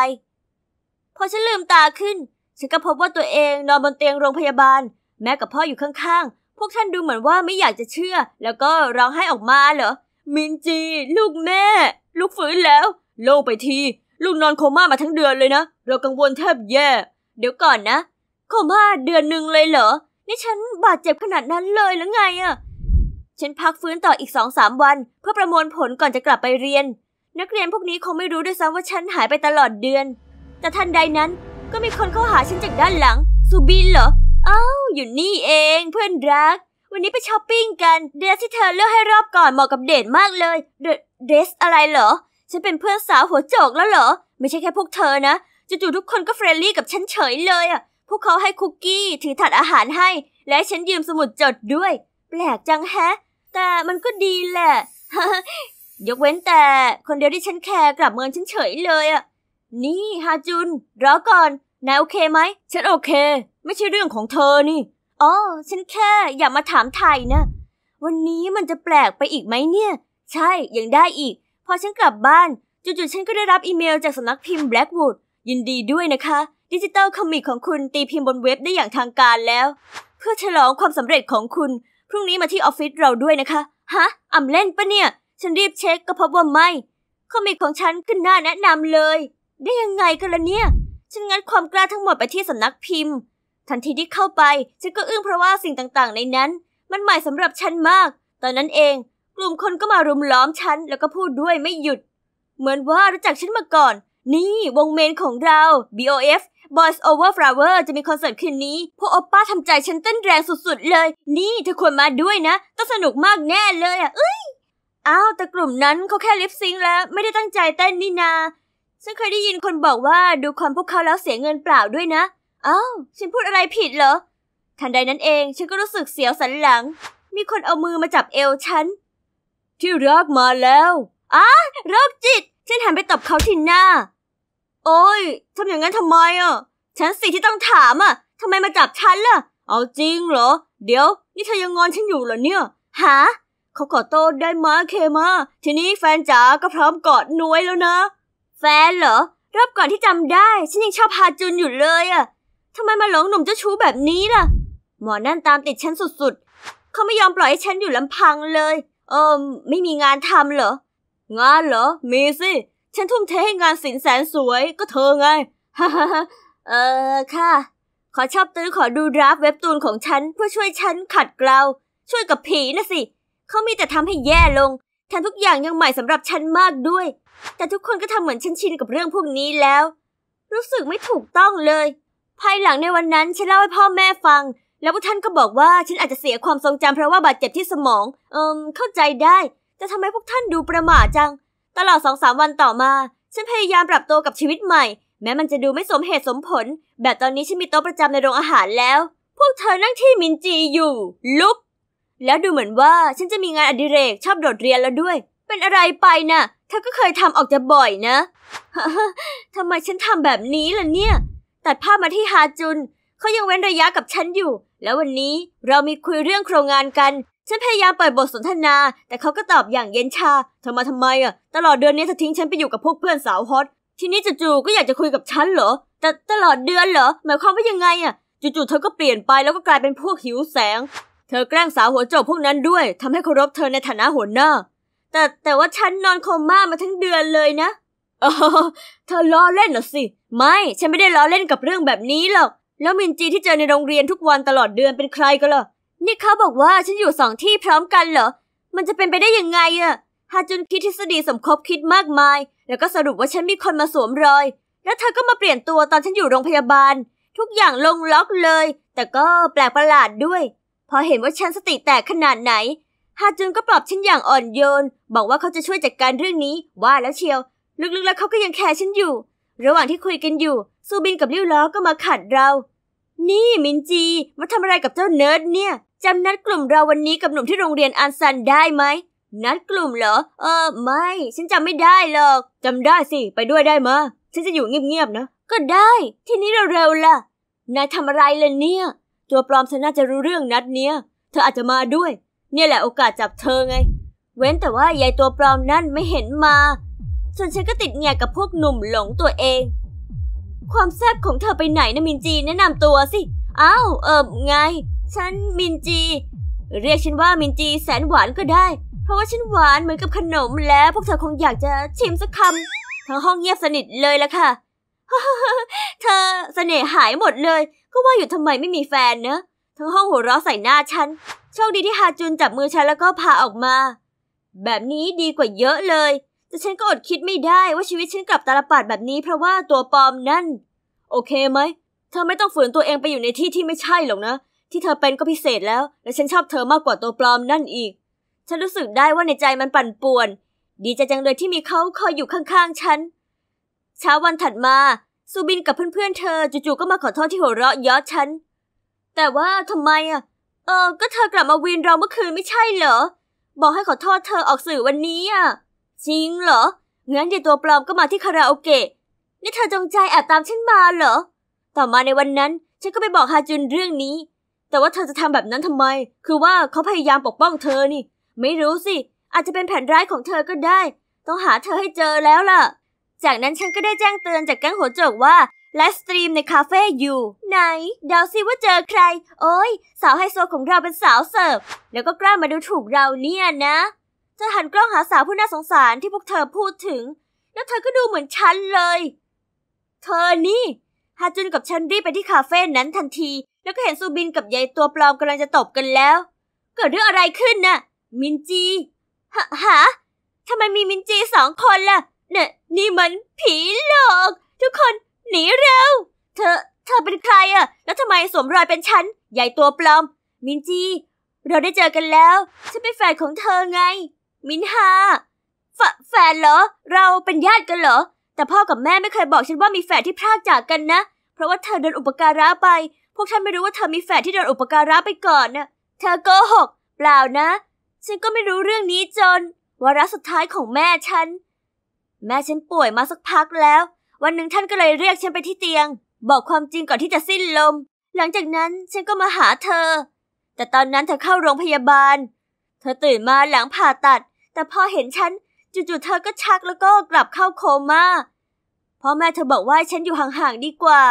พอฉันลืมตาขึ้นฉันก็พบว่าตัวเองนอนบนเตียงโรงพยาบาล แม่กับพ่ออยู่ข้างๆ พวกท่านดูเหมือนว่าไม่อยากจะเชื่อ แล้วก็ร้องไห้ออกมาเหรอ มินจี ลูกแม่ ลูกฟื้นแล้ว โล่งไปที ลูกนอนโคม่ามาทั้งเดือนเลยนะ เรากังวลแทบแย่ เดี๋ยวก่อนนะ โคม่าเดือนหนึ่งเลยเหรอ นี่ฉันบาดเจ็บขนาดนั้นเลยหรือไงอะฉันพักฟื้นต่ออีกสองสามวัน เพื่อประมวลผลก่อนจะกลับไปเรียน นักเรียนพวกนี้คงไม่รู้ด้วยซ้ำว่าฉันหายไปตลอดเดือน แต่ทันใดนั้นก็มีคนเข้าหาฉันจากด้านหลัง ซูบินเหรออ้าวอยู่นี่เอง เพื่อนรัก วันนี้ไปช้อปปิ้งกัน เดรสที่เธอเลือกให้รอบก่อน เหมาะกับเดทมากเลย เดรสอะไรเหรอ ฉันเป็นเพื่อนสาวหัวโจกแล้วเหรอ ไม่ใช่แค่พวกเธอนะ จู่ๆทุกคนก็เฟรนลี่กับฉันเฉยเลยอ่ะ พวกเขาให้คุกกี้ ถือถัดอาหารให้ และฉันยืมสมุดจดด้วย แปลกจังแฮะ แต่มันก็ดีแหละ ยกเว้นแต่คนเดียวที่ฉันแคร์กลับเมินฉันเฉยเลยอ่ะนี่ฮาจุน รอก่อนนายโอเคไหม ฉันโอเค ไม่ใช่เรื่องของเธอนี่อ๋อฉันแค่อยากมาถามไทยนะ วันนี้มันจะแปลกไปอีกไหมเนี่ย ใช่ ยังได้อีก พอฉันกลับบ้านจู่ๆฉันก็ได้รับอีเมลจากสำนักพิมพ์ Blackwood ยินดีด้วยนะคะ ดิจิตอลคอมิกของคุณตีพิมพ์บนเว็บได้อย่างทางการแล้ว เพื่อฉลองความสำเร็จของคุณ พรุ่งนี้มาที่ออฟฟิศเราด้วยนะคะ ฮะอ่ำเล่นปะเนี่ย ฉันรีบเช็คก็พบว่าไม่คอมิกของฉันขึ้นหน้าแนะนำเลย ได้ยังไงกันละเนี่ยฉันงัดความกล้าทั้งหมดไปที่สำนักพิมพ์ ทันทีที่เข้าไป ฉันก็อึ้งเพราะว่าสิ่งต่างๆ ในนั้น มันใหม่สำหรับฉันมาก ตอนนั้นเอง กลุ่มคนก็มารุมล้อมฉัน แล้วก็พูดด้วยไม่หยุด เหมือนว่ารู้จักฉันมาก่อน นี่วงเมนของเรา BOF Boys Over Flower จะมีคอนเสิร์ตคืนนี้พวกอป้าทำใจฉันเต้นแรงสุดๆ เลย นี่เธอควรมาด้วยนะต้องสนุกมากแน่เลยอ่ะเอ้ยอ้าวแต่กลุ่มนั้นเขาแค่ลิปซิงแล้วไม่ได้ตั้งใจเต้นนี่นาฉันเคยได้ยินคนบอกว่าดูคานพวกเขาแล้วเสียเงินเปล่าด้วยนะ อ้าว ฉันพูดอะไรผิดเหรอ ทันใดนั้นเองฉันก็รู้สึกเสียวสันหลัง มีคนเอามือมาจับเอวฉัน ที่รักมาแล้ว อ้าโรคจิต ฉันหันไปตบเขาที่หน้า โอ้ยทำอย่างนั้นทำไมอ่ะ ฉันสิที่ต้องถามอ่ะทำไมมาจับฉันล่ะ เอาจริงเหรอ เดี๋ยว นี่เธอยังงอนฉันอยู่เหรอเนี่ยหาเขาขอโต้ได้มาเคมาทีนี้แฟนจ๋าก็พร้อมกอดนวยแล้วนะแฟนเหรอรอบก่อนที่จำได้ฉันยังชอบฮาจุนอยู่เลยอะทำไมมาหลงหนุ่มเจ้าชู้แบบนี้ล่ะ หมอนั่นตามติดฉันสุดๆ เขาไม่ยอมปล่อยให้ฉันอยู่ลำพังเลย เออไม่มีงานทำเหรอ งานเหรอ มีสิฉันทุ่มเทให้งานสินแสนสวยก็เธอไงฮฮ่าเออค่ะ ขอชอบตื้อขอดูราฟเว็บตูนของฉันเพื่อช่วยฉันขัดเกลาช่วยกับผีนะสิเขามีแต่ทำให้แย่ลงมทุกอย่างยังใหม่สำหรับฉันมากด้วย แต่ทุกคนก็ทำเหมือนฉันชินกับเรื่องพวกนี้แล้ว รู้สึกไม่ถูกต้องเลย ภายหลังในวันนั้นฉันเล่าให้พ่อแม่ฟัง แล้วพวกท่านก็บอกว่าฉันอาจจะเสียความทรงจำเพราะว่าบาดเจ็บที่สมอง เอิมเข้าใจได้แต่ทำาไมพวกท่านดูประหม่าจัง ตลอดสองสามวันต่อมา ฉันพยายามปรับตัวกับชีวิตใหม่แม้มันจะดูไม่สมเหตุสมผล แบบตอนนี้ฉันมีโต๊ะประจำในโรงอาหารแล้ว พวกเธอนั่งที่มินจีอยู่ลุกแล้วดูเหมือนว่า ฉันจะมีงานอดิเรกชอบโดดเรียนแล้วด้วย เป็นอะไรไปนะ่ะ เธอก็เคยทำออกจะบ่อยนะทำไมฉันทำแบบนี้ล่ะเนี่ย ตัดภาพมาที่ฮาจุนเขายังเว้นระยะกับฉันอยู่ แล้ววันนี้เรามีคุยเรื่องโครงงานกัน ฉันพยายามเปิดบทสนทนา แต่เขาก็ตอบอย่างเย็นชาเธอมาทำไมอ่ะ ตลอดเดือนนี้ เธอทิ้งฉันไปอยู่กับพวกเพื่อนสาวฮอต ทีนี้จู่ๆก็อยากจะคุยกับฉันเหรอแต่ตลอดเดือนเหรอหมายความว่ายังไงอ่ะ จู่ๆเธอก็เปลี่ยนไป แล้วก็กลายเป็นพวกหิวแสงธอแกล้งสาวหัวโจกพวกนั้นด้วยทำให้เคารพเธอในฐานะหัวหน้า แต่แต่ว่าฉันนอนโคม่ามาทั้งเดือนเลยนะเออเธอล้อเล่นหรอสิ ไม่ฉันไม่ได้ล้อเล่นกับเรื่องแบบนี้หรอก แล้วมินจีที่เจอในโรงเรียนทุกวันตลอดเดือนเป็นใครกันล่ะนี่เขาบอกว่าฉันอยู่สองที่พร้อมกันเหรอ มันจะเป็นไปได้ยังไงอะฮาจุนคิดทฤษฎีสมคบคิดมากมาย แล้วก็สรุปว่าฉันมีคนมาสวมรอย แล้วเธอก็มาเปลี่ยนตัวตอนฉันอยู่โรงพยาบาล ทุกอย่างลงล็อกเลย แต่ก็แปลกประหลาดด้วยพอเห็นว่าฉันสติแตกขนาดไหนฮาจุนก็ปลอบฉันอย่างอ่อนโยน บอกว่าเขาจะช่วยจัดกการเรื่องนี้ว่าแล้วเชียว ลึกๆ แล้วเขาก็ยังแคร์ฉันอยู่ ระหว่างที่คุยกันอยู่ ซูบินกับลิ้วล้อก็มาขัดเรา นี่มินจีมาทำอะไรกับเจ้าเนิร์ดเนี่ยจำนัดกลุ่มเราวันนี้กับหนุ่มที่โรงเรียนอันซันได้ไหมนัดกลุ่มเหรอ เออไม่ฉันจำไม่ได้หรอกจำได้สิไปด้วยได้มะฉันจะอยู่เงียบๆนะ ก็ได้ ทีนี้เร็วๆล่ะนายทำอะไรล่ะเนี่ยตัวปลอมฉันน่าจะรู้เรื่องนัดเนี้ย เธออาจจะมาด้วย เนี่ยแหละโอกาสจับเธอไง เว้นแต่ว่ายายตัวปลอมนั่นไม่เห็นมาส่วนฉันก็ติดเงกับพวกหนุ่มหลงตัวเอง ความแซ่บของเธอไปไหนนะมินจีแนะนำตัวสิอ้าวเอิบไง ฉันมินจี เรียกฉันว่ามินจีแสนหวานก็ได้ เพราะว่าฉันหวานเหมือนกับขนม แล้วพวกเธอคงอยากจะชิมสักคำทั้งห้องเงียบสนิทเลยละค่ะเธอเสน่หายหมดเลยก็ว่าอยู่ทำไมไม่มีแฟนเนอะทั้งห้องหัวเราะใส่หน้าฉันโชคดีที่ฮาจุนจับมือฉันแล้วก็พาออกมา แบบนี้ดีกว่าเยอะเลย แต่ฉันก็อดคิดไม่ได้ว่าชีวิตฉันกลับตาลปัดแบบนี้เพราะว่าตัวปลอมนั่น โอเคไหมเธอไม่ต้องฝืนตัวเองไปอยู่ในที่ที่ไม่ใช่หรอกนะ ที่เธอเป็นก็พิเศษแล้ว และฉันชอบเธอมากกว่าตัวปลอมนั่นอีก ฉันรู้สึกได้ว่าในใจมันปั่นป่วน ดีใจจังเลยที่มีเขาคอยอยู่ข้างๆฉันเช้าวันถัดมาซูบินกับเพื่อนๆเธอจู่ๆก็มาขอโทษที่หัวเราะย้อฉัน แต่ว่าทำไมอ่ะเออก็เธอกลับมาวีนเราเมื่อคืนไม่ใช่เหรอบอกให้ขอโทษเธอออกสื่อวันนี้อ่ะจริงเหรองั้นเดี๋ยวตัวปลอมก็มาที่คาราโอเกะนี่เธอจงใจแอบตามฉันมาเหรอต่อมาในวันนั้นฉันก็ไปบอกฮาจุนเรื่องนี้ แต่ว่าเธอจะทำแบบนั้นทำไม คือว่าเขาพยายามปกป้องเธอนี่ ไม่รู้สิอาจจะเป็นแผนร้ายของเธอก็ได้ ต้องหาเธอให้เจอแล้วล่ะจากนั้นฉันก็ได้แจ้งเตือนจากแก๊งหัวโจกว่าไลฟ์สตรีมในคาเฟ่อยู่ ไหนเดาซิว่าเจอใคร โอ้ย สาวไฮโซของเราเป็นสาวเสิร์ฟแล้วก็กล้ามาดูถูกเราเนี่ยนะจะหันกล้องหาสาวผู้น่าสงสารที่พวกเธอพูดถึง แล้วเธอก็ดูเหมือนฉันเลย เธอนี่ฮาจุนกับฉันรีบไปที่คาเฟ่นั้นทันที แล้วก็เห็นซูบินกับยายตัวปลอมกำลังจะตบกันแล้ว เกิดเรื่องอะไรขึ้นนะ่ะมินจีฮะฮะทำไมมีมินจีสองคนละ่ะน่ยนี่มันผีหลอก ทุกคนหนีเร็ว เธอเธอเป็นใครอะแล้วทำไมสวมรอยเป็นฉัน ใหญ่ตัวปลอม มินจี เราได้เจอกันแล้ว ฉันเป็นแฟนของเธอไง มินฮาแฟนเหรอเราเป็นญาติกันเหรอแต่พ่อกับแม่ไม่เคยบอกฉันว่ามีแฟนที่พลากจากกันนะ เพราะว่าเธอเดินอุปการะไป พวกฉันไม่รู้ว่าเธอมีแฟนที่เดินอุปการะไปก่อนน่ะ เธอโกหกเปล่านะฉันก็ไม่รู้เรื่องนี้จน วาระสุดท้ายของแม่ฉันแม่ฉันป่วยมาสักพักแล้ว วันหนึ่งท่านก็เลยเรียกฉันไปที่เตียง บอกความจริงก่อนที่จะสิ้นลม หลังจากนั้นฉันก็มาหาเธอ แต่ตอนนั้นเธอเข้าโรงพยาบาล เธอตื่นมาหลังผ่าตัด แต่พอเห็นฉันจู่ๆเธอก็ชัก แล้วก็กลับเข้าโคมา่า พ่อแม่เธอบอกว่าฉันอยู่ห่างๆดีกว่า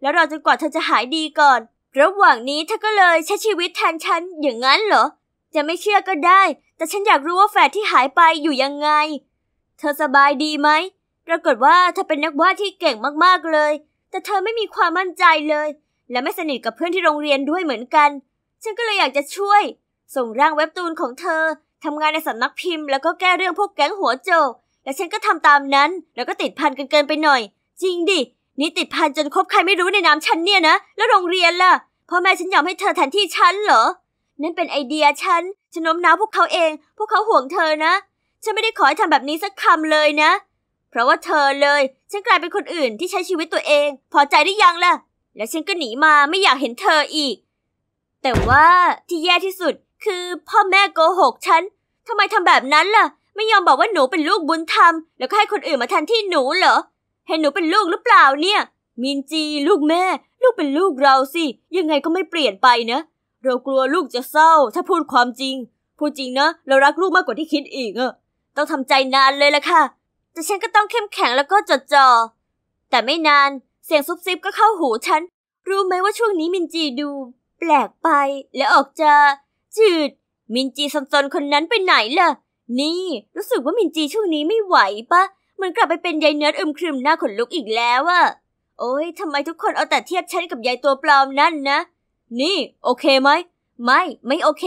แล้วรอจนกว่าเธอจะหายดีก่อน ระหว่างนี้เธอก็เลยใช้ชีวิตแทนฉัน อย่างนั้นเหรอจะไม่เชื่อก็ได้ แต่ฉันอยากรู้ว่าแฝดที่หายไปอยู่ยังไงเธอสบายดีไหม ปรากฏว่าเธอเป็นนักวาดที่เก่งมากๆ เลย แต่เธอไม่มีความมั่นใจเลย และไม่สนิทกับเพื่อนที่โรงเรียนด้วยเหมือนกัน ฉันก็เลยอยากจะช่วย ส่งร่างเว็บตูนของเธอทำงานในสำนักพิมพ์ แล้วก็แก้เรื่องพวกแก๊งหัวโจกและฉันก็ทำตามนั้น แล้วก็ติดพันกันเกินไปหน่อย จริงดิ นี่ติดพันจนคบใครไม่รู้ในนามฉันเนี่ยนะ แล้วโรงเรียนล่ะ พ่อแม่ฉันยอมให้เธอแทนที่ฉันเหรอ นั่นเป็นไอเดียฉันฉันโน้มน้าวพวกเขาเอง พวกเขาห่วงเธอนะฉันไม่ได้ขอให้ทำแบบนี้สักคำเลยนะ เพราะว่าเธอเลย ฉันกลายเป็นคนอื่นที่ใช้ชีวิตตัวเอง พอใจได้ยังล่ะ แล้วฉันก็หนีมาไม่อยากเห็นเธออีก แต่ว่าที่แย่ที่สุด คือ พ่อแม่โกหกฉันทำไมทำแบบนั้นล่ะ ไม่ยอมบอกว่าหนูเป็นลูกบุญธรรม แล้วก็ให้คนอื่นมาแทนที่หนูเหรอ ให้หนูเป็นลูกหรือเปล่าเนี่ย มินจีลูกแม่ ลูกเป็นลูกเราสิ ยังไงก็ไม่เปลี่ยนไปนะ เรากลัวลูกจะเศร้า ถ้าพูดความจริง พูดจริงนะเรารักลูกมากกว่าที่คิดอีกอะต้องทำใจนานเลยละค่ะ แต่ฉันก็ต้องเข้มแข็งแล้วก็จดจ่อ แต่ไม่นานเสียงซุบซิบก็เข้าหูฉัน รู้ไหมว่าช่วงนี้มินจีดู แปลกไปและออกจะจืด มินจีซนซนคนนั้นไปไหนล่ะ นี่ รู้สึกว่ามินจีช่วงนี้ไม่ไหวปะเหมือนกลับไปเป็นยายเนิร์ดอึมครึมหน้าขนลุกอีกแล้วอะโอ้ยทำไมทุกคนเอาแต่เทียบฉันกับยายตัวปลอมนั่นนะ นี่ โอเคไหมไม่ไม่โอเค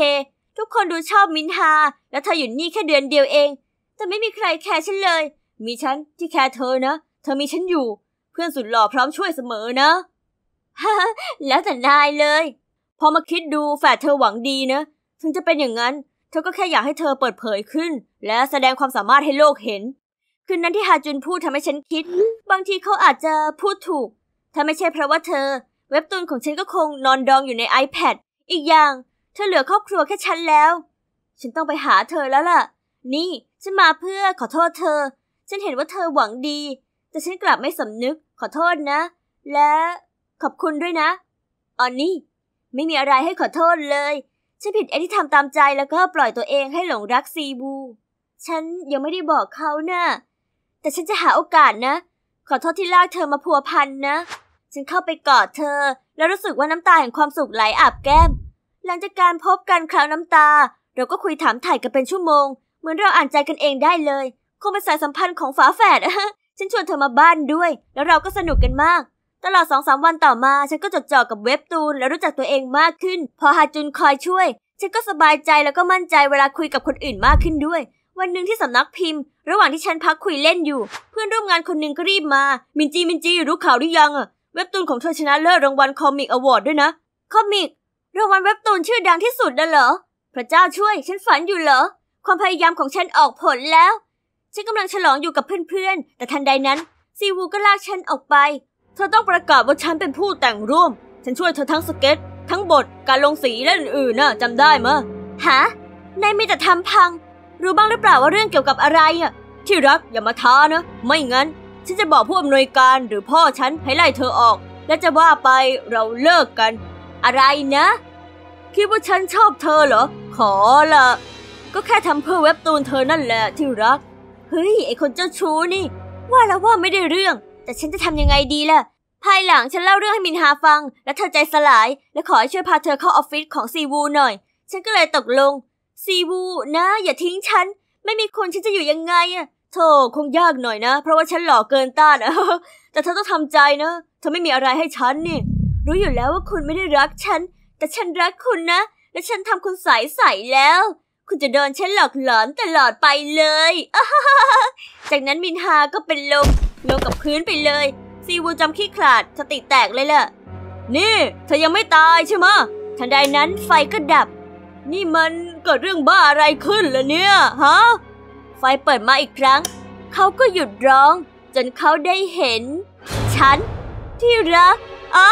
ทุกคนดูชอบมินฮาแล้วเธออยู่นี่แค่เดือนเดียวเองแต่ไม่มีใครแคร์ฉันเลย มีฉันที่แคร์เธอนะ เธอมีฉันอยู่ เพื่อนสุดหล่อพร้อมช่วยเสมอนะฮ่าแล้วแต่นายเลย พอมาคิดดูแฝดเธอหวังดีนะ ถึงจะเป็นอย่างนั้นเธอก็แค่อยากให้เธอเปิดเผยขึ้น และแสดงความสามารถให้โลกเห็น คืนนั้นที่ฮาจุนพูดทำให้ฉันคิด บางทีเขาอาจจะพูดถูก ถ้าไม่ใช่เพราะว่าเธอ เว็บตูนของฉันก็คงนอนดองอยู่ใน iPad อีกอย่าง เธอเหลือครอบครัวแค่ฉันแล้ว ฉันต้องไปหาเธอแล้วล่ะ นี่ฉันมาเพื่อขอโทษเธอ ฉันเห็นว่าเธอหวังดี แต่ฉันกลับไม่สำนึก ขอโทษนะ และขอบคุณด้วยนะออนนี่ ไม่มีอะไรให้ขอโทษเลย ฉันผิดเอที่ทำตามใจแล้วก็ปล่อยตัวเองให้หลงรักซีบู ฉันยังไม่ได้บอกเขานะ่ะแต่ฉันจะหาโอกาสนะ ขอโทษที่ลากเธอมาพัวพันนะ ฉันเข้าไปกอดเธอแล้วรู้สึกว่าน้ำตาแห่งความสุขไหลอาบแก้ม หลังจากการพบกันคราวน้ำตาเราก็คุยถามถ่ายกันเป็นชั่วโมงเหมือนเราอ่านใจกันเองได้เลย คงเป็นสายสัมพันธ์ของฝาแฝด ฉันชวนเธอมาบ้านด้วย แล้วเราก็สนุกกันมาก ตลอดสองสามวันต่อมา ฉันก็จดจ่อกับเว็บตูน และรู้จักตัวเองมากขึ้น พอฮาจุนคอยช่วย ฉันก็สบายใจแล้วก็มั่นใจเวลาคุยกับคนอื่นมากขึ้นด้วย วันหนึ่งที่สำนักพิมพ์ ระหว่างที่ฉันพักคุยเล่นอยู่ เพื่อนร่วมงานคนหนึ่งก็รีบมา มินจี มินจีรู้ข่าวหรือยังอะเว็บตูนของเธอชนะเลิศรางวัลคอมิกอวอร์ดด้วยนะคอมิกรางวัลเว็บตูนชื่อดังที่สุดน่ะเหรอพระเจ้าช่วย ฉันฝันอยู่เหรอความพยายามของฉันออกผลแล้ว ฉันกำลังฉลองอยู่กับเพื่อนๆ แต่ทันใดนั้น ซีวูก็ลากฉันออกไป เธอต้องประกาศว่าฉันเป็นผู้แต่งร่วม ฉันช่วยเธอทั้งสเก็ต ทั้งบท การลงสีและอื่นๆนะจำได้มะฮะนายมีแต่ทำพัง รู้บ้างหรือเปล่าว่าเรื่องเกี่ยวกับอะไรอ่ะที่รักอย่ามาท้านะ ไม่งั้น ฉันจะบอกผู้อำนวยการ หรือพ่อฉันให้ไล่เธอออก และจะว่าไปเราเลิกกัน อะไรนะคิดว่าฉันชอบเธอเหรอ ขอละก็แค่ทำเพื่อเว็บตูนเธอนั่นแหละที่รัก เฮ้ยไอคนเจ้าชู้นี่ ว่าแล้วว่าไม่ได้เรื่อง แต่ฉันจะทำยังไงดีล่ะ ภายหลังฉันเล่าเรื่องให้มินฮาฟังและเธอใจสลาย และขอให้ช่วยพาเธอเข้าออฟฟิศของซีวู หน่อย ฉันก็เลยตกลงซีวู นะ อย่าทิ้งฉันไม่มีคนฉันจะอยู่ยังไงอะเธอคงยากหน่อยนะเพราะว่าฉันหล่อเกินต้านอะแต่เธอต้องทำใจนะ เธอไม่มีอะไรให้ฉันนี่ รู้อยู่แล้วว่าคุณไม่ได้รักฉัน แต่ฉันรักคุณนะ และฉันทำคุณสายใสแล้วคุณจะโดนฉันหลอกหลอนตลอดไปเลย จากนั้นมินฮา ก็เป็นลมลงกับพื้นไปเลย ซีวูจำขี้ขลาดสติแตกเลยล่ะ นี่ เธอยังไม่ตายใช่ไหมทันใดนั้นไฟก็ดับ นี่มันเกิดเรื่องบ้าอะไรขึ้นล่ะเนี่ยฮะ ไฟเปิดมาอีกครั้ง เขาก็หยุดร้อง จนเขาได้เห็น ฉัน ที่รัก อ้า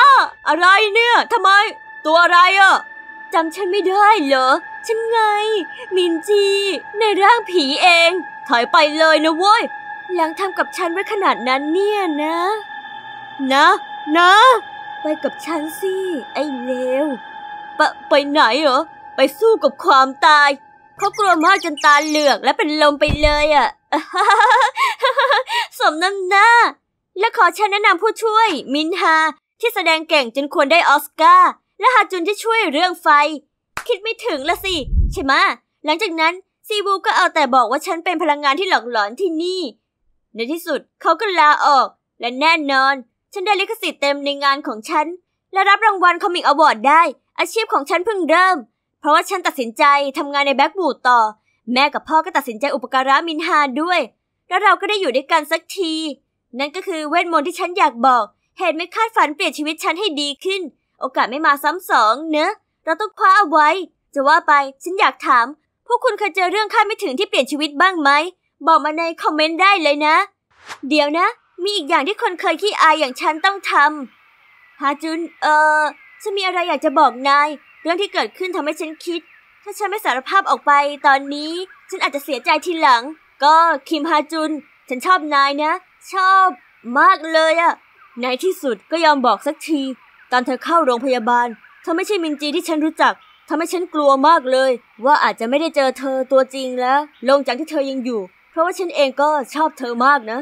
อะไรเนี่ยทำไมตัวอะไรอะจำฉันไม่ได้เหรอฉันไง มินจี ในร่างผีเอง ถอยไปเลยนะเว้ยยังทำกับฉันไว้ขนาดนั้นเนี่ยนะ นะ นะ ไปกับฉันสิ ไอ้เลวไปไปไหนเหรอ ไปสู้กับความตายเขากลัวมากจนตาเหลือกและเป็นลมไปเลยอะ่ะสมน้ำหน้า และขอฉันแนะนำผู้ช่วยมินฮาที่แสดงเก่งจนควรได้ออสการ์และฮาจุนที่ช่วยเรื่องไฟคิดไม่ถึงละสิ ใช่ไหมหลังจากนั้นซีวูก็เอาแต่บอกว่าฉันเป็นพลังงานที่หลอกหลอนที่นี่ ในที่สุดเขาก็ลาออกและแน่นอน ฉันได้ลิขสิทธิ์เต็มในงานของฉัน และรับรางวัลคอมิกอวอร์ดได้ อาชีพของฉันเพิ่งเริ่ม เพราะว่าฉันตัดสินใจทำงานในแบ็กบูดต่อ แม่กับพ่อก็ตัดสินใจอุปการะมินฮาด้วย แล้วเราก็ได้อยู่ด้วยกันสักที นั่นก็คือเวทมนต์ที่ฉันอยากบอก เหตุไม่คาดฝันเปลี่ยนชีวิตฉันให้ดีขึ้น โอกาสไม่มาซ้ำสองเนอะเราต้องคว้าเอาไว้ จะว่าไปฉันอยากถาม พวกคุณเคยเจอเรื่องคาดไม่ถึงที่เปลี่ยนชีวิตบ้างไหม บอกมาในคอมเมนต์ได้เลยนะ เดี๋ยวนะ มีอีกอย่างที่คนเคยขี้อายอย่างฉันต้องทำฮาจุน เออฉันมีอะไรอยากจะบอกนาย เรื่องที่เกิดขึ้นทำให้ฉันคิด ถ้าฉันไม่สารภาพออกไป ตอนนี้ ฉันอาจจะเสียใจทีหลัง ก็คิมฮาจุน ฉันชอบนายนะ ชอบ มากเลยอะในที่สุดก็ยอมบอกสักที ตอนเธอเข้าโรงพยาบาลเธอไม่ใช่มินจีที่ฉันรู้จักทำให้ฉันกลัวมากเลย ว่าอาจจะไม่ได้เจอเธอตัวจริงแล้ว ลงจากที่เธอยังอยู่ เพราะว่าฉันเองก็ชอบเธอมากนะ